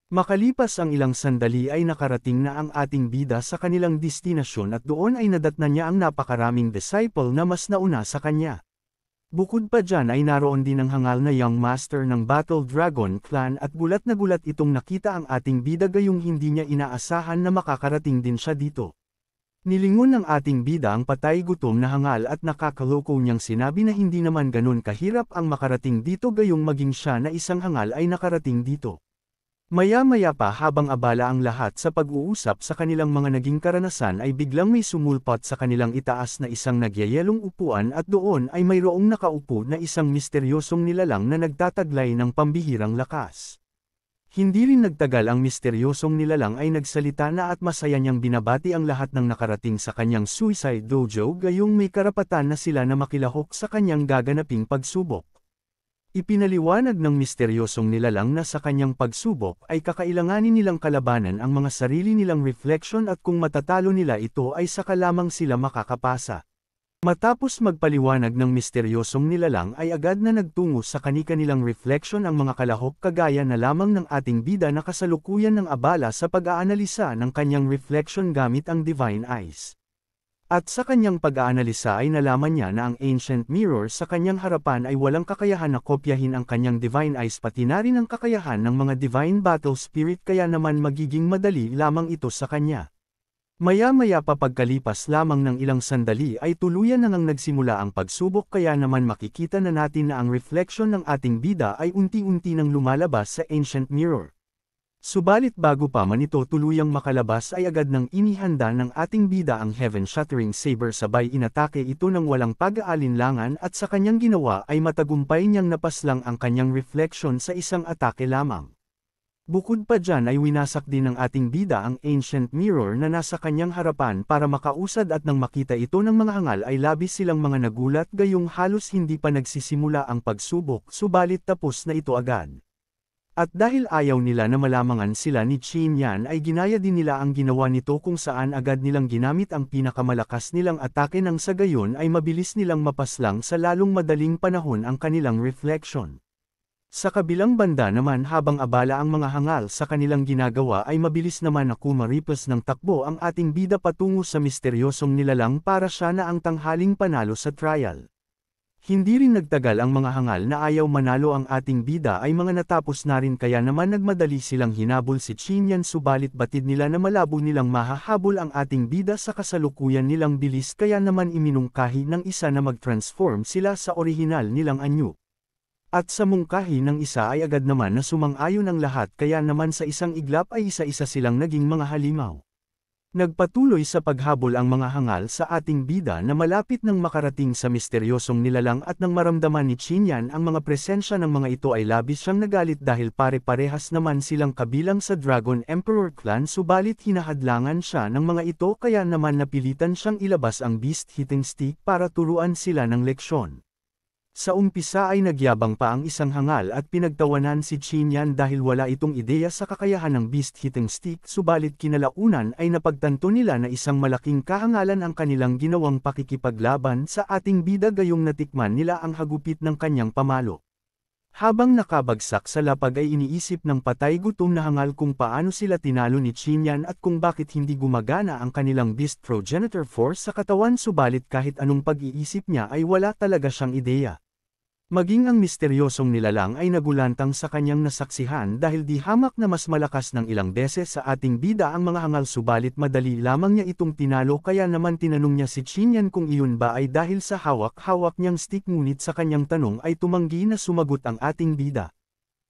Makalipas ang ilang sandali ay nakarating na ang ating bida sa kanilang destinasyon at doon ay nadatna niya ang napakaraming disciple na mas nauna sa kanya. Bukod pa dyan ay naroon din ang hangal na young master ng Battle Dragon Clan at gulat na gulat itong nakita ang ating bida gayong hindi niya inaasahan na makakarating din siya dito. Nilingon ng ating bida ang patay gutom na hangal at nakakaloko niyang sinabi na hindi naman ganun kahirap ang makarating dito gayong maging siya na isang hangal ay nakarating dito. Maya-maya pa habang abala ang lahat sa pag-uusap sa kanilang mga naging karanasan ay biglang may sumulpot sa kanilang itaas na isang nagyayelong upuan at doon ay mayroong nakaupo na isang misteryosong nilalang na nagtataglay ng pambihirang lakas. Hindi rin nagtagal ang misteryosong nilalang ay nagsalita na at masaya niyang binabati ang lahat ng nakarating sa kanyang suicide dojo gayong may karapatan na sila na makilahok sa kanyang gaganaping pagsubok. Ipinaliwanag ng misteryosong nilalang na sa kanyang pagsubok ay kakailanganin nilang kalabanan ang mga sarili nilang reflection at kung matatalo nila ito ay saka lamang sila makakapasa. Matapos magpaliwanag ng misteryosong nilalang ay agad na nagtungo sa kanika nilang reflection ang mga kalahok kagaya na lamang ng ating bida na kasalukuyan ng abala sa pag-aanalisa ng kanyang reflection gamit ang divine eyes. At sa kanyang pag-aanalisa ay nalaman niya na ang ancient mirror sa kanyang harapan ay walang kakayahan na kopyahin ang kanyang divine eyes pati na rin ang kakayahan ng mga divine battle spirit kaya naman magiging madali lamang ito sa kanya. Maya-maya pa pagkalipas lamang ng ilang sandali ay tuluyan na ngang nagsimula ang pagsubok kaya naman makikita na natin na ang reflection ng ating bida ay unti-unti nang lumalabas sa ancient mirror. Subalit bago pa man ito tuluyang makalabas ay agad nang inihanda ng ating bida ang heaven-shattering saber sabay inatake ito ng walang pag-aalinlangan at sa kanyang ginawa ay matagumpay niyang napaslang ang kanyang reflection sa isang atake lamang. Bukod pa dyan ay winasak din ng ating bida ang ancient mirror na nasa kanyang harapan para makausad at nang makita ito ng mga hangal ay labis silang mga nagulat gayong halos hindi pa nagsisimula ang pagsubok subalit tapos na ito agad. At dahil ayaw nila na malamangan sila ni Qin Yan ay ginaya din nila ang ginawa nito kung saan agad nilang ginamit ang pinakamalakas nilang atake nang sa gayon ay mabilis nilang mapaslang sa lalong madaling panahon ang kanilang reflection. Sa kabilang banda naman habang abala ang mga hangal sa kanilang ginagawa ay mabilis naman na kumaripas ng takbo ang ating bida patungo sa misteryosong nilalang para siya na ang tanghaling panalo sa trial. Hindi rin nagtagal ang mga hangal na ayaw manalo ang ating bida ay mga natapos na rin kaya naman nagmadali silang hinabol si Chinyan subalit batid nila na malabo nilang mahahabol ang ating bida sa kasalukuyan nilang bilis kaya naman iminungkahi ng isa na mag-transform sila sa orihinal nilang anyo. At sa mungkahi ng isa ay agad naman na sumang-ayon ang lahat kaya naman sa isang iglap ay isa-isa silang naging mga halimaw. Nagpatuloy sa paghabol ang mga hangal sa ating bida na malapit nang makarating sa misteryosong nilalang at nang maramdaman ni Chinyan ang mga presensya ng mga ito ay labis siyang nagalit dahil pare-parehas naman silang kabilang sa Dragon Emperor Clan subalit hinahadlangan siya ng mga ito kaya naman napilitan siyang ilabas ang Beast Hitting Stick para turuan sila ng leksyon. Sa umpisa ay nagyabang pa ang isang hangal at pinagtawanan si Chinyan dahil wala itong ideya sa kakayahan ng beast hitting stick subalit kinalaunan ay napagtanto nila na isang malaking kahangalan ang kanilang ginawang pakikipaglaban sa ating bida gayong natikman nila ang hagupit ng kanyang pamalo. Habang nakabagsak sa lapag ay iniisip ng patay gutom na hangal kung paano sila tinalo ni Chinyan at kung bakit hindi gumagana ang kanilang beast progenitor force sa katawan subalit kahit anong pag-iisip niya ay wala talaga siyang ideya. Maging ang misteryosong nilalang ay nagulantang sa kanyang nasaksihan dahil di hamak na mas malakas ng ilang beses sa ating bida ang mga hangal subalit madali lamang niya itong tinalo kaya naman tinanong niya si Chinyan kung iyon ba ay dahil sa hawak-hawak niyang stick ngunit sa kanyang tanong ay tumanggi na sumagot ang ating bida.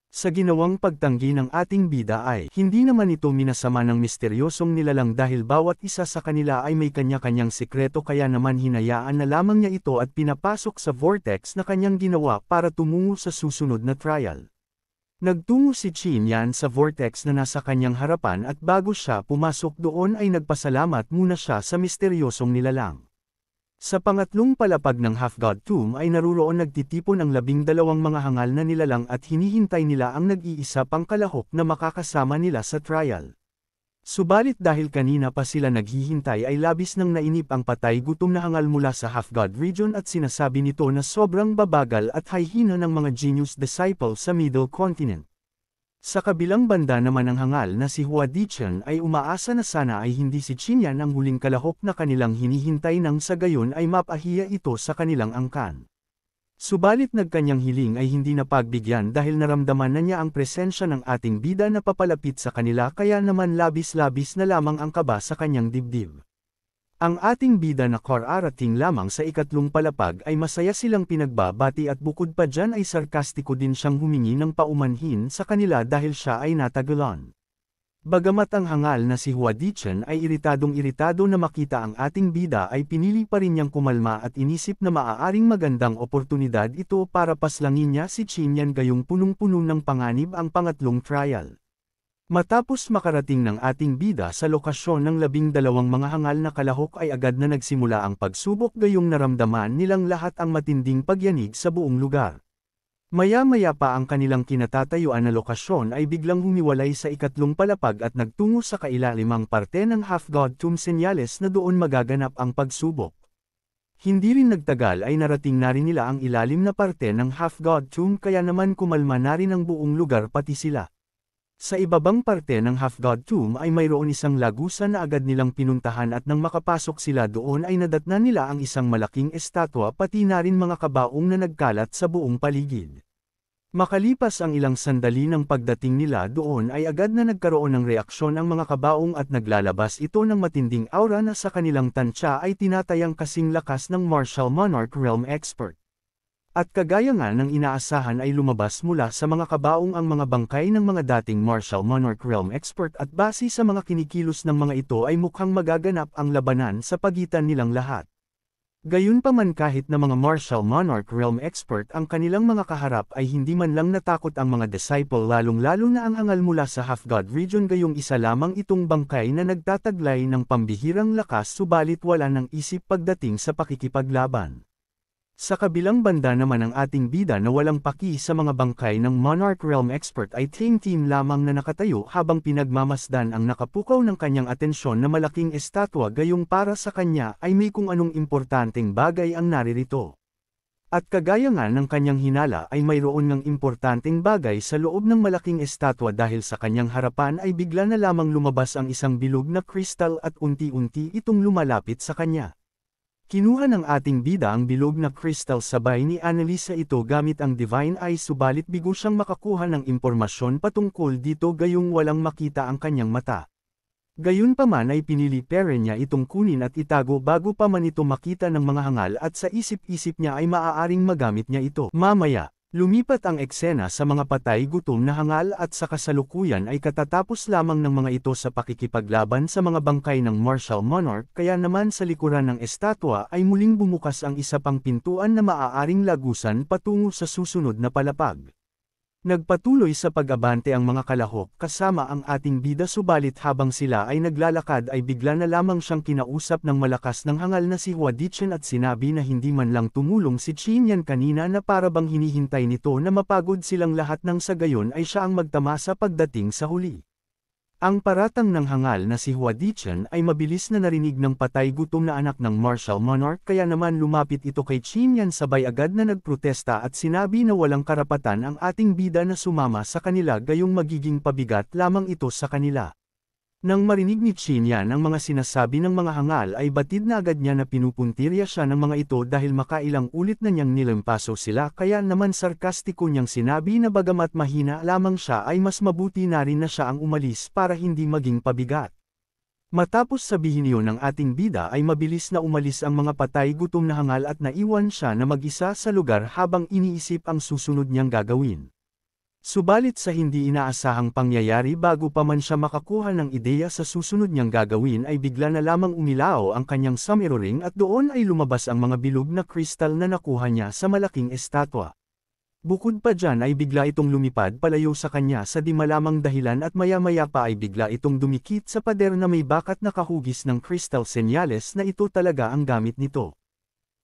Sa ginawang pagtanggi ng ating bida ay hindi naman ito minasama ng misteryosong nilalang dahil bawat isa sa kanila ay may kanya-kanyang sekreto kaya naman hinayaan na lamang niya ito at pinapasok sa vortex na kanyang ginawa para tumungo sa susunod na trial. Nagtungo si Chin Yan sa vortex na nasa kanyang harapan at bago siya pumasok doon ay nagpasalamat muna siya sa misteryosong nilalang. Sa pangatlong palapag ng Half-God Tomb ay naruroon nagtitipon ang labing dalawang mga hangal na nilalang at hinihintay nila ang nag-iisa pang kalahok na makakasama nila sa trial. Subalit dahil kanina pa sila naghihintay ay labis nang nainip ang patay gutom na hangal mula sa Half-God region at sinasabi nito na sobrang babagal at hayhina ng mga genius disciple sa Middle Continent. Sa kabilang banda naman ng hangal na si Hua Dichen ay umaasa na sana ay hindi si Chinyan ang huling kalahok na kanilang hinihintay nang sa gayon ay mapahiya ito sa kanilang angkan. Subalit nagkanyang hiling ay hindi napagbigyan dahil naramdaman na niya ang presensya ng ating bida na papalapit sa kanila kaya naman labis-labis na lamang ang kaba sa kanyang dibdib. Ang ating bida na kararating lamang sa ikatlong palapag ay masaya silang pinagbabati at bukod pa dyan ay sarkastiko din siyang humingi ng paumanhin sa kanila dahil siya ay natagalan. Bagamat ang hangal na si Huadichen ay iritadong iritado na makita ang ating bida ay pinili pa rin niyang kumalma at inisip na maaaring magandang oportunidad ito para paslangin niya si Chinyan gayong punong-puno ng panganib ang pangatlong trial. Matapos makarating ng ating bida sa lokasyon ng labing dalawang mga hangal na kalahok ay agad na nagsimula ang pagsubok gayong naramdaman nilang lahat ang matinding pagyanig sa buong lugar. Maya-maya pa ang kanilang kinatatayuan na lokasyon ay biglang humiwalay sa ikatlong palapag at nagtungo sa kailalimang parte ng half-god tomb senyales na doon magaganap ang pagsubok. Hindi rin nagtagal ay narating na rin nila ang ilalim na parte ng half-god tomb kaya naman kumalma na rin ang buong lugar pati sila. Sa ibabang parte ng Half-God Tomb ay mayroon isang lagusan na agad nilang pinuntahan at nang makapasok sila doon ay nadatna nila ang isang malaking estatwa pati na rin mga kabaong na nagkalat sa buong paligid. Makalipas ang ilang sandali ng pagdating nila doon ay agad na nagkaroon ng reaksyon ang mga kabaong at naglalabas ito ng matinding aura na sa kanilang tansya ay tinatayang kasing lakas ng Martial Monarch Realm Expert. At kagaya nga ng inaasahan ay lumabas mula sa mga kabaong ang mga bangkay ng mga dating martial monarch realm expert at base sa mga kinikilos ng mga ito ay mukhang magaganap ang labanan sa pagitan nilang lahat. Gayunpaman kahit na mga martial monarch realm expert ang kanilang mga kaharap ay hindi man lang natakot ang mga disciple lalong-lalo na ang angal mula sa half-god region gayong isa lamang itong bangkay na nagtataglay ng pambihirang lakas subalit wala ng isip pagdating sa pakikipaglaban. Sa kabilang banda naman ang ating bida na walang paki sa mga bangkay ng Monarch Realm Expert ay team-team lamang na nakatayo habang pinagmamasdan ang nakapukaw ng kanyang atensyon na malaking estatwa gayong para sa kanya ay may kung anong importanteng bagay ang naririto. At kagaya nga ng kanyang hinala ay mayroon ng importanteng bagay sa loob ng malaking estatwa dahil sa kanyang harapan ay bigla na lamang lumabas ang isang bilog na kristal at unti-unti itong lumalapit sa kanya. Kinuha ng ating bida ang bilog na crystal sabay ni Annalisa ito gamit ang Divine Eye subalit bigo siyang makakuha ng impormasyon patungkol dito gayong walang makita ang kanyang mata. Gayunpaman ay pinili pere niya itong kunin at itago bago pa man ito makita ng mga hangal at sa isip-isip niya ay maaaring magamit niya ito. Mamaya, Lumipat ang eksena sa mga patay gutom na hangal at sa kasalukuyan ay katatapos lamang ng mga ito sa pakikipaglaban sa mga bangkay ng Martial Monarch kaya naman sa likuran ng estatwa ay muling bumukas ang isa pang pintuan na maaaring lagusan patungo sa susunod na palapag. Nagpatuloy sa pag-abante ang mga kalahok kasama ang ating bida subalit habang sila ay naglalakad ay bigla na lamang siyang kinausap ng malakas ng hangal na si Huadichen at sinabi na hindi man lang tumulong si Chinyan kanina na para bang hinihintay nito na mapagod silang lahat ng sa gayon ay siya ang magtama sa pagdating sa huli. Ang paratang ng hangal na si Hua Dichen ay mabilis na narinig ng patay gutom na anak ng martial monarch kaya naman lumapit ito kay Qin sabay agad na nagprotesta at sinabi na walang karapatan ang ating bida na sumama sa kanila gayong magiging pabigat lamang ito sa kanila. Nang marinig ni Chinya ng mga sinasabi ng mga hangal ay batid na agad niya na pinupuntirya siya ng mga ito dahil makailang ulit na niyang nilampaso sila kaya naman sarkastiko niyang sinabi na bagamat mahina lamang siya ay mas mabuti na rin na siya ang umalis para hindi maging pabigat. Matapos sabihin iyon ng ating bida ay mabilis na umalis ang mga patay gutom na hangal at naiwan siya na mag-isa sa lugar habang iniisip ang susunod niyang gagawin. Subalit sa hindi inaasahang pangyayari bago pa man siya makakuha ng ideya sa susunod niyang gagawin ay bigla na lamang umilao ang kanyang summer at doon ay lumabas ang mga bilog na kristal na nakuha niya sa malaking estatwa. Bukod pa dyan ay bigla itong lumipad palayo sa kanya sa di malamang dahilan at maya-maya pa ay bigla itong dumikit sa pader na may bakat na kahugis ng kristal senyales na ito talaga ang gamit nito.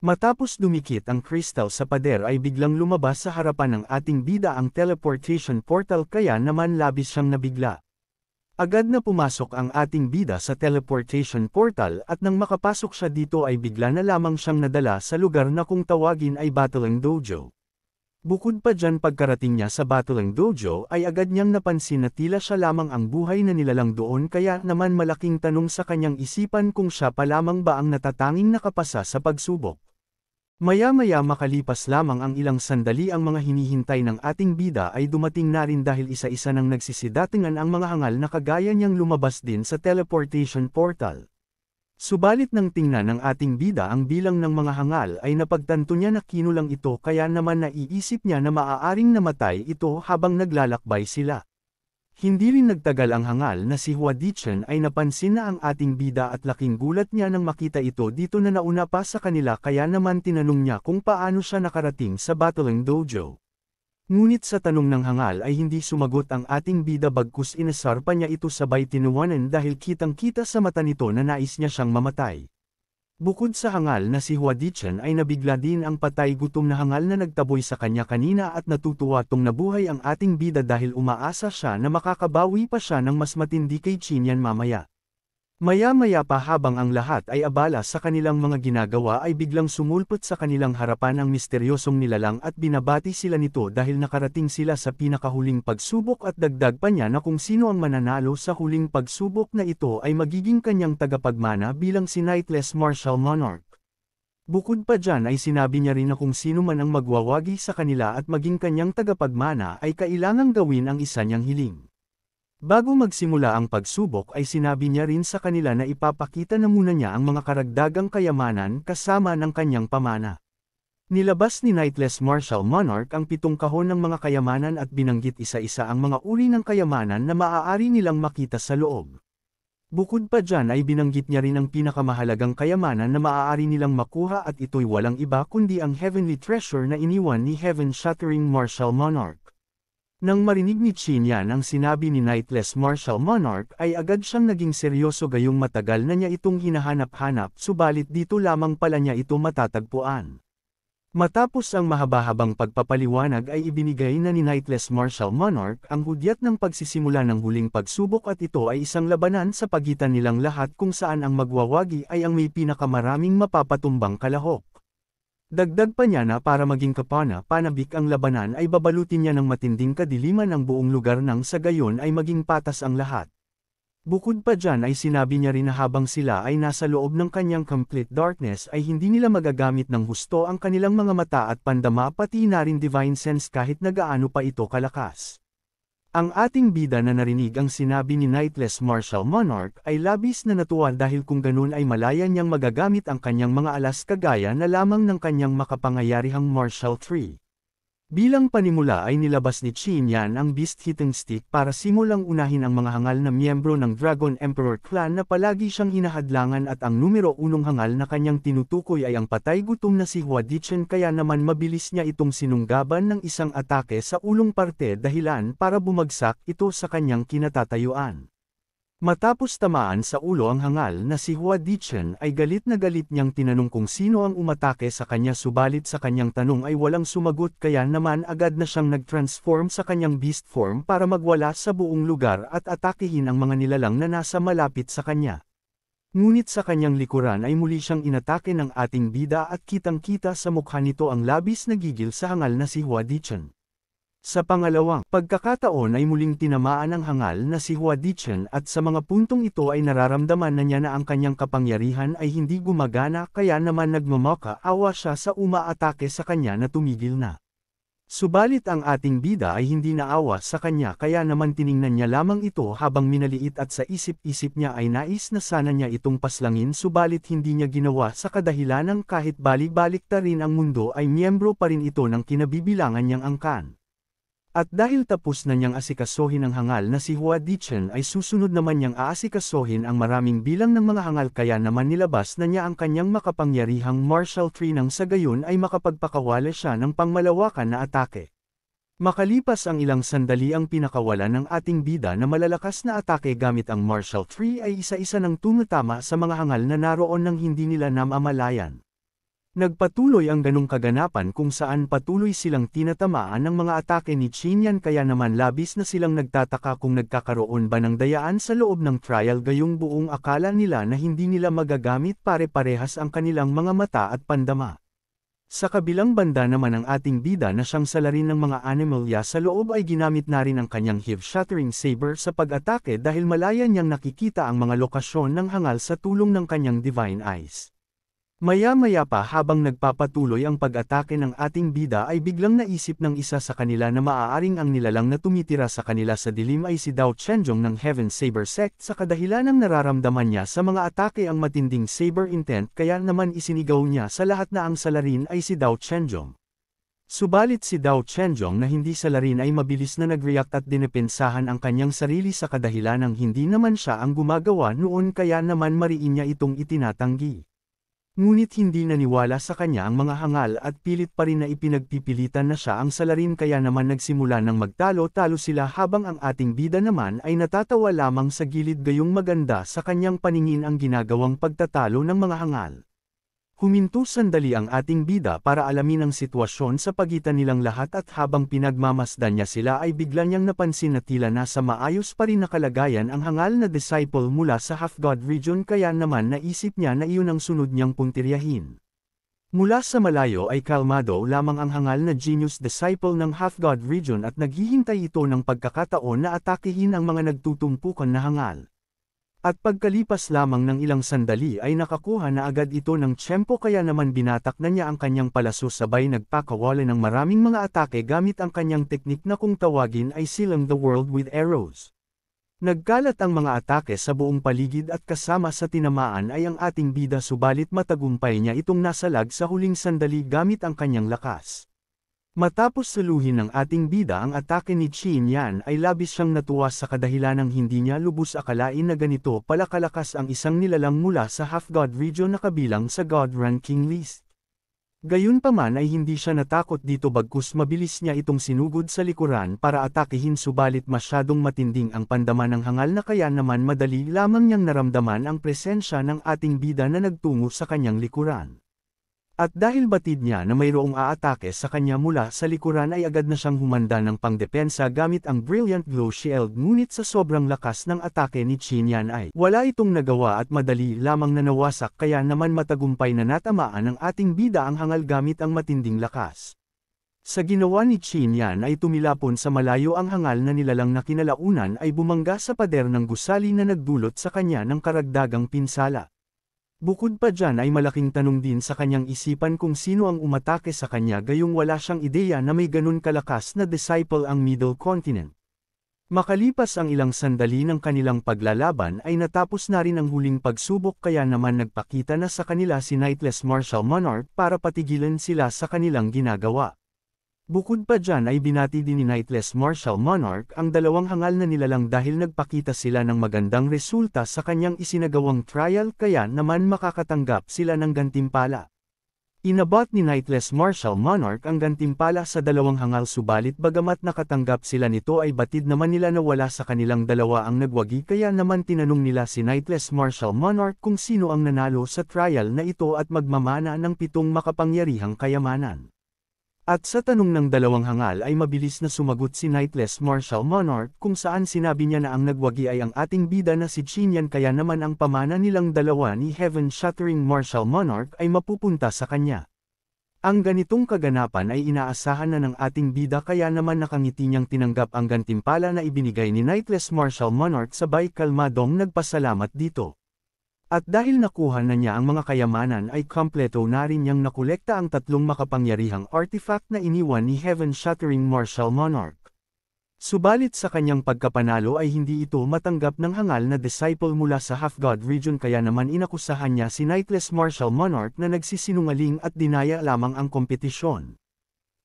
Matapos dumikit ang kristal sa pader ay biglang lumabas sa harapan ng ating bida ang teleportation portal kaya naman labis siyang nabigla. Agad na pumasok ang ating bida sa teleportation portal at nang makapasok siya dito ay bigla na lamang siyang nadala sa lugar na kung tawagin ay Battling Dojo. Bukod pa dyan pagkarating niya sa Battling Dojo ay agad niyang napansin na tila siya lamang ang buhay na nilalang doon kaya naman malaking tanong sa kanyang isipan kung siya pa lamang ba ang natatanging nakapasa sa pagsubok. Maya-maya makalipas lamang ang ilang sandali ang mga hinihintay ng ating bida ay dumating na rin dahil isa-isa nang nagsisidatingan ang mga hangal na kagaya niyang lumabas din sa teleportation portal. Subalit nang tingnan ng ating bida ang bilang ng mga hangal ay napagtanto niya na kinulang ito kaya naman naiisip niya na maaaring namatay ito habang naglalakbay sila. Hindi rin nagtagal ang hangal na si Hua Dichen ay napansin na ang ating bida at laking gulat niya nang makita ito dito na nauna pa sa kanila kaya naman tinanong niya kung paano siya nakarating sa Battling Dojo. Ngunit sa tanong ng hangal ay hindi sumagot ang ating bida bagkus inasar pa niya ito sabay tinuwanan dahil kitang-kita sa mata nito na nais niya siyang mamatay. Bukod sa hangal na si Huadichen ay nabigla din ang patay gutom na hangal na nagtaboy sa kanya kanina at natutuwa tong nabuhay ang ating bida dahil umaasa siya na makakabawi pa siya ng mas matindi kay Chinyan mamaya. Maya-maya pa habang ang lahat ay abala sa kanilang mga ginagawa ay biglang sumulpot sa kanilang harapan ang misteryosong nilalang at binabati sila nito dahil nakarating sila sa pinakahuling pagsubok at dagdag pa niya na kung sino ang mananalo sa huling pagsubok na ito ay magiging kanyang tagapagmana bilang si Nightless Marshal Monarch. Bukod pa dyan ay sinabi niya rin na kung sino man ang magwawagi sa kanila at maging kanyang tagapagmana ay kailangang gawin ang isa niyang hiling. Bago magsimula ang pagsubok ay sinabi niya rin sa kanila na ipapakita na muna niya ang mga karagdagang kayamanan kasama ng kanyang pamana. Nilabas ni Nightless Marshal Monarch ang pitong kahon ng mga kayamanan at binanggit isa-isa ang mga uri ng kayamanan na maaari nilang makita sa loob. Bukod pa dyan ay binanggit niya rin ang pinakamahalagang kayamanan na maaari nilang makuha at ito'y walang iba kundi ang heavenly treasure na iniwan ni Heaven Shattering Marshal Monarch. Nang marinig ni Chinya ang sinabi ni Nightless Marshal Monarch ay agad siyang naging seryoso gayong matagal na niya itong hinahanap-hanap subalit dito lamang pala niya ito matatagpuan. Matapos ang mahaba-habang pagpapaliwanag ay ibinigay na ni Nightless Marshal Monarch ang hudyat ng pagsisimula ng huling pagsubok at ito ay isang labanan sa pagitan nilang lahat kung saan ang magwawagi ay ang may pinakamaraming mapapatumbang kalahok. Dagdag pa niya na para maging kapana panabik ang labanan ay babalutin niya ng matinding kadiliman ang buong lugar nang sa gayon ay maging patas ang lahat. Bukod pa dyan ay sinabi niya rin na habang sila ay nasa loob ng kanyang complete darkness ay hindi nila magagamit ng husto ang kanilang mga mata at pandama pati na rin divine sense kahit nagaano pa ito kalakas. Ang ating bida na narinig ang sinabi ni Nightless Marshall Monarch ay labis na natuwa dahil kung ganun ay malaya niyang magagamit ang kanyang mga alas kagaya na lamang ng kanyang makapangyarihang Marshall 3. Bilang panimula ay nilabas ni Qin Yan ang Beast Hitting Stick para simulang unahin ang mga hangal na miyembro ng Dragon Emperor Clan na palagi siyang hinahadlangan at ang numero unong hangal na kanyang tinutukoy ay ang patay gutom na si Hua Dichen kaya naman mabilis niya itong sinunggaban ng isang atake sa ulong parte dahilan para bumagsak ito sa kanyang kinatatayuan. Matapos tamaan sa ulo ang hangal na si Hua Dichen ay galit na galit niyang tinanong kung sino ang umatake sa kanya subalit sa kanyang tanong ay walang sumagot kaya naman agad na siyang nag-transform sa kanyang beast form para magwala sa buong lugar at atakihin ang mga nilalang na nasa malapit sa kanya. Ngunit sa kanyang likuran ay muli siyang inatake ng ating bida at kitang-kita sa mukha nito ang labis na gigil sa hangal na si Hua Dichen. Sa pangalawang pagkakataon ay muling tinamaan ang hangal na si Hua Dichen at sa mga puntong ito ay nararamdaman na niya na ang kanyang kapangyarihan ay hindi gumagana kaya naman nagmamaka awa siya sa umaatake sa kanya na tumigil na. Subalit ang ating bida ay hindi naawa sa kanya kaya naman tiningnan niya lamang ito habang minaliit at sa isip-isip niya ay nais na sana niya itong paslangin subalit hindi niya ginawa sa kadahilanang kahit balik-balik ta rin ang mundo ay miyembro pa rin ito ng kinabibilangan niyang angkan. At dahil tapos na niyang asikasuhin ang hangal na si Hua Dichen ay susunod naman niyang aasikasuhin ang maraming bilang ng mga hangal kaya naman nilabas na niya ang kanyang makapangyarihang martial tree nang sa gayon ay makapagpakawala siya ng pangmalawakan na atake. Makalipas ang ilang sandali ang pinakawala ng ating bida na malalakas na atake gamit ang martial tree ay isa-isa ng tumatama sa mga hangal na naroon nang hindi nila namamalayan. Nagpatuloy ang ganong kaganapan kung saan patuloy silang tinatamaan ng mga atake ni Chinyan kaya naman labis na silang nagtataka kung nagkakaroon ba ng dayaan sa loob ng trial gayong buong akala nila na hindi nila magagamit pare-parehas ang kanilang mga mata at pandama. Sa kabilang banda naman ang ating bida na siyang salarin ng mga animalya sa loob ay ginamit na rin ang kanyang hip-shattering saber sa pag-atake dahil malaya niyang nakikita ang mga lokasyon ng hangal sa tulong ng kanyang divine eyes. Maya-maya pa habang nagpapatuloy ang pag-atake ng ating bida ay biglang naisip ng isa sa kanila na maaaring ang nilalang na tumitira sa kanila sa dilim ay si Dao Chenjong ng Heaven Saber Sect sa kadahilan ng nararamdaman niya sa mga atake ang matinding saber intent kaya naman isinigaw niya sa lahat na ang salarin ay si Dao Chenjong. Subalit si Dao Chenjong na hindi salarin ay mabilis na nag-react at dinepensahan ang kanyang sarili sa kadahilan ng hindi naman siya ang gumagawa noon kaya naman mariin niya itong itinatanggi. Ngunit hindi naniwala sa kanya ang mga hangal at pilit pa rin na ipinagpipilitan na siya ang salarin kaya naman nagsimula ng magtalo-talo sila habang ang ating bida naman ay natatawa lamang sa gilid gayong maganda sa kanyang paningin ang ginagawang pagtatalo ng mga hangal. Huminto sandali ang ating bida para alamin ang sitwasyon sa pagitan nilang lahat at habang pinagmamasdan niya sila ay bigla niyang napansin na tila nasa maayos pa rin na kalagayan ang hangal na disciple mula sa Half-God region kaya naman naisip niya na iyon ang sunod niyang puntiryahin. Mula sa malayo ay kalmado lamang ang hangal na genius disciple ng Half-God region at naghihintay ito ng pagkakataon na atakihin ang mga nagtutumpukan na hangal. At pagkalipas lamang ng ilang sandali ay nakakuha na agad ito ng tsempo kaya naman binatak na niya ang kanyang palaso sabay nagpakawala ng maraming mga atake gamit ang kanyang teknik na kung tawagin ay silang the world with arrows. Nagkalat ang mga atake sa buong paligid at kasama sa tinamaan ay ang ating bida subalit matagumpay niya itong nasalag sa huling sandali gamit ang kanyang lakas. Matapos suluhin ng ating bida ang atake ni Qin Yan ay labis siyang natuwa sa ng hindi niya lubos akalain na ganito pala kalakas ang isang nilalang mula sa half-god region na kabilang sa god ranking list. Gayunpaman ay hindi siya natakot dito bagkus mabilis niya itong sinugod sa likuran para atakihin subalit masyadong matinding ang pandama ng hangal na kaya naman madali lamang niyang naramdaman ang presensya ng ating bida na nagtungo sa kanyang likuran. At dahil batid niya na mayroong aatake sa kanya mula sa likuran ay agad na siyang humanda ng pangdepensa gamit ang Brilliant Glow Shield ngunit sa sobrang lakas ng atake ni Qin Yan ay wala itong nagawa at madali lamang nanawasak kaya naman matagumpay na natamaan ng ating bida ang hangal gamit ang matinding lakas. Sa ginawa ni Qin Yan ay tumilapon sa malayo ang hangal na nilalang na kinalaunan ay bumangga sa pader ng gusali na nagdulot sa kanya ng karagdagang pinsala. Bukod pa dyan ay malaking tanong din sa kanyang isipan kung sino ang umatake sa kanya gayong wala siyang ideya na may ganun kalakas na disciple ang Middle Continent. Makalipas ang ilang sandali ng kanilang paglalaban ay natapos na rin ang huling pagsubok kaya naman nagpakita na sa kanila si Nightless Marshal Monarch para patigilan sila sa kanilang ginagawa. Bukod pa dyan ay binati din ni Knightless Marshal Monarch ang dalawang hangal na nilalang dahil nagpakita sila ng magandang resulta sa kanyang isinagawang trial kaya naman makakatanggap sila ng gantimpala. Inabot ni Knightless Marshal Monarch ang gantimpala sa dalawang hangal subalit bagamat nakatanggap sila nito ay batid naman nila na wala sa kanilang dalawa ang nagwagi kaya naman tinanong nila si Knightless Marshal Monarch kung sino ang nanalo sa trial na ito at magmamana ng pitong makapangyarihang kayamanan. At sa tanong ng dalawang hangal ay mabilis na sumagot si Nightless Marshal Monarch kung saan sinabi niya na ang nagwagi ay ang ating bida na si Chinyan kaya naman ang pamana nilang dalawa ni Heaven Shattering Marshal Monarch ay mapupunta sa kanya. Ang ganitong kaganapan ay inaasahan na ng ating bida kaya naman nakangiti niyang tinanggap ang gantimpala na ibinigay ni Nightless Marshal Monarch sabay kalmadong nagpasalamat dito. At dahil nakuha na niya ang mga kayamanan ay kompleto na rin niyang nakolekta ang tatlong makapangyarihang artifact na iniwan ni Heaven-Shattering Martial Monarch. Subalit sa kanyang pagkapanalo ay hindi ito matanggap ng hangal na disciple mula sa Half-God region kaya naman inakusahan niya si Nightless Martial Monarch na nagsisinungaling at dinaya lamang ang kompetisyon.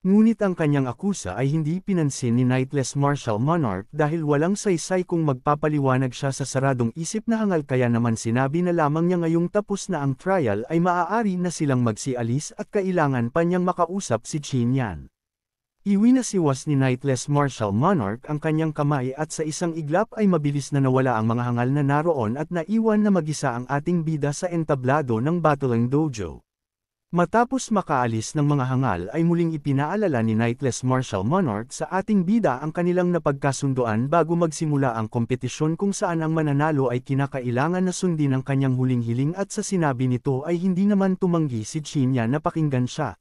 Ngunit ang kanyang akusa ay hindi pinansin ni Nightless Marshal Monarch dahil walang saysay kung magpapaliwanag siya sa saradong isip na hangal kaya naman sinabi na lamang niya ngayong tapos na ang trial ay maaari na silang magsialis at kailangan pa niyang makausap si Chin Yan. siwas ni Nightless Marshal Monarch ang kanyang kamay at sa isang iglap ay mabilis na nawala ang mga hangal na naroon at naiwan na magisa ang ating bida sa entablado ng Battling Dojo. Matapos makaalis ng mga hangal ay muling ipinaalala ni Nightless Marshal Monarch sa ating bida ang kanilang napagkasunduan bago magsimula ang kompetisyon kung saan ang mananalo ay kinakailangan na sundin ang kanyang huling hiling at sa sinabi nito ay hindi naman tumanggi si Chinya na pakinggan siya.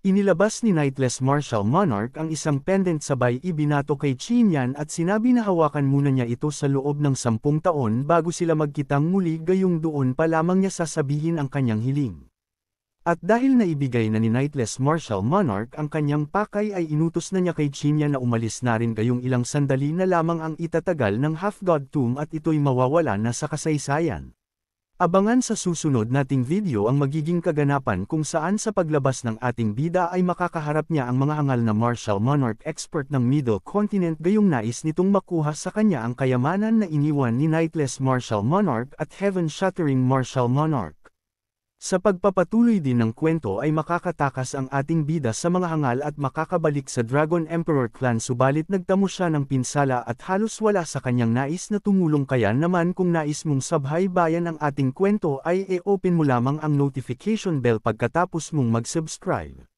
Inilabas ni Nightless Marshal Monarch ang isang pendant sabay ibinato kay Chinyan at sinabi na hawakan muna niya ito sa loob ng sampung taon bago sila magkitang muli gayong doon pa lamang niya sasabihin ang kanyang hiling. At dahil naibigay na ni Nightless Marshal Monarch ang kanyang pakay ay inutos na niya kay Chinya na umalis na rin kayong ilang sandali na lamang ang itatagal ng Half-God Tomb at ito'y mawawala na sa kasaysayan. Abangan sa susunod nating video ang magiging kaganapan kung saan sa paglabas ng ating bida ay makakaharap niya ang mga angal na Marshal Monarch expert ng Middle Continent gayong nais nitong makuha sa kanya ang kayamanan na iniwan ni Nightless Marshal Monarch at Heaven-Shattering Marshal Monarch. Sa pagpapatuloy din ng kwento ay makakatakas ang ating bida sa mga hangal at makakabalik sa Dragon Emperor clan subalit nagtamo siya ng pinsala at halos wala sa kanyang nais na tumulong kaya naman kung nais mong sabhay bayan ang ating kwento ay e-open mo lamang ang notification bell pagkatapos mong mag-subscribe.